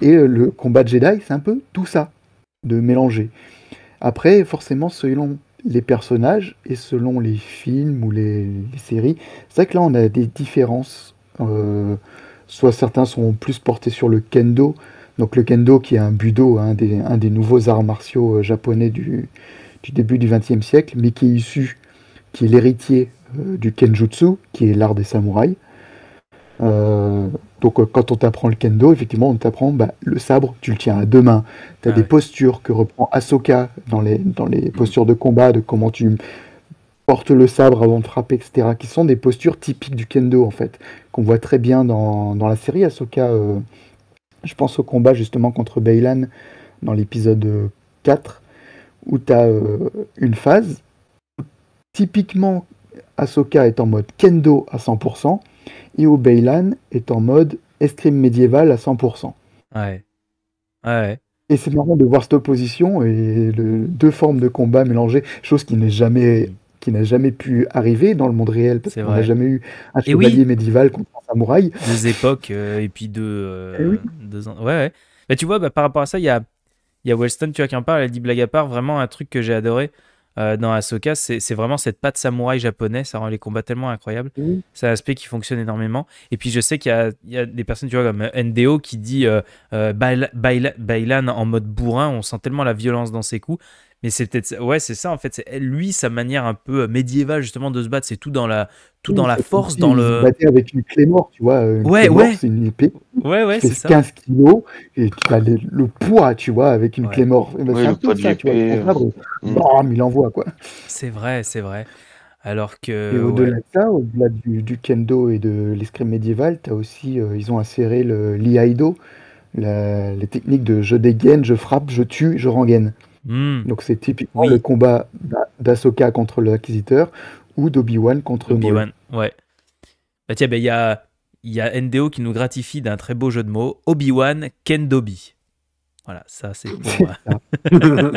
Et le combat de Jedi, c'est un peu tout ça, de mélanger. Après, forcément, selon les personnages et selon les films ou les, séries. C'est vrai que là, on a des différences. Euh, soit certains sont plus portés sur le kendo, donc le kendo qui est un budo, un des, nouveaux arts martiaux euh, japonais du, début du XXe siècle, mais qui est issu, qui est l'héritier euh, du kenjutsu, qui est l'art des samouraïs. Donc euh, quand on t'apprend le kendo, effectivement, on t'apprend bah, le sabre, tu le tiens à deux mains. Tu as ah des postures que reprend Ahsoka dans les, postures de combat, de comment tu portes le sabre avant de frapper, etc. Qui sont des postures typiques du kendo, en fait, qu'on voit très bien dans, la série Ahsoka. Euh, je pense au combat justement contre Baylan dans l'épisode 4, où tu as euh, une phase. typiquement, Ahsoka est en mode kendo à 100%. Io Beilan est en mode escrime médiévale à 100%. Ouais. Ouais. Et c'est marrant de voir cette opposition et le, deux formes de combat mélangées, chose qui n'est jamais qui n'a jamais pu arriver dans le monde réel parce qu'on n'a jamais eu un chevalier médiéval contre un samouraï. Deux époques euh, et puis euh, eh deux, ans. Ouais, ouais. Bah, tu vois, bah, par rapport à ça, il y a, y a tu qui en parle, elle dit blague à part, vraiment un truc que j'ai adoré. Euh, dans Ahsoka, c'est vraiment cette patte samouraï japonais, ça rend les combats tellement incroyables. C'est un aspect qui fonctionne énormément. Et puis je sais qu'il y, a des personnes, tu vois, comme NDO qui dit euh, euh, Bailan en mode bourrin, on sent tellement la violence dans ses coups. Mais c'est peut-être ouais, c'est ça en fait. C'est lui sa manière un peu euh, médiévale justement de se battre. C'est tout dans la tout dans la force, dans le. Se avec une clé mort, tu vois. ouais, ouais. C'est une épée. Ouais, ouais, c'est ça. 15 kilos et tu as le poids, tu vois, avec une clé mort. Eh ben, ouais, c'est un peu ça, tu vois. Euh, il envoie quoi. C'est vrai, c'est vrai. Alors que. au-delà de ça, au-delà du, kendo et de l'escrime médiévale, as aussi, euh, ils ont inséré le l'iaido, les techniques de je dégaine, je frappe, je tue, je rengaine. Hmm. Donc c'est typiquement le combat d'Asoka contre l'Inquisiteur ou d'Obi-Wan contre Obi wan ouais. Bah, tiens, bah, il y, a, y a NDO qui nous gratifie d'un très beau jeu de mots. Obi-Wan, Kendobi. Voilà, ça c'est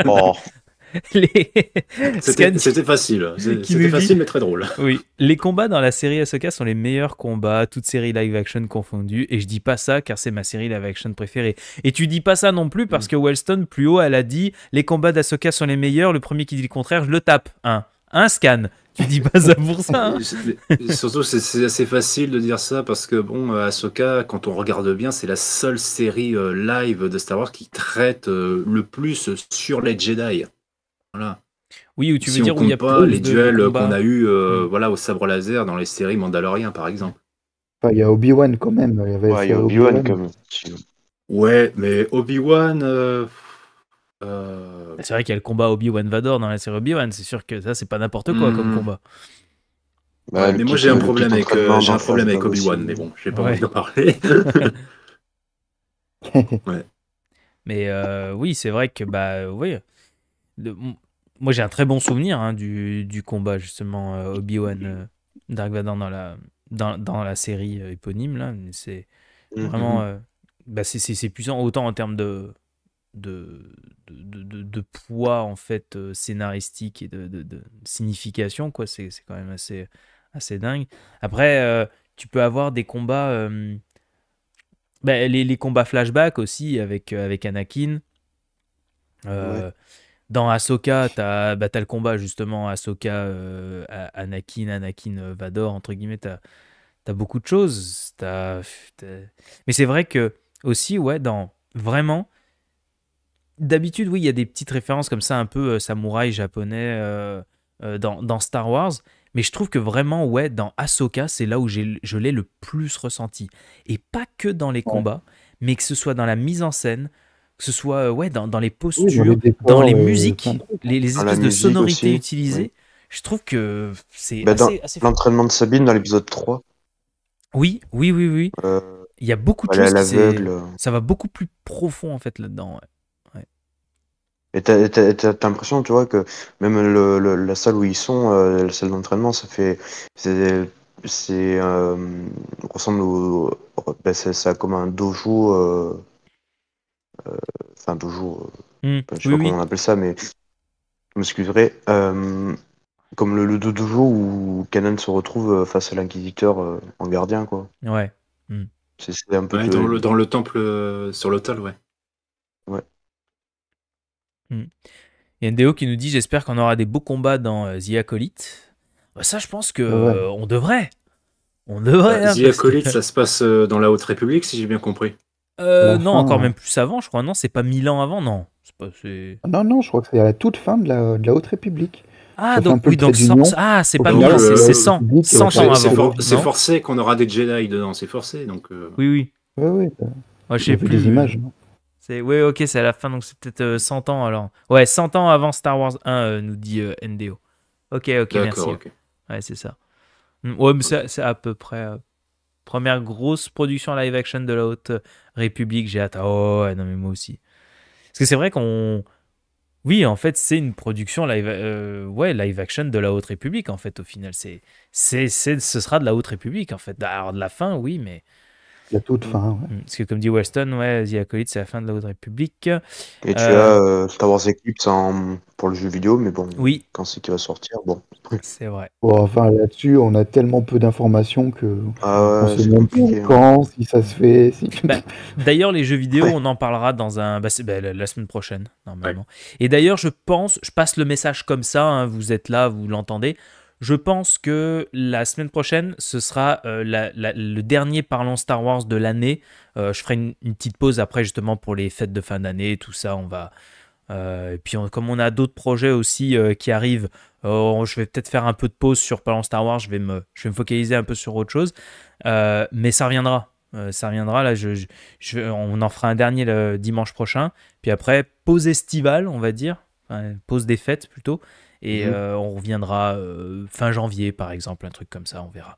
bon. les... C'était facile. C'était facile mais très drôle. Oui. Les combats dans la série Ahsoka sont les meilleurs combats, toutes séries live action confondues. Et je dis pas ça car c'est ma série live action préférée. Et tu dis pas ça non plus parce mm. que Wellstone, plus haut, elle a dit les combats d'Asoka sont les meilleurs. Le premier qui dit le contraire, je le tape. Un. Un scan. Tu dis pas ça pour ça. Hein. Surtout, c'est assez facile de dire ça parce que, bon, euh, Ahsoka, quand on regarde bien, c'est la seule série euh, live de Star Wars qui traite euh, le plus sur les Jedi. Voilà. Oui, ou tu veux dire où il a pas les duels qu'on a eu euh, hmm. voilà, au sabre laser dans les séries Mandalorian, par exemple. Il y a Obi-Wan quand même. Il y ouais, Obi-Wan Ouais, mais Obi-Wan. Euh, euh, c'est vrai qu'il y a le combat Obi-Wan Vador dans la série Obi-Wan. C'est sûr que ça, c'est pas n'importe quoi comme hmm. combat. Bah, mais moi, j'ai un problème avec, Obi-Wan, mais bon, j'ai pas envie d'en parler. ouais. Mais oui, c'est vrai que bah oui. Moi, j'ai un très bon souvenir hein, du, du, combat, justement, euh, Obi-Wan, euh, Dark Vador dans la, dans, dans la série euh, éponyme. Là. C'est mhm. vraiment. Bah, c'est, puissant, autant en termes de de, de, de, poids, en fait, scénaristique et de, signification, quoi. C'est, quand même assez, assez dingue. Après, tu peux avoir des combats. Bah, les, les, combats flashback aussi avec, avec Anakin. Dans Ahsoka, t'as bah, as le combat justement Ahsoka, euh, Anakin, Anakin euh, Vador, entre guillemets, t'as as beaucoup de choses. Mais c'est vrai que aussi, ouais, dans vraiment, d'habitude, oui, il y a des petites références comme ça, un peu euh, samouraï japonais dans, Star Wars. Mais je trouve que vraiment, ouais, dans Ahsoka, c'est là où je l'ai le plus ressenti. Et pas que dans les combats, mais que ce soit dans la mise en scène, que ce soit euh, ouais, dans, les postures, dans, les musiques, les, les espèces de sonorités utilisées. Je trouve que c'est bah, assez, L'entraînement de Sabine dans l'épisode 3. Oui, oui, oui, oui. Euh, Il y a beaucoup de choses. Ça va beaucoup plus profond en fait là-dedans. Et t'as l'impression, tu vois, que même la salle où ils sont, euh, la salle d'entraînement, ça fait. C'est. ressemble au. Bah, c'est ça comme un dojo. Euh, enfin, toujours. Euh, hmm. Je sais pas comment on appelle ça, mais je m'excuserai. Euh, comme le, le dojo où Kanan se retrouve face à l'inquisiteur en gardien, quoi. Ouais. Hmm. C'est un peu. dans, le, temple sur l'autel, ouais. Ouais. Hmm. Il y a Ndeo qui nous dit j'espère qu'on aura des beaux combats dans The bah, ça, je pense que on devrait. On devrait. Bah, hein, ça se passe dans la Haute République, si j'ai bien compris. Euh, non, encore hein. même plus avant, je crois. Non, c'est pas mille ans avant, non. Ah non, non, je crois que c'est à la toute fin de la, de la Haute République. Ah, donc, oui, ah, c'est pas mille, c'est 100. Euh, 100 euh, ans avant. C'est forcé qu'on aura des Jedi dedans, c'est forcé. Donc, euh. Oui, oui. Oui, oui. je sais plus. des images, non oui, ok, c'est à la fin, donc c'est peut-être 100 ans alors. Ouais, 100 ans avant Star Wars 1, nous dit NDO. Ok, ok, merci. Ouais, c'est ça. Mm, ouais, mais c'est à peu près, Première grosse production live action de la Haute République. J'ai hâte. Oh, non, mais moi aussi. Parce que c'est vrai qu'on. Oui, en fait, c'est une production live, euh, ouais, live action de la Haute République, en fait, au final. c'est, c'est, ce sera de la Haute République, en fait. Alors, de la fin, oui, mais la toute mm. fin. Mm. Parce que, comme dit Weston, ouais, The Acolyte, c'est la fin de la Haute République. Et tu euh, as euh, Star Wars pour le jeu vidéo, mais bon, oui. quand c'est qu'il va sortir, bon. C'est vrai. enfin, là-dessus, on a tellement peu d'informations que. Ah on se hein. quand, si ça se fait. Bah, d'ailleurs, les jeux vidéo, on en parlera dans un. Bah, bah la semaine prochaine, normalement. Et d'ailleurs, je pense, je passe le message comme ça, hein, vous êtes là, vous l'entendez. Je pense que la semaine prochaine, ce sera euh, le dernier Parlons Star Wars de l'année. Euh, je ferai une, petite pause après, justement, pour les fêtes de fin d'année, tout ça. On va. Euh, et puis, comme on a d'autres projets aussi qui arrivent, je vais peut-être faire un peu de pause sur Parlons Star Wars. Je vais me, je vais me focaliser un peu sur autre chose. mais ça reviendra. ça reviendra. Là, je, je, on en fera un dernier le dimanche prochain. Puis après, pause estivale, on va dire. pause des fêtes plutôt. Et mhm. euh, on reviendra euh, fin janvier, par exemple, un truc comme ça, on verra.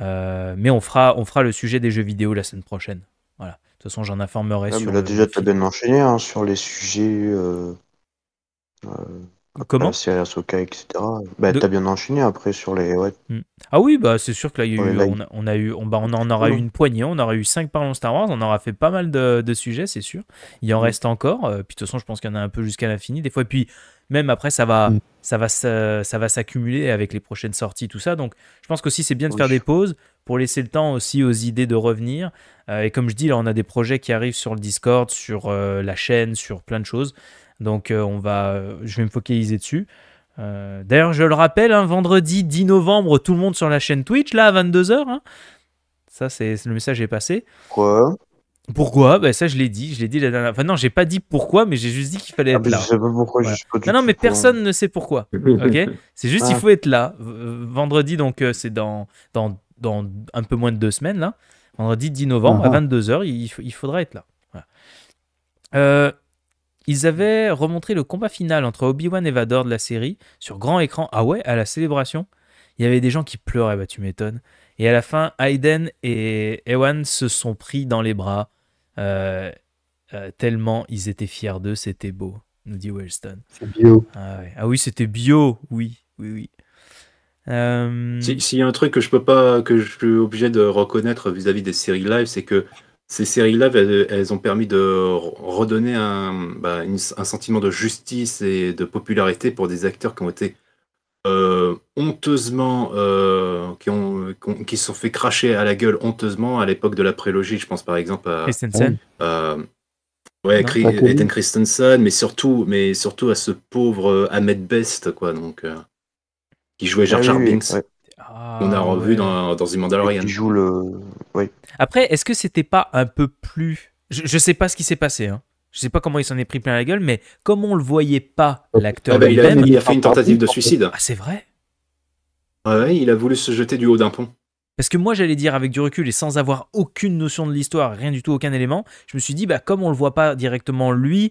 Euh, mais on fera, on fera le sujet des jeux vidéo la semaine prochaine. Voilà. De toute façon, j'en informerai ah, sur. Là, déjà, tu as bien enchaîné hein, sur les sujets. Comment la Asoka, etc. Bah, tu as bien enchaîné après sur les. Hmm. Ah oui, bah c'est sûr que là, on, a, eu, on, bah, on en aura eu une poignée, on aura eu 5 parlons Star Wars, on aura fait pas mal de, sujets, c'est sûr. Il en mm. reste encore. puis de toute façon, je pense qu'il y en a un peu jusqu'à l'infini. Des fois, puis même après, ça va, mm. ça va, ça, va s'accumuler avec les prochaines sorties, tout ça. Donc, je pense qu'aussi, c'est bien de faire des pauses pour laisser le temps aussi aux idées de revenir. Euh, et comme je dis, là, on a des projets qui arrivent sur le Discord, sur euh, la chaîne, sur plein de choses. Donc, euh, on va, je vais me focaliser dessus. D'ailleurs, je le rappelle, hein, vendredi 10 novembre, tout le monde sur la chaîne Twitch, là, à 22h. Hein. Ça, c'est le message est passé. Quoi pourquoi bah, ça je l'ai dit, je l'ai dit la dernière. Enfin non, j'ai pas dit pourquoi, mais j'ai juste dit qu'il fallait ah, être là. Je sais pas pourquoi. non non, mais hein. personne ne sait pourquoi. ok, c'est juste il ah. faut être là. Euh, vendredi donc euh, c'est dans, dans un peu moins de deux semaines Vendredi 10 novembre à 22 ah. h il, faudra être là. Euh, ils avaient remontré le combat final entre Obi-Wan et Vador de la série sur grand écran. Ah ouais, à la célébration, il y avait des gens qui pleuraient. Bah tu m'étonnes. Et à la fin, Hayden et Ewan se sont pris dans les bras. Euh, euh, tellement ils étaient fiers d'eux, c'était beau, nous dit Wellstone C'est bio. Ah, ah oui, c'était bio, oui, oui, oui. Euh, s'il y a un truc que je peux pas, que je suis obligé de reconnaître vis-à-vis des séries live, c'est que ces séries live, elles, ont permis de redonner un, bah, un, sentiment de justice et de popularité pour des acteurs qui ont été euh, honteusement, euh, qui, ont, qui se sont fait cracher à la gueule honteusement à l'époque de la prélogie. Je pense par exemple à. Christensen. ouais, Christensen, mais surtout, mais surtout à ce pauvre euh, Ahmed Best, quoi, donc, qui jouait Jar ah Jar Binks. On a ah, revu dans, dans The Mandalorian. joue le... Oui. Après, est-ce que c'était pas un peu plus. Je, je sais pas ce qui s'est passé, hein. Je sais pas comment il s'en est pris plein la gueule, mais comme on le voyait pas, ah, l'acteur bah, lui-même. Il, a fait une tentative de ah, suicide. Ah, c'est vrai. Ouais, il a voulu se jeter du haut d'un pont. Parce que moi, j'allais dire avec du recul et sans avoir aucune notion de l'histoire, rien du tout, aucun élément, je me suis dit, bah, comme on le voit pas directement lui,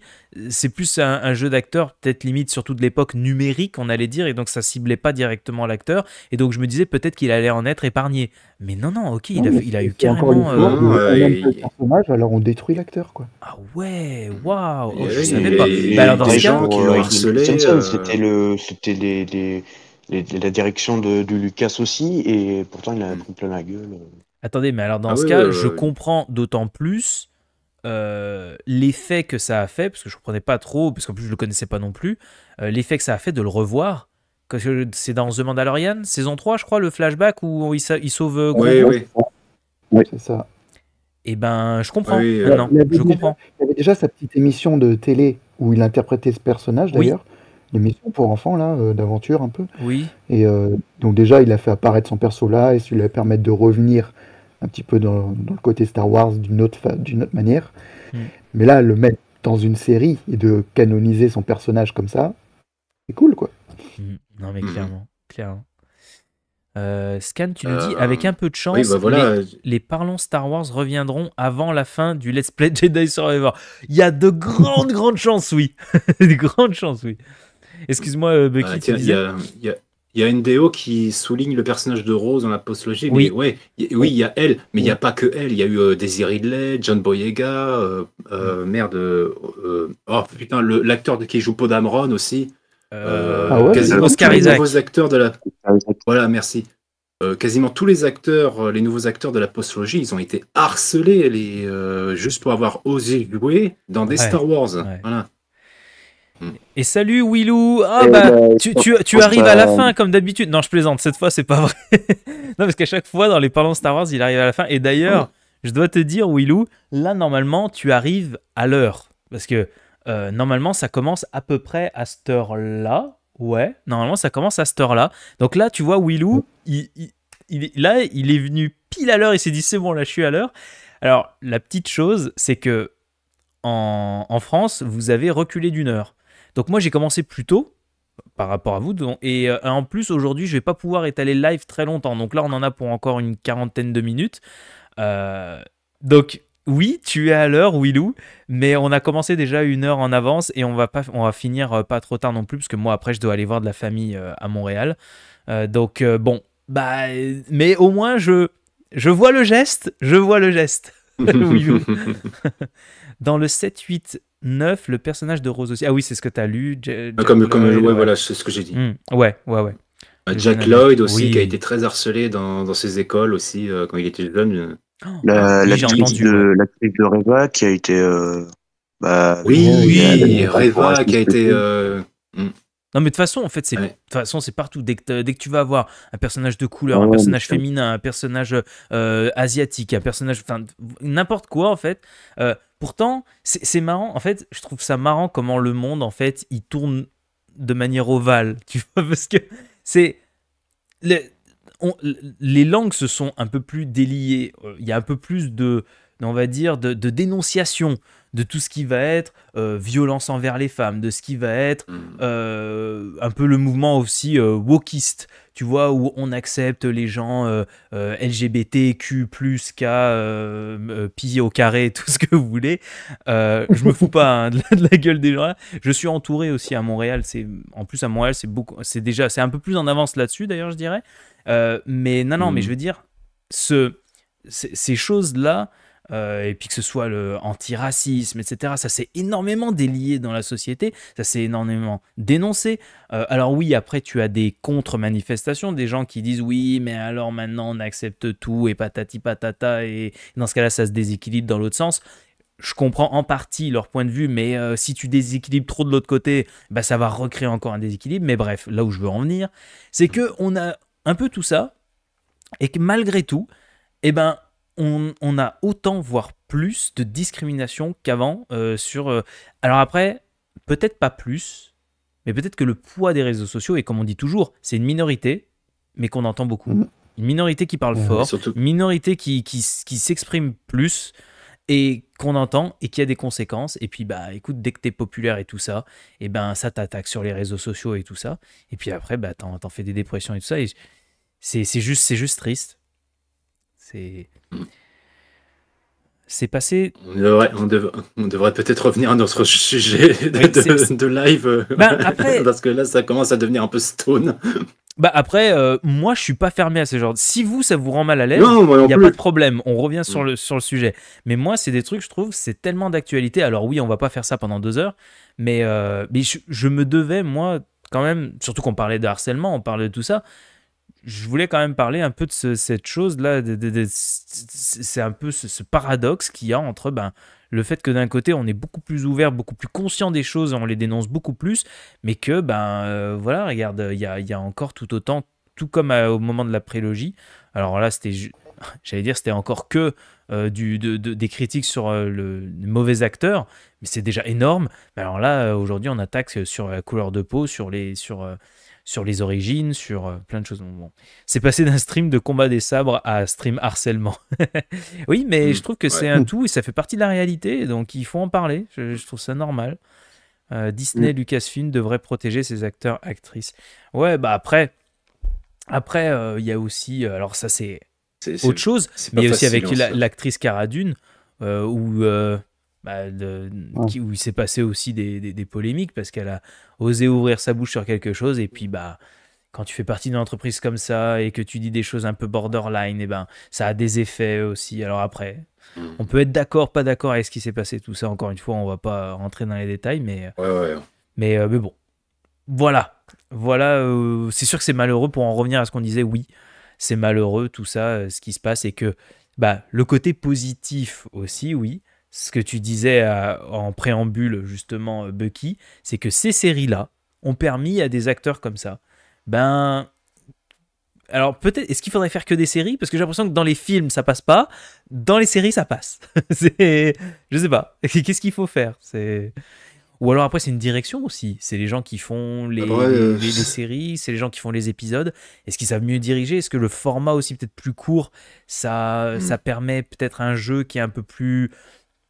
c'est plus un, jeu d'acteur, peut-être limite surtout de l'époque numérique, on allait dire, et donc ça ciblait pas directement l'acteur. Et donc je me disais peut-être qu'il allait en être épargné. Mais non, non, ok, il, a, il a eu carrément. Fois, de euh, alors on détruit l'acteur, quoi. Ah ouais, waouh, oh, je je savais pas. Bah, alors dans ce cas, c'était le, c'était des la direction de, Lucas aussi, et pourtant il a mm. pris plein la gueule. Attendez, mais alors dans ah ce cas, je comprends d'autant plus euh, l'effet que ça a fait, parce que je ne comprenais pas trop, parce qu'en plus je ne le connaissais pas non plus, euh, l'effet que ça a fait de le revoir. que c'est dans The Mandalorian, saison 3, je crois, le flashback où il, sauve euh, Oui, oui. c'est ça. Et eh ben, je comprends. Oui, je comprends. Il avait déjà sa petite émission de télé où il interprétait ce personnage d'ailleurs l'émission pour enfants là, euh, d'aventure un peu. Oui. Et euh, donc déjà, il a fait apparaître son perso là, et cela lui va permettre de revenir un petit peu dans, le côté Star Wars d'une autre, d'une autre manière. Mm. Mais là, le mettre dans une série et de canoniser son personnage comme ça, c'est cool quoi. Mm. Non mais clairement, clairement. Euh, Scan, tu nous dis, avec un peu de chance, bah les, les, parlons Star Wars reviendront avant la fin du Let's Play Jedi Survivor. Il y a de grandes, grandes chances, oui. des grandes chances, oui. Excuse-moi, euh, Bucky. Ah, il y a, y une qui souligne le personnage de Rose dans la postlogie. Oui, mais oui, il y a elle, mais il n'y a pas que elle. Il y a eu euh, Daisy Ridley, John Boyega, euh, mm. merde. oh putain, l'acteur qui joue Podamron, Dameron aussi. Ah ouais, quasiment Oscar tous les nouveaux acteurs de la. Voilà, merci. quasiment tous les acteurs, les nouveaux acteurs de la postlogie, ils ont été harcelés juste pour avoir osé jouer dans des Star Wars. Voilà. Et salut Willou Ah eh bah, ben, tu, arrives à la fin comme d'habitude. Non, je plaisante, cette fois c'est pas vrai. non, parce qu'à chaque fois dans les parlons Star Wars, il arrive à la fin. Et d'ailleurs, je dois te dire Willou, là normalement tu arrives à l'heure. Parce que euh, normalement ça commence à peu près à cette heure-là. Ouais, normalement ça commence à cette heure-là. Donc là, tu vois Willou, il, là il est venu pile à l'heure, il s'est dit c'est bon là je suis à l'heure. Alors la petite chose, c'est que en France, vous avez reculé d'une heure. Donc moi j'ai commencé plus tôt par rapport à vous. et euh, en plus aujourd'hui je vais pas pouvoir étaler le live très longtemps. Donc là on en a pour encore une quarantaine de minutes. Euh, donc oui, tu es à l'heure, Willou, mais on a commencé déjà une heure en avance et on va, pas, on va finir euh, pas trop tard non plus, parce que moi après je dois aller voir de la famille à Montréal. donc bon, bah, mais au moins je, je vois le geste, je vois le geste. Dans le 7-8 9, le personnage de Rose aussi. Ah oui, c'est ce que tu as lu. Ah, comme, comme, voilà, c'est ce que j'ai dit. Hmm, ouais, ouais, ouais. Euh, Jack Lloyd aussi, qui a été très harcelé dans, dans ses écoles aussi euh, quand il était jeune. Oh, la, ah, la de, de, Reva qui a été. Euh, bah, oui, oui, Reva qui a été. Hmm. Non, mais de toute façon, en fait, c'est façon c'est partout. Dès que, tu vas avoir un personnage de couleur, un personnage féminin, un personnage asiatique, un personnage, enfin, n'importe quoi, en fait, Pourtant, c'est marrant. En fait, je trouve ça marrant comment le monde, en fait, il tourne de manière ovale. Tu vois, parce que c'est. les langues se sont un peu plus déliées. Euh, il y a un peu plus de, on va dire, de, de dénonciation, de tout ce qui va être euh, violence envers les femmes, de ce qui va être mm. euh, un peu le mouvement aussi euh, wokiste, tu vois, où on accepte les gens LGBTQ, plus K, pi au carré, tout ce que vous voulez. je me fous pas hein, de, la, gueule des gens Je suis entouré aussi à Montréal. C'est En plus, à Montréal, c'est beaucoup, c'est déjà, c'est un peu plus en avance là-dessus d'ailleurs, je dirais. mais non, non, mais mm. je veux dire, ces choses-là euh, et puis que ce soit le antiracisme, etc. Ça s'est énormément délié dans la société, ça s'est énormément dénoncé. Euh, alors oui, après tu as des contre-manifestations, des gens qui disent oui, mais alors maintenant on accepte tout et patati patata, et dans ce cas-là ça se déséquilibre dans l'autre sens je comprends en partie leur point de vue, mais euh, si tu déséquilibres trop de l'autre côté, bah, ça va recréer encore un déséquilibre. Mais bref, là où je veux en venir, c'est que on a un peu tout ça, et que malgré tout, eh ben, on, a autant, voire plus, de discrimination qu'avant euh, sur... Euh, alors après, peut-être pas plus, mais peut-être que le poids des réseaux sociaux, et comme on dit toujours, c'est une minorité, mais qu'on entend beaucoup. Mm. Une minorité qui parle fort, surtout... minorité qui, qui, s'exprime plus et qu'on entend et qui a des conséquences. Et puis, bah, écoute, dès que t'es populaire et tout ça, et eh ben ça t'attaque sur les réseaux sociaux et tout ça. Et puis après, bah, t'en, fais des dépressions et tout ça. Et c'est, juste, c'est juste triste. C'est. C'est passé. On devrait, on devrait peut-être revenir à notre sujet de, live. Euh, bah, après... Parce que là, ça commence à devenir un peu stone. Bah après, euh, moi je suis pas fermé à ce genre. Si vous ça vous rend mal à l'aise, il n'y a pas de problème. On revient sur mm. le, sur le sujet. Mais moi c'est des trucs je trouve c'est tellement d'actualité. Alors oui on va pas faire ça pendant deux heures, mais, euh, je, je, me devais moi quand même, surtout qu'on parlait de harcèlement, on parlait de tout ça je voulais quand même parler un peu de cette chose-là, c'est un peu ce, paradoxe qu'il y a entre ben, le fait que d'un côté on est beaucoup plus ouvert, beaucoup plus conscient des choses, on les dénonce beaucoup plus, mais que, ben euh, voilà, regarde, il y a, encore tout autant, tout comme euh, au moment de la prélogie, alors là c'était, j'allais dire c'était encore que euh, du, des critiques sur le, mauvais acteur, mais c'est déjà énorme, mais alors là aujourd'hui on attaque sur la couleur de peau, sur les... Sur, sur les origines, sur euh, plein de choses. moment. c'est passé d'un stream de combat des sabres à stream harcèlement. oui, mais hmm, je trouve que c'est un tout et ça fait partie de la réalité, donc il faut en parler. Je, trouve ça normal. Euh, Disney, hmm. Lucasfilm devrait protéger ses acteurs, actrices. Ouais, bah après, après euh, il y a aussi, alors ça c'est autre chose, mais il y a aussi avec l'actrice Cara Dune où bah, de, où il s'est passé aussi des, polémiques parce qu'elle a osé ouvrir sa bouche sur quelque chose et puis bah quand tu fais partie d'une entreprise comme ça et que tu dis des choses un peu borderline et eh ben ça a des effets aussi alors après mm. on peut être d'accord pas d'accord avec ce qui s'est passé tout ça encore une fois on va pas rentrer dans les détails mais euh, euh, mais bon voilà voilà euh, c'est sûr que c'est malheureux pour en revenir à ce qu'on disait oui c'est malheureux tout ça ce qui se passe et que bah le côté positif aussi oui ce que tu disais euh, en préambule justement euh, Bucky, c'est que ces séries-là ont permis à des acteurs comme ça, ben alors peut-être, est-ce qu'il faudrait faire que des séries Parce que j'ai l'impression que dans les films ça passe pas, dans les séries ça passe. je sais pas, qu'est-ce qu'il faut faire C'est ou alors après c'est une direction aussi. C'est les gens qui font les, euh, séries, c'est les gens qui font les épisodes. Est-ce qu'ils savent mieux diriger Est-ce que le format aussi peut-être plus court, ça, hmm. ça permet peut-être un jeu qui est un peu plus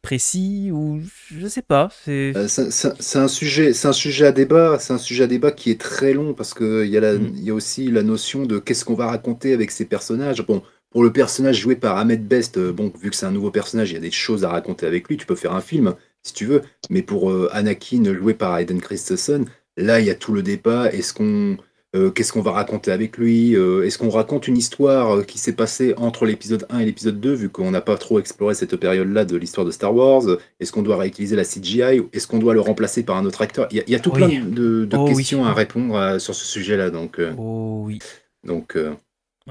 précis ou je sais pas. Euh, c'est un sujet, c'est un sujet à débat, c'est un sujet à débat qui est très long parce que euh, il y a mm. il y a aussi la notion de qu'est-ce qu'on va raconter avec ces personnages. Bon, pour le personnage joué par Ahmed Best, euh, bon, vu que c'est un nouveau personnage, il y a des choses à raconter avec lui. Tu peux faire un film si tu veux, mais pour Anakin joué par Aiden Christensen, là il y a tout le débat. Est-ce qu'on euh, qu'est-ce qu'on va raconter avec lui euh, Est-ce qu'on raconte une histoire euh, qui s'est passée entre l'épisode 1 et l'épisode 2, vu qu'on n'a pas trop exploré cette période-là de l'histoire de Star Wars Est-ce qu'on doit réutiliser la CGI Est-ce qu'on doit le remplacer par un autre acteur il y, a, tout plein de, oh questions à répondre sur ce sujet-là. Donc, oh oui. Donc,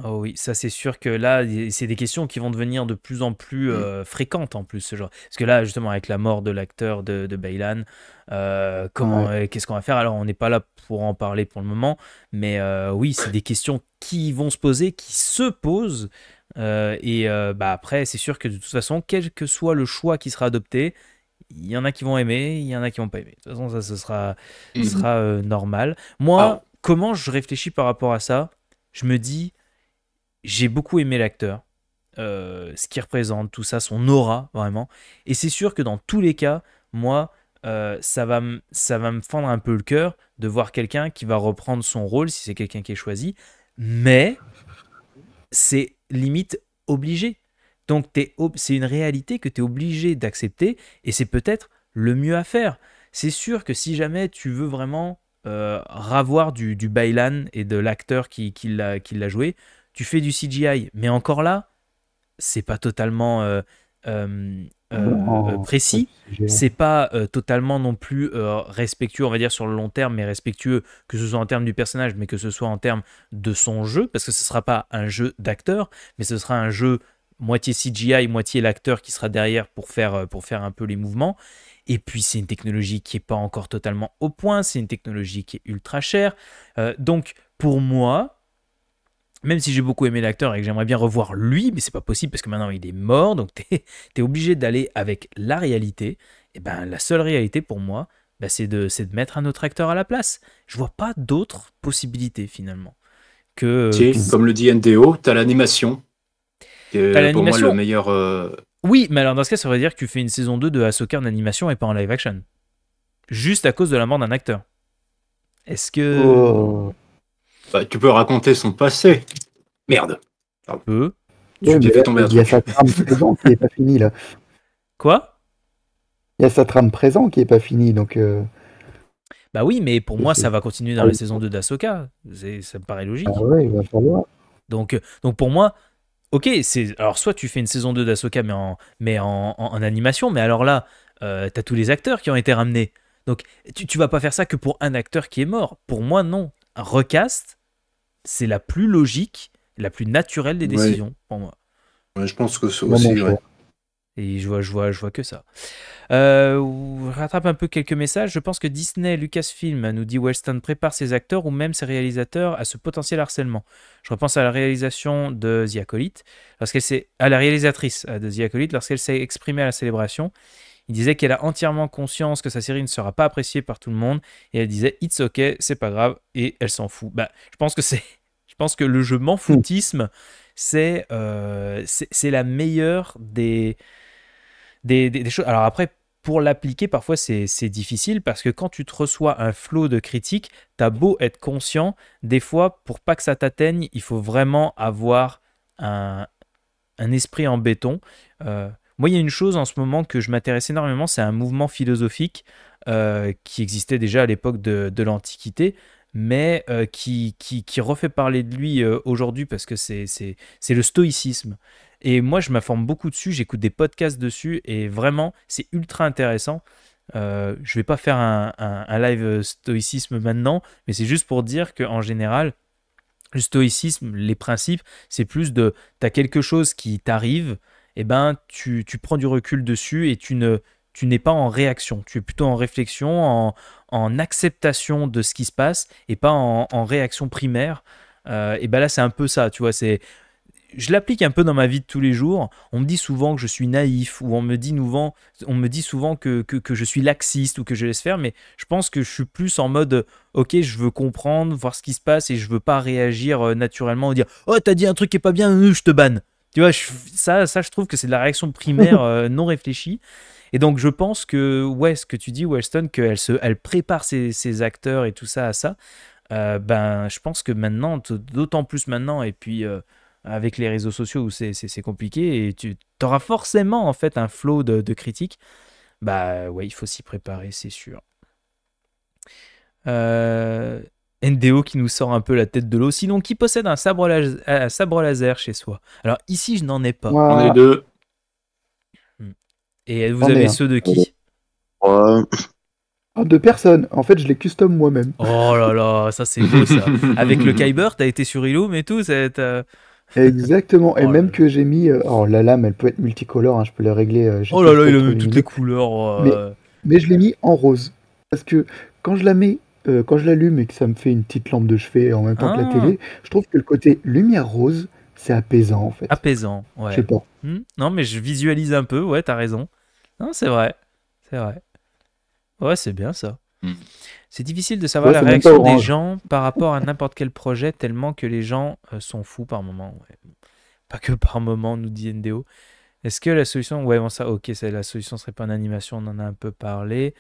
oh oui, ça c'est sûr que là, c'est des questions qui vont devenir de plus en plus mm. fréquentes en plus. Ce genre. Parce que là, justement, avec la mort de l'acteur de, de euh, comment, qu'est-ce qu'on va faire Alors, on n'est pas là pour en parler pour le moment, mais euh, oui, c'est des questions qui vont se poser, qui se posent. Euh, et bah, après, c'est sûr que de toute façon, quel que soit le choix qui sera adopté, il y en a qui vont aimer, il y en a qui vont pas aimer. De toute façon, ça, ce sera, mmh. normal. Moi, comment je réfléchis par rapport à ça Je me dis, j'ai beaucoup aimé l'acteur, ce qu'il représente, tout ça, son aura, vraiment. Et c'est sûr que dans tous les cas, moi, euh, ça, va ça va me fendre un peu le cœur de voir quelqu'un qui va reprendre son rôle si c'est quelqu'un qui est choisi, mais c'est limite obligé. Donc c'est une réalité que tu es obligé d'accepter et c'est peut-être le mieux à faire. C'est sûr que si jamais tu veux vraiment euh, ravoir du, Bailan et de l'acteur qui, l'a joué, tu fais du CGI, mais encore là, c'est pas totalement euh, euh, euh, précis. C'est pas euh, totalement non plus respectueux, on va dire, sur le long terme, mais respectueux que ce soit en termes du personnage, mais que ce soit en termes de son jeu, parce que ce sera pas un jeu d'acteur, mais ce sera un jeu moitié CGI, moitié l'acteur qui sera derrière pour faire, pour faire un peu les mouvements. Et puis c'est une technologie qui est pas encore totalement au point, c'est une technologie qui est ultra chère. donc pour moi, même si j'ai beaucoup aimé l'acteur et que j'aimerais bien revoir lui, mais c'est pas possible parce que maintenant il est mort, donc tu es, obligé d'aller avec la réalité. Et ben la seule réalité pour moi, ben, c'est de, de mettre un autre acteur à la place. Je vois pas d'autres possibilités finalement. Que, comme le dit NDO, tu as l'animation. Pour moi, le meilleur. Euh, oui, mais alors dans ce cas, ça veut dire que tu fais une saison 2 de Ahsoka en animation et pas en live action. Juste à cause de la mort d'un acteur. Est-ce que. Oh. Bah, tu peux raconter son passé. Merde. Un peu. Mmh. Tu Il y a sa trame présente qui n'est pas finie, là. Quoi Il y a sa trame présent qui n'est pas finie, donc. Euh. Bah oui, mais pour moi, ça va continuer dans la ah saison 2 d'Asoka. Ça me paraît logique. Ah donc, euh, donc pour moi, ok, alors soit tu fais une saison 2 d'Asoka, mais, en, mais en, animation, mais alors là, euh, tu as tous les acteurs qui ont été ramenés. Donc tu, ne vas pas faire ça que pour un acteur qui est mort. Pour moi, non. Un recast, c'est la plus logique, la plus naturelle des décisions pour moi. Ouais, je pense que c'est aussi vrai. Et je vois, je vois, je vois que ça. Euh, rattrape un peu quelques messages. Je pense que Disney, Lucasfilm, nous dit weston prépare ses acteurs ou même ses réalisateurs à ce potentiel harcèlement. Je repense à la réalisation de The Acolyte, à la réalisatrice euh, de The Acolyte, lorsqu'elle s'est exprimée à la célébration disait qu'elle a entièrement conscience que sa série ne sera pas appréciée par tout le monde et elle disait It's ok, c'est pas grave et elle s'en fout. Bah, je pense que c'est. Je pense que le jeu m'en foutisme, euh, c'est c'est la meilleure des, des, choses. Alors après, pour l'appliquer, parfois c'est difficile parce que quand tu te reçois un flot de critiques, t'as beau être conscient, des fois, pour pas que ça t'atteigne, il faut vraiment avoir un, un esprit en béton. Euh, moi, il y a une chose en ce moment que je m'intéresse énormément, c'est un mouvement philosophique euh, qui existait déjà à l'époque de, l'Antiquité, mais euh, qui, qui, refait parler de lui euh, aujourd'hui parce que c'est le stoïcisme. Et moi, je m'informe beaucoup dessus, j'écoute des podcasts dessus, et vraiment, c'est ultra intéressant. Euh, je vais pas faire un, un, un live stoïcisme maintenant, mais c'est juste pour dire qu'en général, le stoïcisme, les principes, c'est plus de, tu as quelque chose qui t'arrive, eh ben, tu, prends du recul dessus et tu ne tu n'es pas en réaction, tu es plutôt en réflexion, en, acceptation de ce qui se passe et pas en, réaction primaire. Euh, et ben là, c'est un peu ça, tu vois. C'est je l'applique un peu dans ma vie de tous les jours. On me dit souvent que je suis naïf ou on me dit, souvent, on me dit souvent que, que, je suis laxiste ou que je laisse faire, mais je pense que je suis plus en mode ok, je veux comprendre, voir ce qui se passe et je veux pas réagir euh, naturellement ou dire oh, t'as dit un truc qui est pas bien, euh, je te banne. Tu vois, ça, ça, je trouve que c'est de la réaction primaire euh, non réfléchie. Et donc, je pense que, ouais, ce que tu dis, Weston, qu'elle se, elle prépare ses, acteurs et tout ça à ça, euh, ben, je pense que maintenant, d'autant plus maintenant, et puis euh, avec les réseaux sociaux où c'est compliqué, et tu auras forcément, en fait, un flot de, de critiques. Bah, ouais, il faut s'y préparer, c'est sûr. Euh, NDO qui nous sort un peu la tête de l'eau. Sinon, qui possède un sabre, laser, chez soi Alors ici, je n'en ai pas. On est deux. Et vous avez ceux de qui oh, De personne. En fait, je les custom moi-même. Oh là là, ça c'est beau ça. Avec le Kyber, t'as été sur Illum et tout. Euh, Exactement, et oh même que j'ai mis. Euh, oh la lame, elle peut être multicolore, hein, je peux la régler. Euh, oh là là, il a mis toutes les couleurs. mais je l'ai mis en rose. Parce que quand je la mets euh, quand je l'allume et que ça me fait une petite lampe de chevet en même temps que la ah. télé, je trouve que le côté lumière rose, c'est apaisant en fait. Apaisant, ouais. Je sais pas. Hmm. Non, mais je visualise un peu, ouais, t'as raison. Non, c'est vrai. C'est vrai. Ouais, c'est bien ça. Hmm. C'est difficile de savoir la réaction des gens par rapport à n'importe quel projet, tellement que les gens euh, sont fous par moment. Pas que par moment, nous dit NDO. Est-ce que la solution, ouais, bon, ça, ok, c'est la solution serait pas en animation, on en a un peu parlé.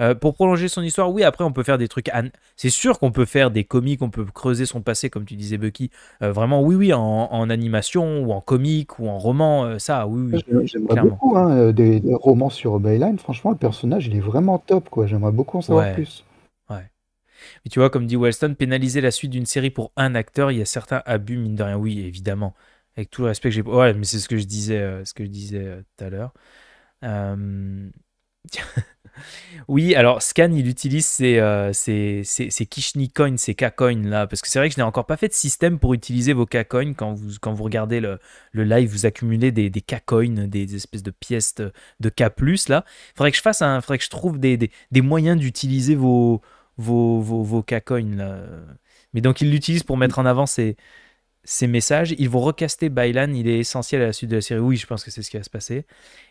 Euh, pour prolonger son histoire, oui, après, on peut faire des trucs. C'est sûr qu'on peut faire des comics, on peut creuser son passé, comme tu disais, Bucky. Euh, vraiment, oui, oui, en, animation ou en comique ou en roman, euh, ça, oui, oui. J'aimerais beaucoup hein, des, romans sur Bayline. Franchement, le personnage, il est vraiment top, quoi. J'aimerais beaucoup en savoir plus. Ouais. Mais tu vois, comme dit Wellstone pénaliser la suite d'une série pour un acteur, il y a certains abus, mine de rien. Oui, évidemment. Avec tout le respect que j'ai. Ouais, mais c'est ce que je disais, ce que je disais tout à l'heure. tiens oui, alors Scan, il utilise ces euh, Kishni-coins, ces K-coins là, parce que c'est vrai que je n'ai encore pas fait de système pour utiliser vos K-coins. Quand vous, quand vous regardez le, le live, vous accumulez des, des K-coins, des, espèces de pièces de, de K+, là. Faudrait que je fasse un, faudrait que je trouve des, moyens d'utiliser vos, vos, vos, vos K-coins là. Mais donc il l'utilise pour mettre en avant ses, ces messages. Ils vont recaster Bailan, il est essentiel à la suite de la série. Oui, je pense que c'est ce qui va se passer.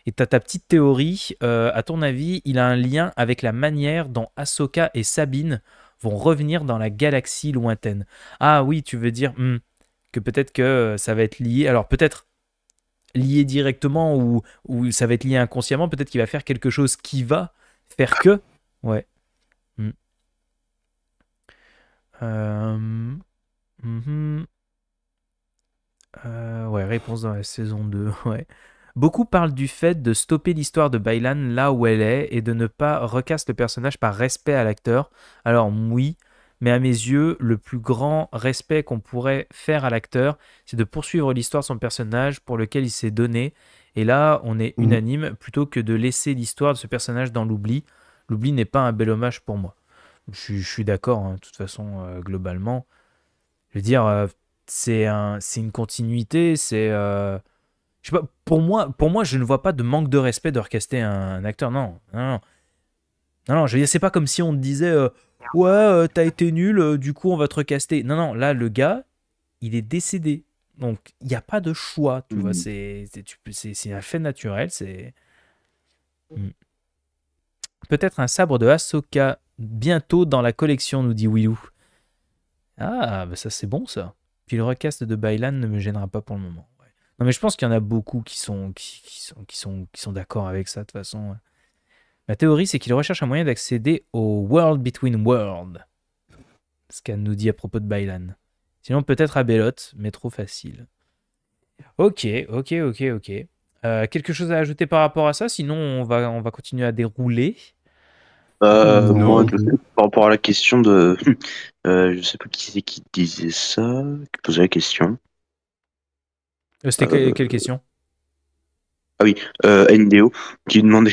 Et tu as ta petite théorie. Euh, à ton avis, il a un lien avec la manière dont Ahsoka et Sabine vont revenir dans la galaxie lointaine. Ah oui, tu veux dire hmm, que peut-être que euh, ça va être lié. Alors peut-être lié directement ou, ou ça va être lié inconsciemment. Peut-être qu'il va faire quelque chose qui va faire que. Ouais. Hmm. Euh, hmm, hmm. Euh, ouais, réponse dans la saison 2, ouais. Beaucoup parlent du fait de stopper l'histoire de Bailan là où elle est et de ne pas recasser le personnage par respect à l'acteur. Alors oui, mais à mes yeux, le plus grand respect qu'on pourrait faire à l'acteur, c'est de poursuivre l'histoire de son personnage pour lequel il s'est donné. Et là, on est mhm. unanime, plutôt que de laisser l'histoire de ce personnage dans l'oubli. L'oubli n'est pas un bel hommage pour moi. Je, suis d'accord, hein, de toute façon, euh, globalement. Je veux dire, euh, c'est un, une continuité, c'est. Euh, je sais pas, pour moi, pour moi, je ne vois pas de manque de respect de recaster un, acteur. Non, non, non. Non, c'est pas comme si on te disait euh, Ouais, euh, t'as été nul, du coup, on va te recaster. Non, non, là, le gars, il est décédé. Donc, il n'y a pas de choix, tu vois. Mhm. C'est un fait naturel, c'est. Hmm. Peut-être un sabre de Ahsoka bientôt dans la collection, nous dit Willou. Ah, bah ça c'est bon ça. Puis le recast de Bailan ne me gênera pas pour le moment. Non, mais je pense qu'il y en a beaucoup qui sont, qui, sont, qui sont, qui sont d'accord avec ça, de toute façon. Ma théorie, c'est qu'il recherche un moyen d'accéder au World Between World. Ce qu'elle nous dit à propos de Bylan. Sinon, peut-être à Belote, mais trop facile. Ok, ok, ok, ok. Euh, quelque chose à ajouter par rapport à ça Sinon, on va, on va continuer à dérouler. Euh, par rapport à la question de. Euh, je sais pas qui c'est qui disait ça, qui posait la question. Euh, c'était euh, quelle question ah oui, NDO qui demandait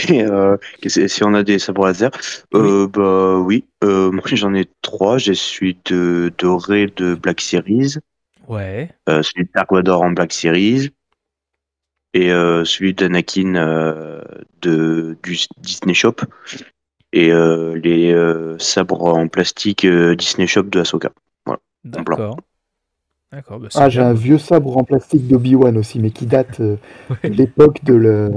si on a des sabres laser. Oui. bah oui, moi j'en ai trois. j'ai celui de doré de Black Series. Ouais. celui de Dark en Black Series et celui d'Anakin de du Disney Shop et euh, les euh, sabres en plastique euh, Disney Shop de Ahsoka. Voilà. D'accord. Bah, ah, j'ai un vieux sabre en plastique d'Obi-Wan aussi, mais qui date de l'époque de, le,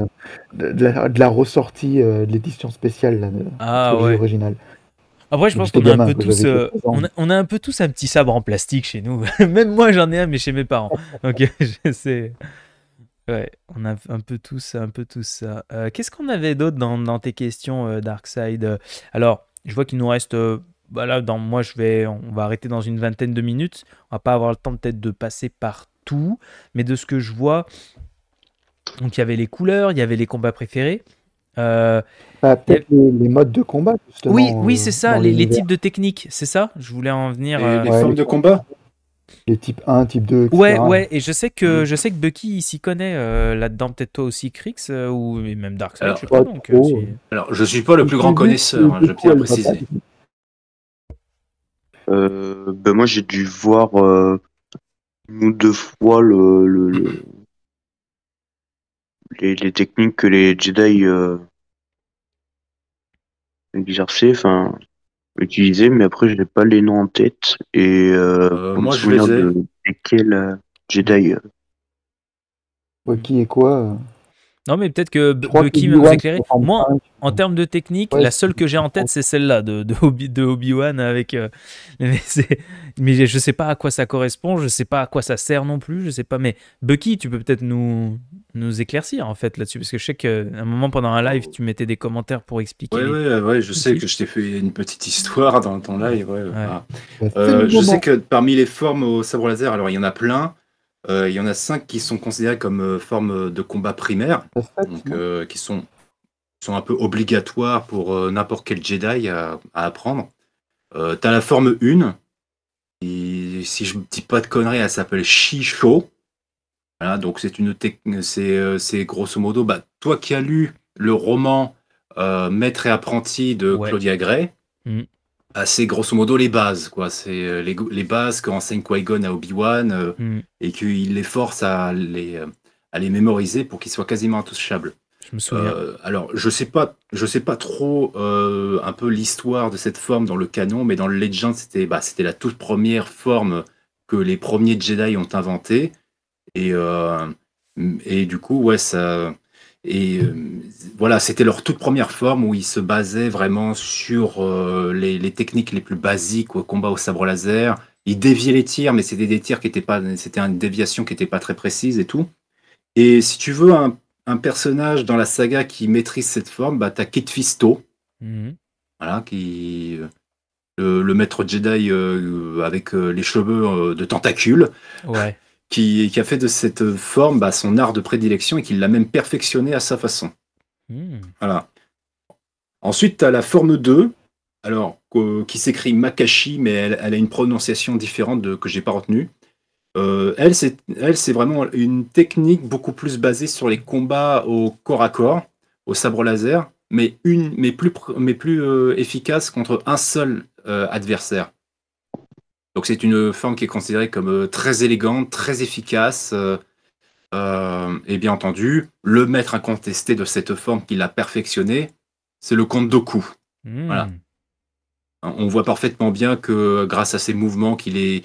de, la, de la, ressortie de l'édition spéciale là, ah, ouais. Après, je pense qu'on a un peu tous, on, a, un peu tous un petit sabre en plastique chez nous. Même moi, j'en ai un, mais chez mes parents. Donc, je sais. Ouais, on a un peu tous ça, un peu tous ça. Euh, qu'est-ce qu'on avait d'autre dans, tes questions, Darkseid euh, Darkside Alors, je vois qu'il nous reste. voilà, euh, bah dans, moi, je vais, on va arrêter dans une vingtaine de minutes. On va pas avoir le temps peut-être de passer par tout, mais de ce que je vois, donc il y avait les couleurs, il y avait les combats préférés. Bah, peut-être les, modes de combat, justement. Oui, oui c'est ça, les, types de techniques, c'est ça Je voulais en venir. Les formes de combat les types 1, type 2, Ouais, ouais, et je sais que, mm. je sais que Bucky, s'y connaît euh, là-dedans, peut-être toi aussi, Krix euh, ou même Dark alors, je sais pas. Alors, je suis pas le plus grand connaisseur, hein, je tiens à préciser. Euh, ben, moi, j'ai dû voir une ou deux fois le, les, les, techniques que les Jedi exerçaient, enfin, utilisé, mais après, je n'ai pas les noms en tête. Et euh, euh, je me souviens de, quel euh, Jedi. qui est quoi non, mais peut-être que Bucky va nous éclairer. Moi, en termes de technique, la seule que j'ai en tête, c'est celle-là de, Obi, wan avec. Euh, mais, mais, je sais pas à quoi ça correspond, je sais pas à quoi ça sert non plus, je sais pas. Mais Bucky, tu peux peut-être nous, nous éclaircir en fait là-dessus, parce que je sais qu'à un moment pendant un live, tu mettais des commentaires pour expliquer. Oui, je sais que je t'ai fait une petite histoire dans ton live. Ouais, euh, je sais que parmi les formes au sabre laser, alors il y en a plein. Euh, il y en a cinq qui sont considérés comme euh, formes euh, de combat primaire, qui sont, sont un peu obligatoires pour n'importe quel Jedi à, apprendre. Euh, as la forme 1, si je ne dis pas de conneries, elle s'appelle Shisho. donc c'est une technique, c'est grosso modo, bah, toi qui as lu le roman Maître et apprenti de Claudia Gray, mm assez grosso modo les bases, quoi. C'est euh, les, les, bases qu'enseigne Qui-Gon à Obi-Wan euh, mm. et qu'il les force à les, euh, les mémoriser pour qu'ils soient quasiment intouchables. Je me souviens. alors, je sais pas, je sais pas trop un peu l'histoire de cette forme dans le canon, mais dans le Legend, c'était bah, c'était la toute première forme que les premiers Jedi ont inventée. Et, et du coup, ouais, ça, et euh, voilà, c'était leur toute première forme où ils se basaient vraiment sur euh, les, techniques les plus basiques au combat au sabre laser. Ils déviaient les tirs, mais c'était des tirs qui n'étaient pas, c'était une déviation qui n'était pas très précise et tout. Et si tu veux un, personnage dans la saga qui maîtrise cette forme, bah, tu as Kit Fisto, mhm. voilà, qui, euh, le maître Jedi avec les cheveux de tentacules. Ouais qui, a fait de cette forme bah, son art de prédilection et qui l'a même perfectionné à sa façon. Hmm. Voilà. Ensuite, tu as la forme 2, alors, qui s'écrit Makashi, mais elle, a une prononciation différente de, que n'ai pas retenue. Euh, elle, c'est vraiment une technique beaucoup plus basée sur les combats au corps à corps, au sabre laser, mais, une, mais plus, mais plus euh, efficace contre un seul euh, adversaire. Donc c'est une forme qui est considérée comme euh, très élégante, très efficace. Euh, euh, et bien entendu, le maître incontesté de cette forme qui l'a perfectionnée, c'est le comte Doku. Hmm. Voilà. On voit parfaitement bien que grâce à ses mouvements, qu'il est,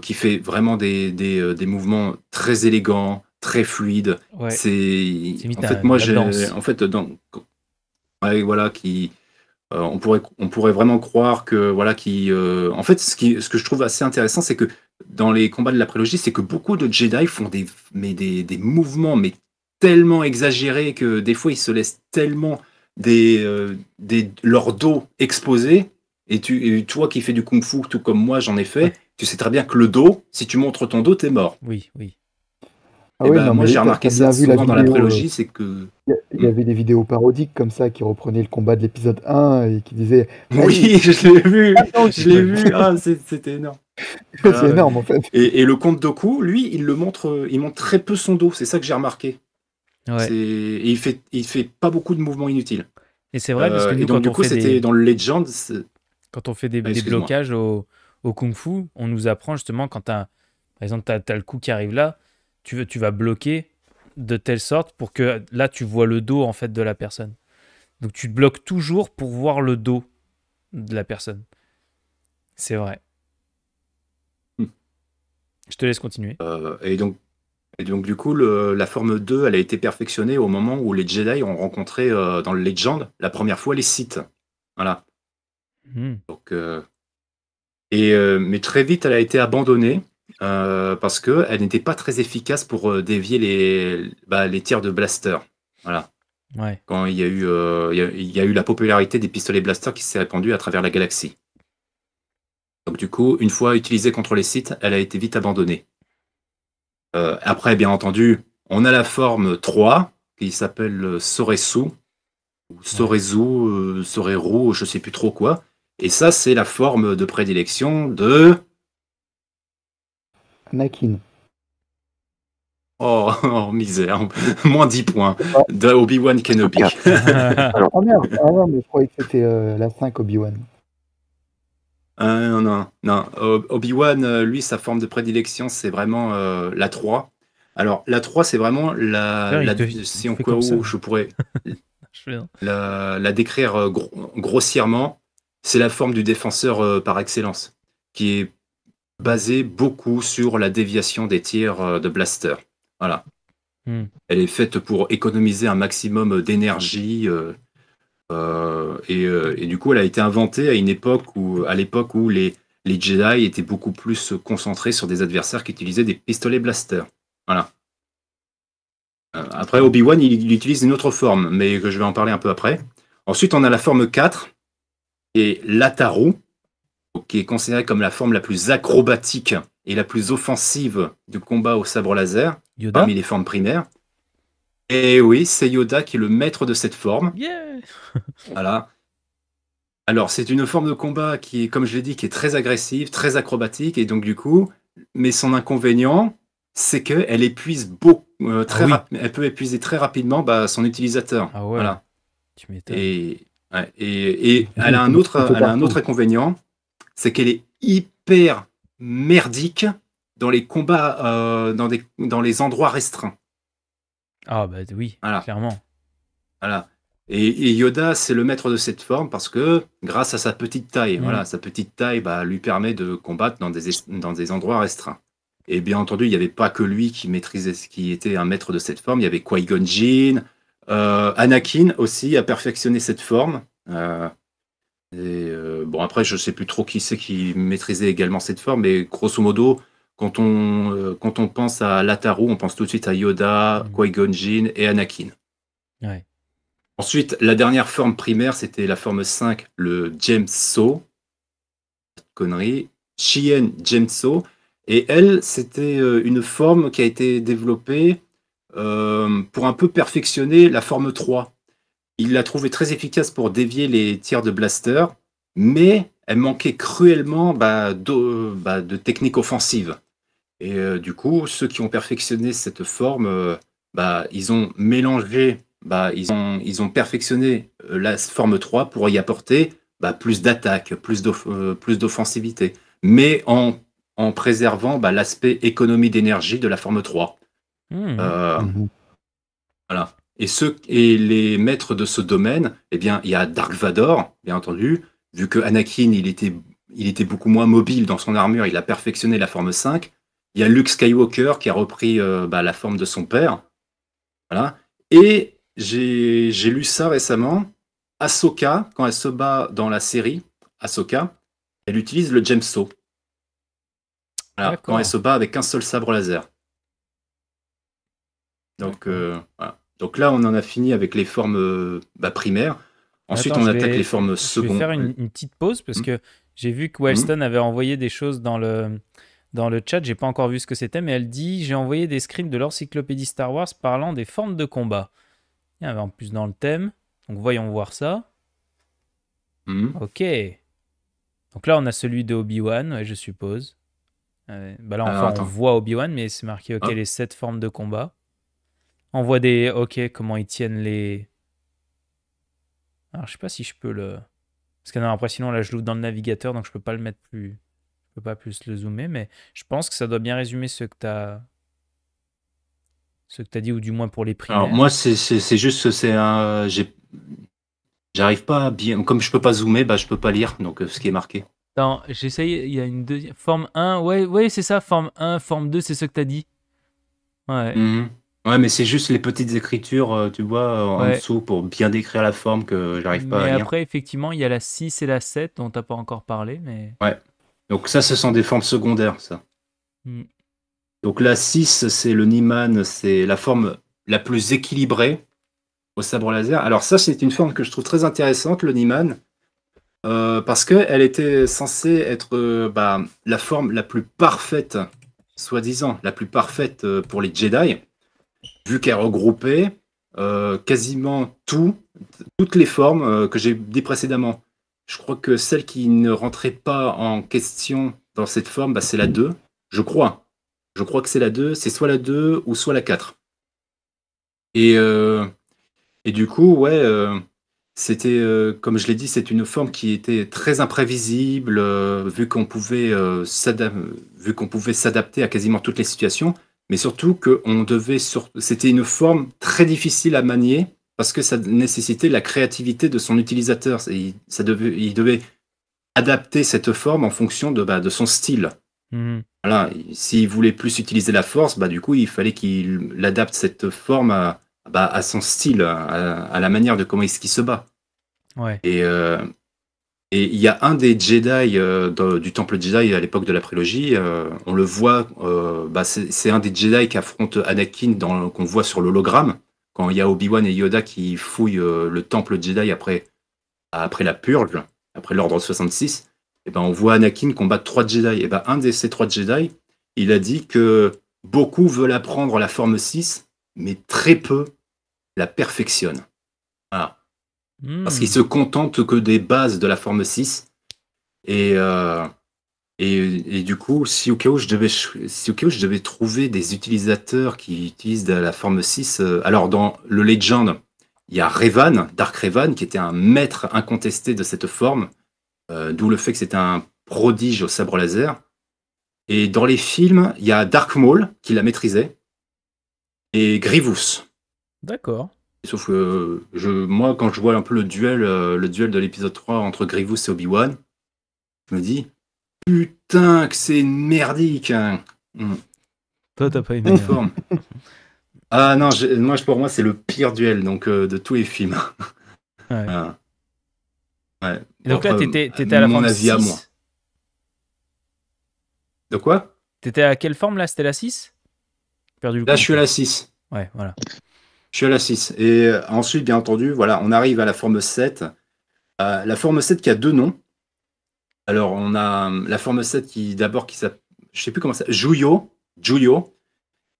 qui fait vraiment des, des, mouvements très élégants, très fluides. C'est en fait moi j'ai en fait donc. voilà qui euh, on, pourrait, on pourrait vraiment croire que voilà qui euh, en fait ce, qui, ce que je trouve assez intéressant c'est que dans les combats de la prélogie c'est que beaucoup de Jedi font des mais des, mouvements mais tellement exagérés que des fois ils se laissent tellement des, euh, des leur dos exposé et tu toi qui fais du kung fu tout comme moi j'en ai fait tu sais très bien que le dos si tu montres ton dos t'es mort oui oui ah oui, eh ben, moi j'ai remarqué ça dans la prélogie, euh, c'est que. Il y hmm. avait des vidéos parodiques comme ça qui reprenaient le combat de l'épisode 1 et qui disaient. Oui, je l'ai vu, ah je l'ai vu, ah, c'était énorme. c'est énorme en fait. Et, le comte Doku, lui, il le montre, il montre très peu son dos, c'est ça que j'ai remarqué. Et il fait, il fait pas beaucoup de mouvements inutiles. Et c'est vrai, parce que euh, donc, quand du on coup, c'était dans le Legend. Quand on fait des, blocages au, Kung Fu, on nous apprend justement quand as, par exemple, tu as le coup qui arrive là tu, veux, tu vas bloquer de telle sorte pour que là, tu vois le dos en fait de la personne. Donc tu bloques toujours pour voir le dos de la personne. C'est vrai. Hmm. Je te laisse continuer. Euh, et, donc, et donc, du coup, la forme 2, elle a été perfectionnée au moment où les Jedi ont rencontré euh, dans le Legend la première fois les Sith. Voilà. Hmm. Donc, euh, et, mais très vite, elle a été abandonnée euh, parce qu'elle n'était pas très efficace pour euh, dévier les, bah, les tirs de blaster. Voilà. Quand il y, a eu, euh, il, y a, eu la popularité des pistolets blaster qui s'est répandue à travers la galaxie. Donc du coup, une fois utilisée contre les sites, elle a été vite abandonnée. après, bien entendu, on a la forme 3 qui s'appelle Soresu ou Sorezu, Soreru, je sais plus trop quoi. Et ça, c'est la forme de prédilection de Anakin. Oh, oh, misère. Moins 10 points de Obi-Wan Kenobi. oh merde, mais je croyais que c'était euh, la 5 Obi-Wan. Euh, non, non, Obi-Wan, euh, lui, sa forme de prédilection, c'est vraiment la 3. Alors, la 3, c'est vraiment la. la si on quoi où je pourrais la, la, décrire grossièrement, c'est la forme du défenseur par excellence, qui est basée beaucoup sur la déviation des tirs euh, de blaster. Voilà. Hmm. Elle est faite pour économiser un maximum d'énergie. Euh, euh, et, du coup, elle a été inventée à une époque où, à l'époque où les, Jedi étaient beaucoup plus concentrés sur des adversaires qui utilisaient des pistolets blaster. Voilà. Après, Obi-Wan, il, utilise une autre forme, mais que je vais en parler un peu après. Ensuite, on a la forme 4 et l'Ataru, qui est considérée comme la forme la plus acrobatique et la plus offensive du combat au sabre laser, parmi les formes primaires. Et oui, c'est Yoda qui est le maître de cette forme. Yeah voilà. Alors, c'est une forme de combat qui, comme je l'ai dit, qui est très agressive, très acrobatique, et donc du coup, mais son inconvénient, c'est qu'elle épuise beaucoup, euh, ah très elle peut épuiser très rapidement bah, son utilisateur. Ah ouais. Voilà. Tu et, et, elle a un autre, elle a un autre inconvénient, c'est qu'elle est hyper merdique dans les combats, euh, dans, les endroits restreints. Ah bah oui, clairement. Voilà. Et, Yoda, c'est le maître de cette forme parce que grâce à sa petite taille, mm. voilà, sa petite taille bah, lui permet de combattre dans des, endroits restreints. Et bien entendu, il n'y avait pas que lui qui maîtrisait, ce qui était un maître de cette forme. Il y avait Qui-Gon Jinn, euh, Anakin aussi a perfectionné cette forme. Euh, euh, bon, après, je ne sais plus trop qui c'est qui maîtrisait également cette forme, mais grosso modo, quand on, euh, quand on pense à Lataru, on pense tout de suite à Yoda, mm. Qui-Gon Jinn et Anakin. Ensuite, la dernière forme primaire, c'était la forme 5, le Jameso. Connerie. Chien so Et elle, c'était euh, une forme qui a été développée pour un peu perfectionner la forme 3 il l'a trouvé très efficace pour dévier les tirs de blaster, mais elle manquait cruellement bah, bah, de, techniques offensives. Et euh, du coup, ceux qui ont perfectionné cette forme, euh, bah, ils ont mélangé, ils ont, perfectionné euh, la forme 3 pour y apporter plus d'attaque, plus d'offensivité, mais en, préservant l'aspect économie d'énergie de la forme 3. Hmm. Mhm. Voilà. Et, et les maîtres de ce domaine, eh bien, il y a Dark Vador, bien entendu, vu que Anakin, il était, il était beaucoup moins mobile dans son armure, il a perfectionné la forme 5. Il y a Luke Skywalker qui a repris euh, bah, la forme de son père. Voilà. Et j'ai lu ça récemment. Ahsoka, quand elle se bat dans la série, Ahsoka, elle utilise le Gemso. Voilà, quand elle se bat avec un seul sabre laser. Donc, euh, voilà. Donc là, on en a fini avec les formes euh, bah, primaires. Ensuite, on attaque les formes secondaires. Je vais faire une, petite pause parce mmh. que j'ai vu que Wellston mmh. avait envoyé des choses dans le, dans le chat. J'ai pas encore vu ce que c'était, mais elle dit J'ai envoyé des scripts de l'encyclopédie Star Wars parlant des formes de combat. Il y avait en plus dans le thème. Donc voyons voir ça. Mmh. Ok. Donc là, on a celui de Obi-Wan, je suppose. Euh, bah là, on voit Obi-Wan, mais c'est marqué OK, les sept formes de combat. On voit des... Ok, comment ils tiennent les... Alors, je sais pas si je peux le... Parce que après, sinon, là, je l'ouvre dans le navigateur, donc je peux pas le mettre plus... Je peux pas plus le zoomer, mais je pense que ça doit bien résumer ce que tu as... Ce que tu as dit, ou du moins pour les prix. Alors, moi, c'est juste que c'est un... J'arrive pas à bien... Comme je peux pas zoomer, bah, je peux pas lire, donc euh, ce qui est marqué. Attends, j'essaye, il y a une deuxième... Forme 1, ouais, ouais c'est ça, forme 1, forme 2, c'est ce que tu as dit. Ouais. Mhm. Ouais, mais c'est juste les petites écritures, euh, tu vois, en dessous pour bien décrire la forme que j'arrive pas à lire. après, effectivement, il y a la 6 et la 7 dont t'as pas encore parlé, mais... Ouais. Donc ça, ce sont des formes secondaires, ça. Hmm. Donc la 6, c'est le Niman, c'est la forme la plus équilibrée au sabre laser. Alors ça, c'est une forme que je trouve très intéressante, le Niman, euh, parce qu'elle était censée être euh, bah, la forme la plus parfaite, soi-disant, la plus parfaite pour les Jedi vu qu'elle regroupait euh, quasiment toutes les formes euh, que j'ai dit précédemment. Je crois que celle qui ne rentrait pas en question dans cette forme, bah, c'est la 2, je crois. Je crois que c'est la 2, c'est soit la 2 ou soit la 4. Et, euh, et du coup, ouais, c'était, comme je l'ai dit, c'est une forme qui était très imprévisible, vu qu'on pouvait, vu qu'on pouvait s'adapter à quasiment toutes les situations mais surtout que on devait sur... c'était une forme très difficile à manier parce que ça nécessitait la créativité de son utilisateur. ça devait, il devait adapter cette forme en fonction de, bah, de son style. Mmh. Voilà, s'il voulait plus utiliser la force, bah, du coup, il fallait qu'il adapte cette forme à, bah, à son style, à, la manière de comment est-ce qu'il se bat. Ouais. Et, euh, et il y a un des Jedi euh, du temple Jedi à l'époque de la prélogie. Euh, on le voit, euh, bah, c'est un des Jedi qui affronte Anakin qu'on voit sur l'hologramme quand il y a Obi-Wan et Yoda qui fouillent le temple Jedi après après la purge, après l'ordre 66. Et ben on voit Anakin combattre trois Jedi. Et ben un de ces trois Jedi, il a dit que beaucoup veulent apprendre la forme 6, mais très peu la perfectionnent. Parce hmm. qu'il se contente que des bases de la forme 6. Et, euh, et, et, du coup, si au, cas où je devais, si je devais trouver des utilisateurs qui utilisent la forme 6, euh, alors dans le Legend, il y a Revan, Dark Revan, qui était un maître incontesté de cette forme, euh, d'où le fait que c'était un prodige au sabre laser. Et dans les films, il y a Dark Maul qui la maîtrisait et Grievous. D'accord. Sauf que moi, quand je vois un peu le duel, euh, le duel de l'épisode 3 entre Grievous et Obi-Wan, je me dis putain que c'est merdique. Hein. Hmm. Toi, t'as pas aimé. Hein. forme. ah non, pour moi, c'est le pire duel donc euh, de tous les films. ouais. Ah. Donc là, euh, t'étais, à la forme avis 6. à De quoi T'étais à quelle forme là C'était la 6 Perdu là, je suis à la 6. Ouais, voilà. Je suis à la 6. Et euh, ensuite, bien entendu, voilà, on arrive à la forme 7. Euh, la forme 7 qui a deux noms. Alors, on a euh, la forme 7 qui, d'abord, qui s'appelle, je sais plus comment ça, Juyo. Juyo.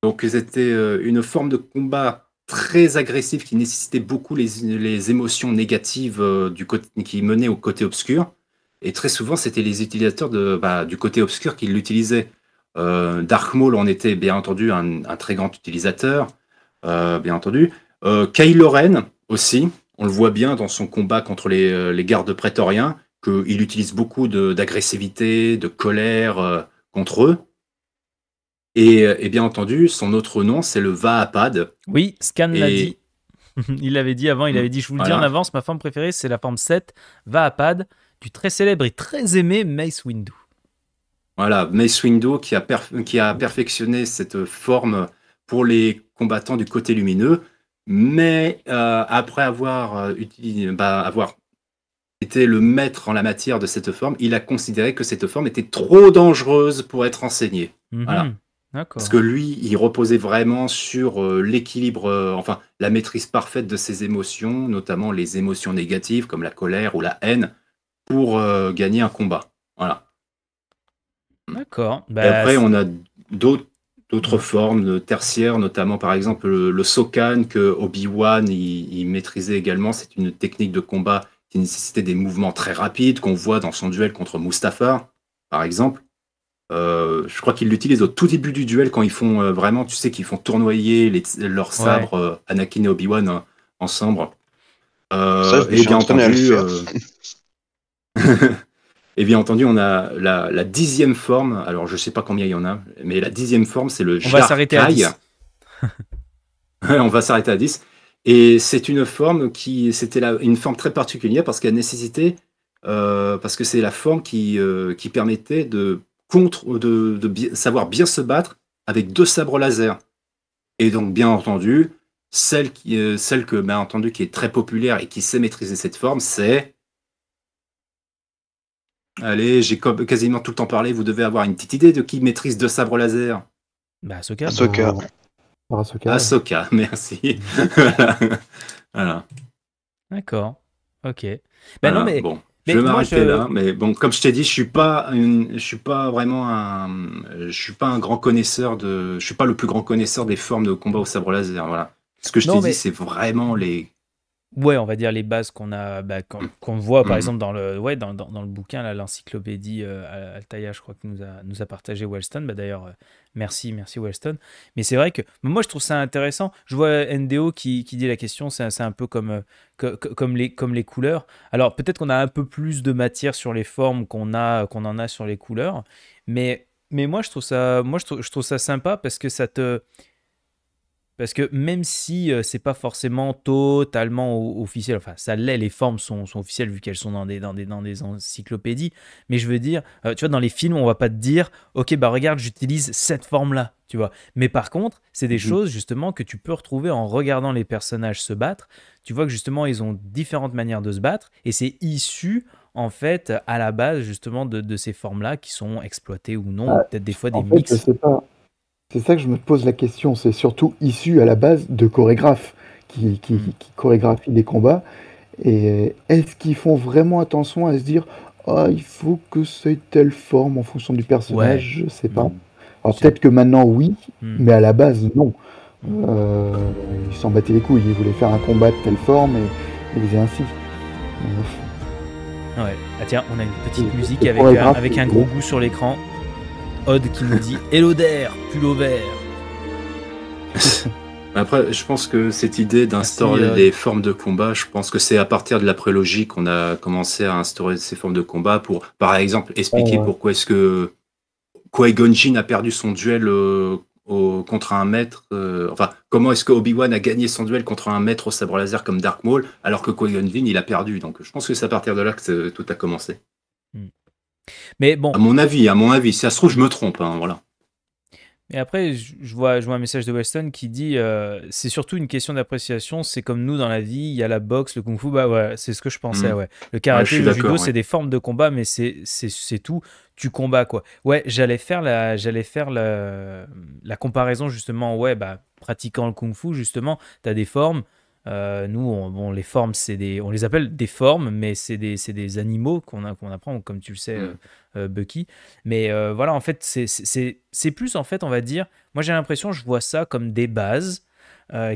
Donc, c'était une forme de combat très agressive qui nécessitait beaucoup les, les émotions négatives du côté, qui menaient au côté obscur. Et très souvent, c'était les utilisateurs de, bah, du côté obscur qui l'utilisaient. Dark Maul en était bien entendu un, un très grand utilisateur. Euh, bien entendu. Euh, Kylo Loren aussi, on le voit bien dans son combat contre les, euh, gardes prétoriens, qu'il utilise beaucoup d'agressivité, de, colère contre eux. Et, bien entendu, son autre nom, c'est le Vaapad. Oui, Scan l'a dit. il l'avait dit avant, il mm. avait dit, je vous le dis en avance, ma forme préférée, c'est la forme 7, Vaapad, du très célèbre et très aimé Mace Windu. Voilà, Mace Windu qui a, qui a perfectionné cette forme pour les combattants du côté lumineux. Mais euh, après avoir, euh, bah, été utilisé, avoir le maître en la matière de cette forme, il a considéré que cette forme était trop dangereuse pour être enseignée. Mhm. voilà. Parce que lui, il reposait vraiment sur euh, l'équilibre, enfin la maîtrise parfaite de ses émotions, notamment les émotions négatives comme la colère ou la haine, pour gagner un combat. Voilà. D'accord. après, bah, on a d'autres d'autres mm. formes tertiaires, notamment par exemple le, Sokan que Obi-Wan il, maîtrisait également. C'est une technique de combat qui nécessitait des mouvements très rapides qu'on voit dans son duel contre Mustafar, par exemple. Euh, je crois qu'il l'utilise au tout début du duel quand ils font euh, vraiment, tu sais, qu'ils font tournoyer leurs sabres, euh, Anakin et Obi-Wan hein, ensemble. Ça, bien entendu, hein. Et bien entendu, on a la, dixième forme. Alors, je ne sais pas combien il y en a, mais la dixième forme, c'est le on on va s'arrêter à 10. Et c'est une forme qui, c'était une forme très particulière parce qu'elle nécessitait, euh, parce que c'est la forme qui, euh, permettait de, contre, de, savoir bien se battre avec deux sabres laser. Et donc, bien entendu, celle, qui, euh, celle que, bien entendu, qui est très populaire et qui sait maîtriser cette forme, c'est Allez, j'ai quasiment tout le temps parlé, vous devez avoir une petite idée de qui maîtrise deux sabres laser. Bah, Soka. Ahsoka. Bah... merci. voilà. D'accord. Ok. Bah, non, mais. Bon. je vais m'arrêter là, mais bon, comme je t'ai dit, je suis pas je suis pas vraiment un, je suis pas un grand connaisseur de, je suis pas le plus grand connaisseur des formes de combat au sabre laser, voilà. Ce que je t'ai dit, c'est vraiment les, Ouais, on va dire les bases qu'on a, bah, mm. qu'on voit par mm-hmm. exemple dans le, ouais, dans, dans, le bouquin, l'encyclopédie euh, Altaïa, je crois que nous a, nous a partagé Wellstone. Bah, D'ailleurs, euh, merci, merci Wellstone. Mais c'est vrai que moi, je trouve ça intéressant. Je vois NDO qui, qui dit la question, c'est un peu comme, euh, comme, les, comme les couleurs. Alors peut-être qu'on a un peu plus de matière sur les formes qu'on qu'on en a sur les couleurs, mais, mais moi, je trouve ça, moi, je trouve, je trouve ça sympa parce que ça te parce que même si ce euh, c'est pas forcément totalement officiel, enfin ça l'est, les formes sont, sont officielles vu qu'elles sont dans des, dans, des, dans des encyclopédies, mais je veux dire, euh, tu vois, dans les films, on va pas te dire, ok, bah regarde, j'utilise cette forme-là, tu vois. Mais par contre, c'est des mhm. choses justement que tu peux retrouver en regardant les personnages se battre. Tu vois que justement, ils ont différentes manières de se battre et c'est issu en fait à la base justement de, ces formes-là qui sont exploitées ou non, ah, peut-être des fois des fait, mix. pas. C'est ça que je me pose la question. C'est surtout issu à la base de chorégraphes qui, qui, mm. qui chorégraphient les combats. Et est-ce qu'ils font vraiment attention à se dire ah, il faut que c'est telle forme en fonction du personnage Je sais pas. Mm. Alors peut-être que maintenant oui, mm. mais à la base non. Euh, ils s'en battaient les couilles, ils voulaient faire un combat de telle forme et ils faisaient ainsi. Ah tiens, on a une petite musique avec, avec un gros goût sur l'écran. Odd qui nous dit Hello there, pull vert. Après, je pense que cette idée d'instaurer euh, des formes de combat, je pense que c'est à partir de la prélogie qu'on a commencé à instaurer ces formes de combat pour, par exemple, expliquer pourquoi est-ce que Qui-Gon Jinn a perdu son duel euh, contre un maître. Euh, enfin, comment est-ce que Obi-Wan a gagné son duel contre un maître au sabre laser comme Dark Maul, alors que Qui-Gon Jinn, il a perdu. Donc, je pense que c'est à partir de là que tout a commencé. Mais bon. À mon avis, à mon avis, si ça se trouve, je me trompe. Hein, voilà. Et après, je vois, je vois un message de Weston qui dit euh, c'est surtout une question d'appréciation. C'est comme nous dans la vie, il y a la boxe, le kung-fu. Bah ouais, c'est ce que je pensais. Mm. Ouais. Le ah, karaté, le judo, c'est des formes de combat, mais c'est tout. Tu combats quoi. Ouais, j'allais faire la, j'allais faire la, comparaison justement. Ouais, bah pratiquant le kung-fu justement, t'as des formes. Euh, nous, on, les formes, c'est des, on les appelle des formes, mais c'est des, des, animaux qu'on apprend, comme tu le sais, mm. euh, euh, Bucky. Mais voilà, en fait, c'est plus, en fait, on va dire, moi j'ai l'impression, je vois ça comme des bases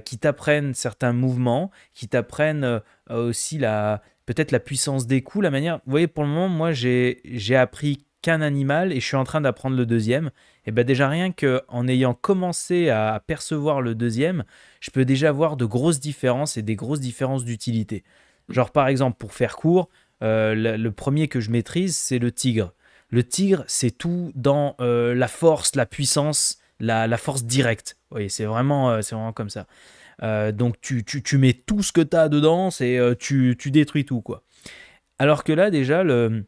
qui t'apprennent certains mouvements, qui t'apprennent aussi la peut-être la puissance des coups, la manière. Vous voyez, pour le moment, moi j'ai appris qu'un animal et je suis en train d'apprendre le deuxième et eh ben, déjà rien que en ayant commencé à percevoir le deuxième, je peux déjà voir de grosses différences et des grosses différences d'utilité. Genre par exemple pour faire court, euh, le, premier que je maîtrise c'est le tigre. Le tigre c'est tout dans euh, la force, la puissance, la, force directe. Oui, c'est vraiment, euh, c'est vraiment comme ça. donc tu, tu, mets tout ce que tu as dedans, et tu, tu détruis tout quoi. Alors que là déjà le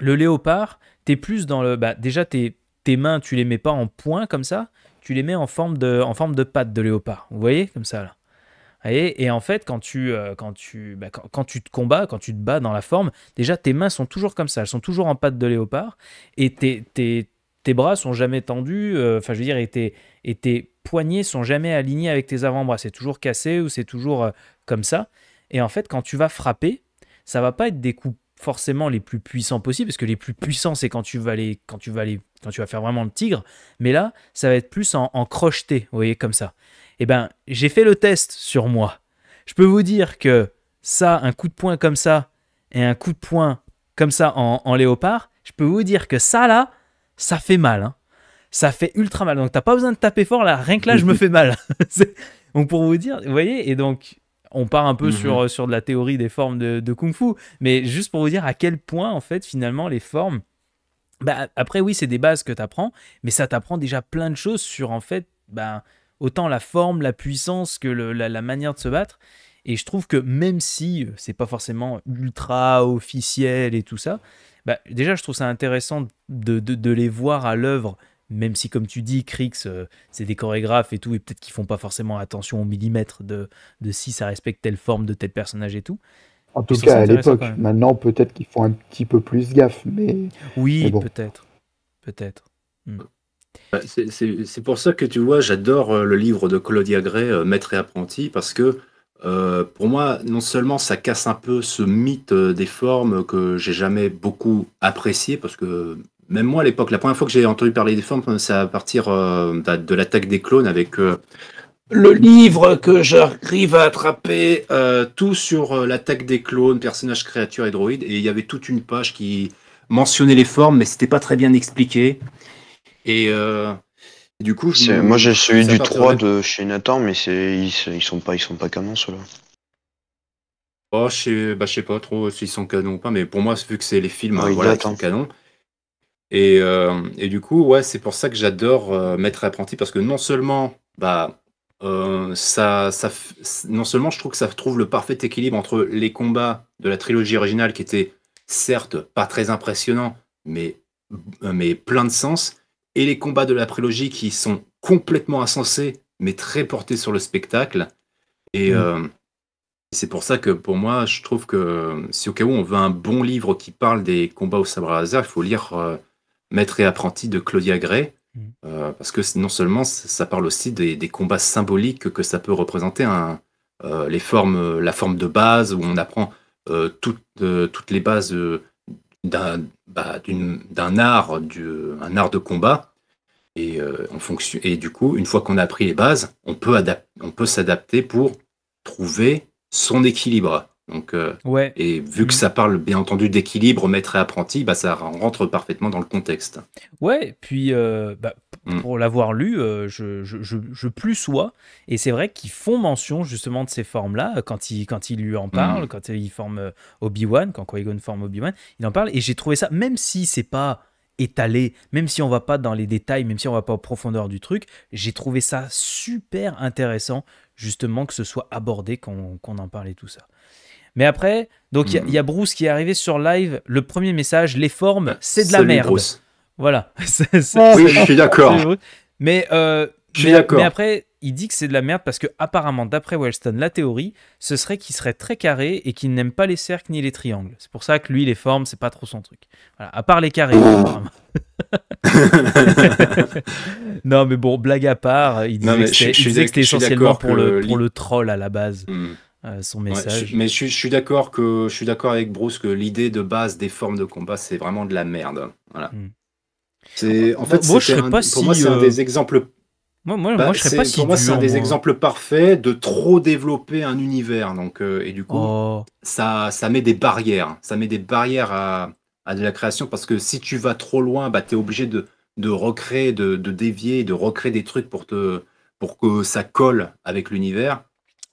le léopard, es plus dans le. Bah, déjà, es tes mains, tu les mets pas en point comme ça, tu les mets en forme de, en forme de patte de léopard. Vous voyez Comme ça, là. Et, et en fait, quand tu, euh, quand, tu, bah, quand, tu te combats, quand tu te bats dans la forme, déjà tes mains sont toujours comme ça, elles sont toujours en patte de léopard, et tes, tes, tes bras sont jamais tendus, euh, enfin je veux dire, et tes, et tes, poignets sont jamais alignés avec tes avant-bras, c'est toujours cassé ou c'est toujours euh, comme ça. Et en fait, quand tu vas frapper, ça va pas être des coups forcément les plus puissants possibles, parce que les plus puissants, c'est quand tu vas les, quand tu vas les quand tu vas faire vraiment le tigre, mais là, ça va être plus en, crocheté, vous voyez, comme ça. Eh ben, j'ai fait le test sur moi. Je peux vous dire que ça, un coup de poing comme ça, et un coup de poing comme ça en, léopard, je peux vous dire que ça, là, ça fait mal. Hein. Ça fait ultra mal. Donc, tu n'as pas besoin de taper fort, là. Rien que là, je me fais mal. donc, pour vous dire, vous voyez, et donc, on part un peu mhm. sur, sur de la théorie des formes de, de Kung Fu, mais juste pour vous dire à quel point, en fait, finalement, les formes bah, après, oui, c'est des bases que tu apprends, mais ça t'apprend déjà plein de choses sur, en fait, bah, autant la forme, la puissance que la, manière de se battre. Et je trouve que même si euh, c'est pas forcément ultra officiel et tout ça, bah, déjà, je trouve ça intéressant de, les voir à l'œuvre, même si, comme tu dis, Crix, euh, c'est des chorégraphes et tout, et peut-être qu'ils font pas forcément attention au millimètre de, de si ça respecte telle forme de tel personnage et tout. En tout cas, à l'époque. Maintenant, peut-être qu'ils font un petit peu plus gaffe, mais. Oui, peut-être. Peut-être. Hmm. Euh, c'est pour ça que tu vois, j'adore euh, le livre de Claudia Gray, euh, Maître et apprenti, parce que pour moi, non seulement ça casse un peu ce mythe des formes que j'ai jamais beaucoup apprécié, parce que même moi à l'époque, la première fois que j'ai entendu parler des formes, c'est à partir de l'attaque des clones avec le livre que j'arrive à attraper, euh, tout sur euh, l'attaque des clones, personnages, créatures et droïdes. Et il y avait toute une page qui mentionnait les formes, mais c'était pas très bien expliqué. Et euh, du coup, je moi j'ai celui du 3 de chez Nathan, mais ils, ils sont pas ils sont pas canons ceux-là. Oh, je sais, bah, je sais pas trop s'ils sont canons ou pas, mais pour moi, vu que c'est les films, oh, hein, ils sont hein. canons. Et, et, du coup, ouais, c'est pour ça que j'adore Maître Apprenti, parce que non seulement bah, euh, non seulement je trouve que ça trouve le parfait équilibre entre les combats de la trilogie originale qui était certes pas très impressionnant, mais, euh, mais plein de sens, et les combats de la prélogie qui sont complètement insensés, mais très portés sur le spectacle. Et mmh. euh, c'est pour ça que pour moi, je trouve que si au cas où on veut un bon livre qui parle des combats au sabre à laser, il faut lire Maître et apprenti de Claudia Gray. Mm. Euh, parce que non seulement ça parle aussi des, combats symboliques que ça peut représenter, euh, les formes, la forme de base où on apprend euh, toutes les bases bah, d'un art, un art de combat. Et, fonction, et du coup, une fois qu'on a appris les bases, on peut s'adapter pour trouver son équilibre. Donc, euh, ouais. Et vu que mm. ça parle bien entendu d'équilibre maître et apprenti, bah, ça rentre parfaitement dans le contexte. Ouais, puis euh, bah, mm. pour l'avoir lu, euh, je, plus sois. Et c'est vrai qu'ils font mention justement de ces formes-là quand ils quand il lui en mm. parlent, quand il forme Obi-Wan, quand Qui-Gon forme Obi-Wan, il en parle. Et j'ai trouvé ça, même si c'est pas étalé, même si on va pas dans les détails, même si on va pas en profondeur du truc, j'ai trouvé ça super intéressant justement que ce soit abordé, qu'on en parlait tout ça. Mais après, donc hmm. il y, a Bruce qui est arrivé sur live. Le premier message, les formes, c'est de la merde. Voilà. oui, je suis d'accord. Mais, après, il dit que c'est de la merde parce que apparemment, d'après Wellstone, la théorie, ce serait qu'il serait très carré et qu'il n'aime pas les cercles ni les triangles. C'est pour ça que lui, les formes, c'est pas trop son truc. À part les carrés. Oh. non, mais bon, blague à part, il disait que c'était essentiellement pour, le, le troll à la base. Hmm. Euh, son message. mais je, suis d'accord que je suis d'accord avec Bruce que l'idée de base des formes de combat c'est vraiment de la merde. Voilà. Hmm. C'est en fait moi, je pour moi c'est un euh, des exemples. Moi, moi, bah, je serais pas si pour moi c'est un des exemples parfaits de trop développer un univers donc euh, et du coup oh. ça ça met des barrières ça met des barrières à, à de la création parce que si tu vas trop loin bah es obligé de de recréer de, de dévier de recréer des trucs pour te pour que ça colle avec l'univers.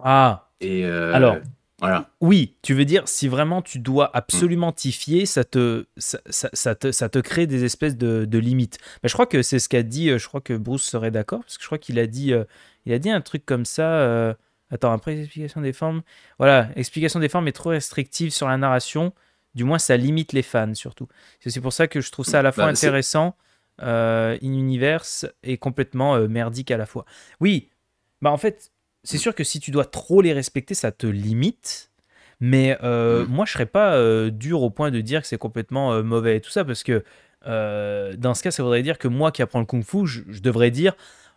Ah euh, Alors, voilà. oui, tu veux dire, si vraiment tu dois absolument t'y fier, ça te, ça, te, crée des espèces de, limites. Mais je crois que c'est ce qu'a dit, euh, je crois que Bruce serait d'accord, parce que je crois qu'il a dit, euh, il a dit un truc comme ça. attends, après explication des formes. Voilà, explication des formes est trop restrictive sur la narration. Du moins, ça limite les fans surtout. C'est pour ça que je trouve ça à la fois bah, intéressant, in-universe, et complètement merdique à la fois. Oui, bah en fait, c'est sûr que si tu dois trop les respecter, ça te limite. Mais euh, mm. moi, je serais pas euh, dur au point de dire que c'est complètement euh, mauvais et tout ça, parce que dans ce cas, ça voudrait dire que moi qui apprends le kung-fu, je, devrais dire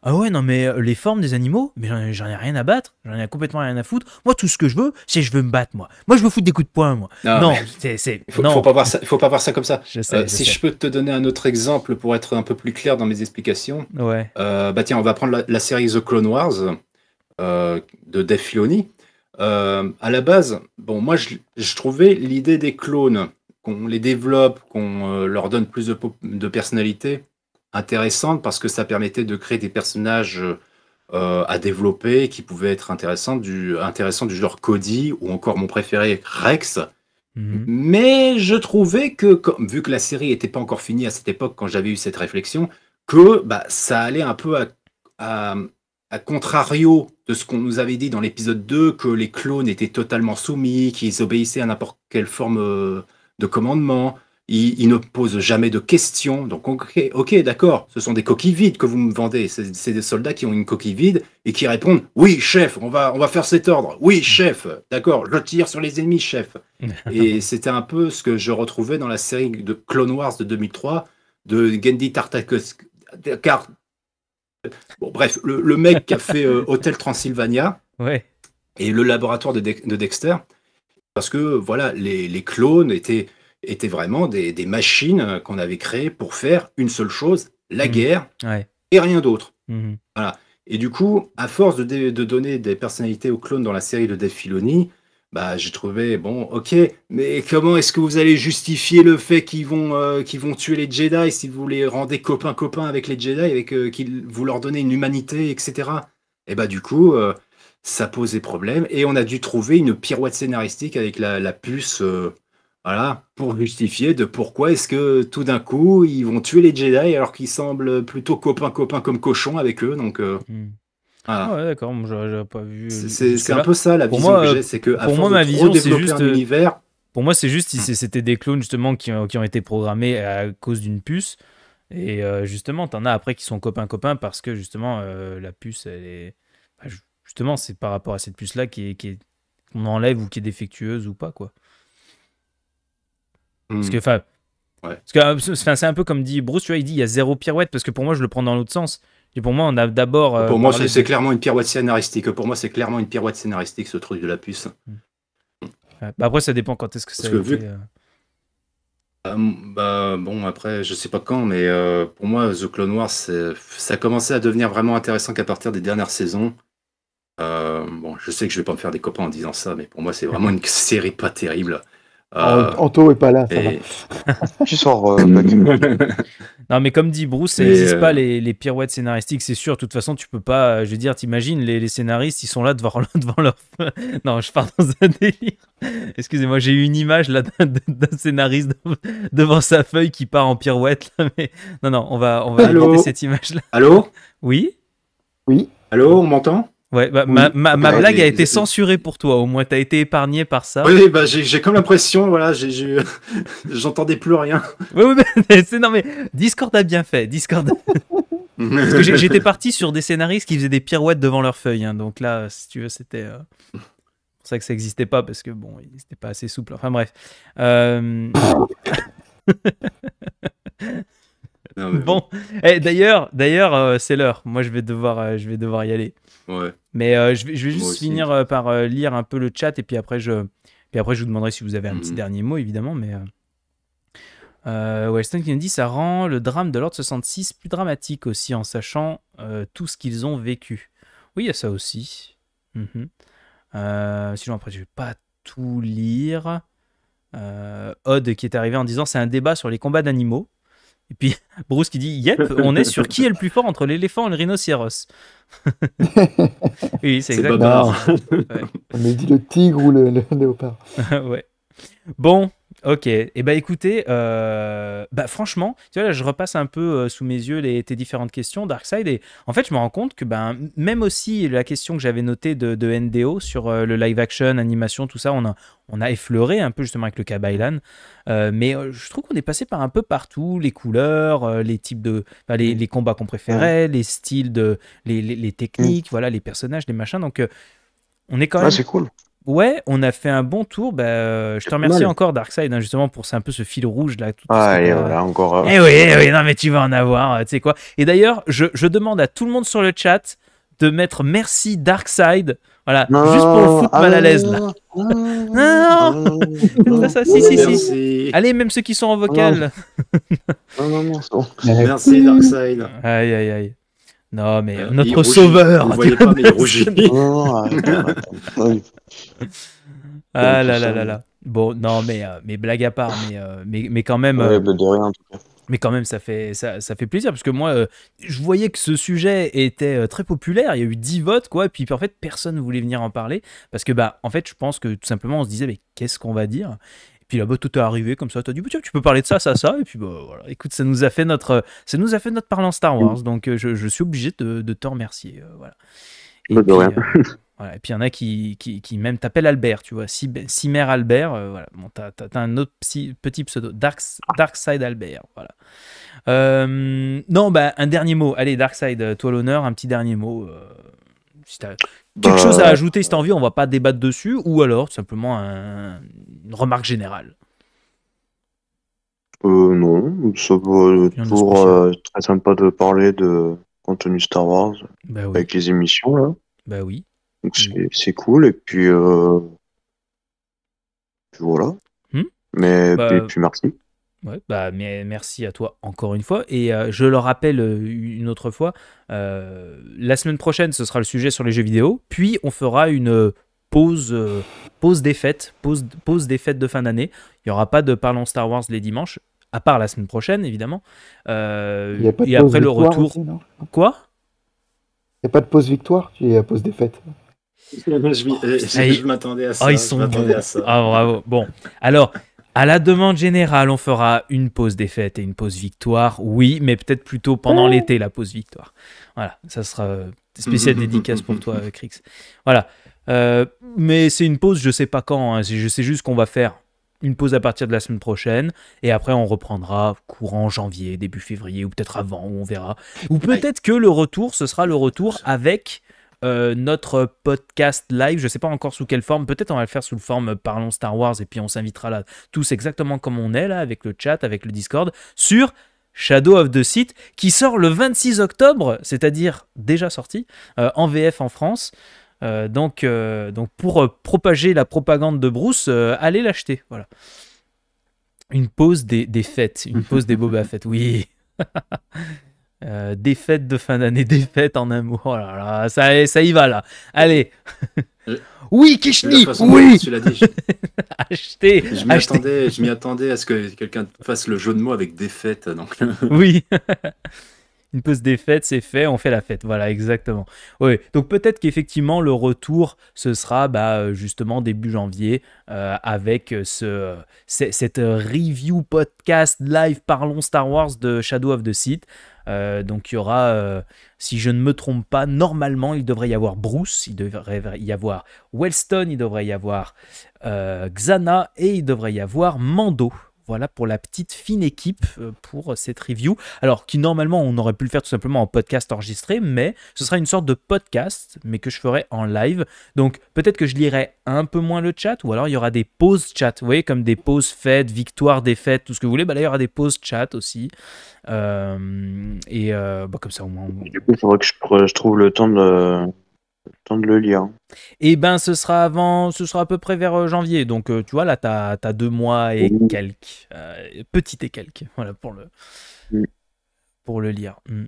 ah ouais non mais les formes des animaux, mais j'en ai rien à battre, j'en ai complètement rien à foutre. Moi, tout ce que je veux, c'est je veux me battre moi. Moi, je veux foutre des coups de poing moi. Non, il c'est faut, faut, pas voir ça, faut pas voir ça comme ça. si je peux te donner un autre exemple pour être un peu plus clair dans mes explications. Ouais. bah tiens, on va prendre la, la série The Clone Wars. Euh, de Dave euh, à la base, bon, moi, je, trouvais l'idée des clones, qu'on les développe, qu'on euh, leur donne plus de, personnalités personnalité, intéressante parce que ça permettait de créer des personnages à développer qui pouvaient être intéressants du, du genre Cody ou encore mon préféré Rex. Mhm. Mais je trouvais que, vu que la série n'était pas encore finie à cette époque, quand j'avais eu cette réflexion, que bah, ça allait un peu à, à contrario de ce qu'on nous avait dit dans l'épisode 2, que les clones étaient totalement soumis, qu'ils obéissaient à n'importe quelle forme euh, de commandement, ils, ne posent jamais de questions. Donc, ok, d'accord, ce sont des coquilles vides que vous me vendez. C'est des soldats qui ont une coquille vide et qui répondent Oui, chef, on va, on va faire cet ordre. Oui, chef, d'accord, je tire sur les ennemis, chef. et c'était un peu ce que je retrouvais dans la série de Clone Wars de 2003 de Genndy Tartakovsky bref, le, mec qui a fait Hôtel euh, Transylvania et le laboratoire de, Dexter, parce que voilà, les, clones étaient, vraiment des, machines qu'on avait créées pour faire une seule chose, la mmh. guerre et rien d'autre. Mmh. Et du coup, à force de, donner des personnalités aux clones dans la série de Dave bah, j'ai trouvé, bon, ok, mais comment est-ce que vous allez justifier le fait qu'ils vont, euh, qu'ils vont tuer les Jedi si vous les rendez copains-copains avec les Jedi, avec euh, qu'ils vous leur donnez une humanité, etc. Et eh bah du coup, euh, ça posait problème, et on a dû trouver une pirouette scénaristique avec la, puce, voilà, pour justifier de pourquoi est-ce que tout d'un coup, ils vont tuer les Jedi alors qu'ils semblent plutôt copains-copains comme cochons avec eux, donc... Hmm. Ah. ah, ouais, d'accord, j'avais pas vu. C'est un peu ça la pour vision moi, que c'est que pour moi, ma vision, c'est juste Pour moi, c'est juste, c'était des clones justement qui, qui, ont été programmés à cause d'une puce. Et justement euh, justement, t'en as après qui sont copains-copains parce que justement, euh, la puce, elle est. Bah, justement, c'est par rapport à cette puce-là qui est, qui qu'on enlève ou qui est défectueuse ou pas, quoi. Parce que, hmm. enfin. Ouais. Parce que euh, c'est un peu comme dit Bruce, tu vois, il dit il y a zéro pirouette parce que pour moi, je le prends dans l'autre sens pour moi, on a d'abord. Euh, pour moi, c'est clairement une pirouette scénaristique. Pour moi, c'est clairement une pirouette scénaristique, ce truc de la puce. Bah, après, ça dépend quand est-ce que ça a vu... Euh, bah, bah, bon, après, je sais pas quand, mais euh, pour moi, The Clone Wars, ça a commencé à devenir vraiment intéressant qu'à partir des dernières saisons. bon, je sais que je vais pas me faire des copains en disant ça, mais pour moi, c'est vraiment une série pas terrible. Euh, Anto est pas là. tu sors. Euh, non, mais comme dit Bruce, il n'existe pas euh, les, pirouettes scénaristiques, c'est sûr. De toute façon, tu peux pas. Je veux dire, t'imagines, les, les, scénaristes, ils sont là devant, devant leur. non, je pars dans un délire. Excusez-moi, j'ai eu une image là d'un scénariste devant sa feuille qui part en pirouette. Non, non, on va, on va cette image là. Allô Oui Oui. Allô, on m'entend Ouais, bah, ma, ma, ma blague a été censurée pour toi, au moins t'as été épargné par ça. Oui, bah, j'ai comme l'impression, voilà, j'entendais plus rien. Oui, oui, c'est non, mais Discord a bien fait, Discord. j'étais parti sur des scénaristes qui faisaient des pirouettes devant leurs feuilles, hein. donc là, si tu veux, c'était. C'est euh, pour ça que ça n'existait pas, parce que bon, ils n'était pas assez souple. Enfin bref. Euh... bon, eh, d'ailleurs, d'ailleurs, euh, c'est l'heure. Moi, je vais devoir, euh, je vais devoir y aller. Ouais. Mais euh, je, vais, juste finir par lire un peu le chat et puis après, je, puis après, je vous demanderai si vous avez un petit mhm. dernier mot, évidemment. Mais Weston qui nous dit, ça rend le drame de l'ordre 66 plus dramatique aussi en sachant tout ce qu'ils ont vécu. Oui, il y a ça aussi. Si -hmm. sinon, après, je vais pas tout lire. Odd qui est arrivé en disant, c'est un débat sur les combats d'animaux. Et puis Bruce qui dit Yep, on est sur qui est le plus fort entre l'éléphant et le rhinocéros. oui, c'est exactement On dit le tigre ou le léopard. ouais. Bon, Ok, et eh bah ben, écoutez, euh, bah franchement, tu vois là, je repasse un peu euh, sous mes yeux les, tes différentes questions, Darkseid. et en fait, je me rends compte que ben même aussi la question que j'avais notée de, NDO sur euh, le live action, animation, tout ça, on a, on a effleuré un peu justement avec le cas mais je trouve qu'on est passé par un peu partout, les couleurs, les types de, mm. les, combats qu'on préférait, mm. les styles de, les, les, mm. techniques, voilà, les personnages, les machins, donc on est quand ah, même. Ah, c'est cool. Ouais, on a fait un bon tour. Bah, euh, je te remercie encore, Darkseid, hein, justement, pour un peu ce fil rouge là. Tout ah, et voilà, euh, encore. Euh, eh oui, eh oui, non, mais tu vas en avoir, tu sais quoi. Et d'ailleurs, je, je, demande à tout le monde sur le chat de mettre merci Darkseid. Voilà, juste pour le foutre mal à l'aise là. Non, non, non, non ça, si, si, si. Allez, même ceux qui sont en vocal. Non, non, non. Merci Darkseid. Aïe, aïe, aïe. Non, mais notre sauveur. Vous voyez pas, mais il rougit. ah là là là là. Bon, non, mais, euh, mais blague à part, mais, euh, mais, quand même. Euh, bah, de rien, Mais quand même, ça fait, ça, ça fait plaisir, parce que moi, je voyais que ce sujet était très populaire, il y a eu 10 votes, quoi, et puis en fait, personne ne voulait venir en parler, parce que, bah, en fait, je pense que tout simplement, on se disait, mais qu'est-ce qu'on va dire Et puis là-bas, tout est arrivé comme ça, as dit, bah, tu peux parler de ça, ça, ça, et puis, bah, voilà, écoute, ça nous a fait notre, ça nous a fait notre parlant Star Wars, donc je, suis obligé de, te remercier, voilà. Bah, et puis il y en a qui, même t'appellent Albert, tu vois, Cimer Albert, euh, voilà. t'as, un autre petit pseudo, Dark, Side Albert, voilà. Euh, non, bah, un dernier mot. Allez, Dark Side, euh, toi l'honneur, un petit dernier mot. quelque bah, chose à ajouter, si t'as envie, on va pas débattre dessus, ou alors tout simplement une remarque générale. Euh, non, ça pour très sympa de parler de contenu Star Wars bah avec les émissions là. Bah oui. Mm. c'est cool. Et puis, euh, voilà. Mm. Mais et bah, puis merci. bah, mais merci à toi encore une fois. Et euh, je le rappelle euh, une autre fois, la semaine prochaine, ce sera le sujet sur les jeux vidéo. Puis on fera une pause, pause des fêtes, pause, pause, des fêtes de fin d'année. Il n'y aura pas de parlons Star Wars les dimanches, à part la semaine prochaine, évidemment. et après le retour. Quoi Il n'y a pas de pause victoire, il y a pause des fêtes. Eh ben, je, eh, ah, m'attendais à ah, ça. Oh, ils sont bons. Ah, bravo. Bon, alors, à la demande générale, on fera une pause défaite et une pause victoire. Oui, mais peut-être plutôt pendant ah. l'été, la pause victoire. Voilà, ça sera euh, spécial dédicace pour toi, euh, Crix. Voilà. Euh, mais c'est une pause, je sais pas quand. Hein. Je sais juste qu'on va faire une pause à partir de la semaine prochaine et après on reprendra courant janvier, début février ou peut-être avant, on verra. Ou peut-être que le retour, ce sera le retour avec euh, notre podcast live. Je ne sais pas encore sous quelle forme. Peut-être on va le faire sous le forme euh, Parlons Star Wars et puis on s'invitera là tous exactement comme on est là avec le chat, avec le Discord sur Shadow of the Sith qui sort le 26 octobre, c'est-à-dire déjà sorti euh, en VF en France. donc, donc pour propager la propagande de Bruce, allez l'acheter. Voilà. Une pause des, des fêtes, une pause des Boba Fett, oui. Euh, défaite de fin d'année, défaite en amour. Oh là là, ça, y va là. Allez. Euh, oui, Kishni, oui. Tu l'as dit. Acheté. Je m'y attendais, à ce que quelqu'un fasse le jeu de mots avec des Donc. oui. une pause des fêtes, c'est fait, on fait la fête. Voilà, exactement. Oui, donc peut-être qu'effectivement, le retour, ce sera bah, euh, justement début janvier euh, avec euh, ce, cette review podcast live Parlons Star Wars de Shadow of the Sith. donc il y aura, si je ne me trompe pas, normalement il devrait y avoir Bruce, il devrait y avoir Wellston, il devrait y avoir Xana et il devrait y avoir Mando voilà pour la petite fine équipe euh, pour cette review. Alors, qui normalement, on aurait pu le faire tout simplement en podcast enregistré, mais ce sera une sorte de podcast, mais que je ferai en live. Donc, peut-être que je lirai un peu moins le chat, ou alors il y aura des pauses chat, vous voyez, comme des pauses fêtes, victoires, défaites, tout ce que vous voulez. Bah, là, il y aura des pauses chat aussi. Euh, et euh, bah, comme ça, au moins. Du coup, il que je trouve le temps de temps de le lire. Eh ben, ce sera avant, ce sera à peu près vers euh, janvier. Donc, euh, tu vois, là, tu as deux mois et quelques, euh, petit et quelques, voilà, pour le, mm. pour le lire. Mm.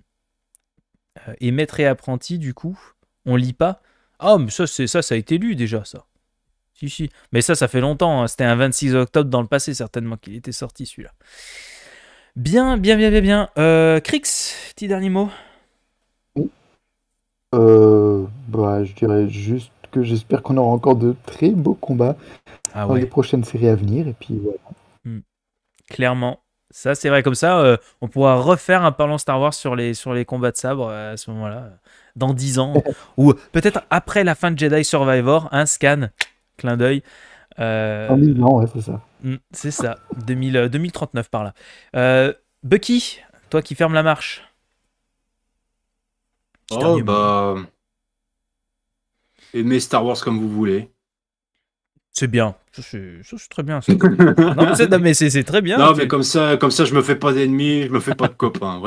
Et maître et apprenti, du coup, on lit pas. Ah, ça, c'est ça, ça a été lu déjà, ça. Si, si. Mais ça, ça fait longtemps. Hein. C'était un 26 octobre dans le passé, certainement, qu'il était sorti, celui-là. Bien, bien, bien, bien, bien. Euh, Crix, petit dernier mot. Euh, bah, je dirais juste que j'espère qu'on aura encore de très beaux combats ah dans les prochaines séries à venir. Et puis hmm. Clairement. Ça, c'est vrai. Comme ça, euh, on pourra refaire un parlant Star Wars sur les, sur les combats de sabre euh, à ce moment-là, dans 10 ans. ou peut-être après la fin de Jedi Survivor, un hein, scan, clin d'œil. ouais, c'est ça. Hmm, c'est ça, 2000, 2039 par là. Bucky, toi qui fermes la marche. Oh, bah. Aimez Star Wars comme vous voulez. C'est bien. Ça, c'est très bien. c'est très bien. mais comme ça, comme ça, je me fais pas d'ennemis, je me fais pas de copains.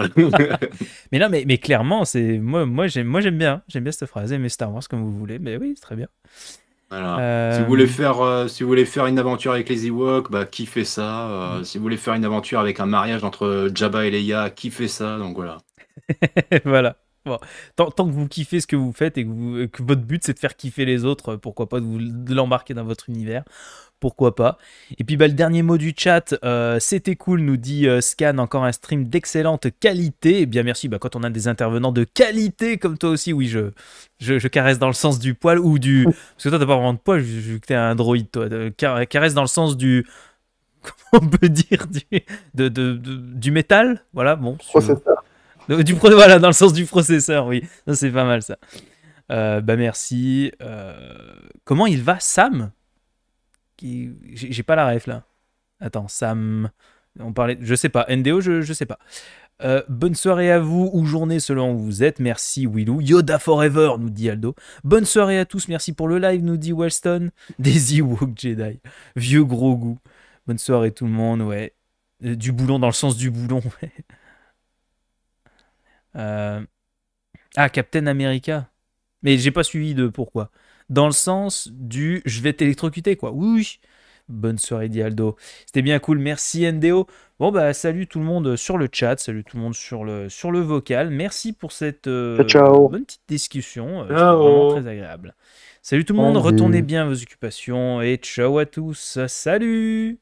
mais non, mais, mais clairement, c'est moi, moi j'aime bien. J'aime bien cette phrase. Aimez Star Wars comme vous voulez. Mais oui, c'est très bien. Euh, si, vous voulez faire, euh, si vous voulez faire une aventure avec les Ewoks, bah, qui fait ça euh, mm. Si vous voulez faire une aventure avec un mariage entre Jabba et Leia, qui fait ça Donc voilà. voilà tant, que vous kiffez ce que vous faites et que, votre but c'est de faire kiffer les autres, euh, pourquoi pas de, l'embarquer dans votre univers pourquoi pas. Et puis bah, le dernier mot du chat, euh, c'était cool, nous dit euh, Scan, encore un stream d'excellente qualité. Eh bien merci, bah, quand on a des intervenants de qualité comme toi aussi, oui, je, je, caresse dans le sens du poil ou du... Parce que toi, t'as pas vraiment de poil, vu que t'es un droïde, toi. caresse dans le sens du... Comment on peut dire du, de, du métal Voilà, bon. Du Voilà, dans le sens du processeur, oui. C'est pas mal ça. Euh, bah merci. Euh, comment il va, Sam J'ai pas la ref là. Attends, Sam. On parlait. Je sais pas. NDO, je, sais pas. Euh, bonne soirée à vous ou journée selon où vous êtes. Merci Willou. Yoda Forever, nous dit Aldo. Bonne soirée à tous. Merci pour le live, nous dit weston Daisy Walk Jedi. Vieux gros goût. Bonne soirée tout le monde, ouais. du boulon dans le sens du boulon, ouais. Euh, ah, Captain America. Mais j'ai pas suivi de pourquoi. Dans le sens du je vais t'électrocuter, quoi. Oui, Bonne soirée, Dialdo. C'était bien cool. Merci, NDO. Bon, bah, salut tout le monde sur le chat. Salut tout le monde sur le, sur le vocal. Merci pour cette euh, bonne petite discussion. Euh, vraiment très agréable. Salut tout le monde. Retournez bien vos occupations et ciao à tous. Salut.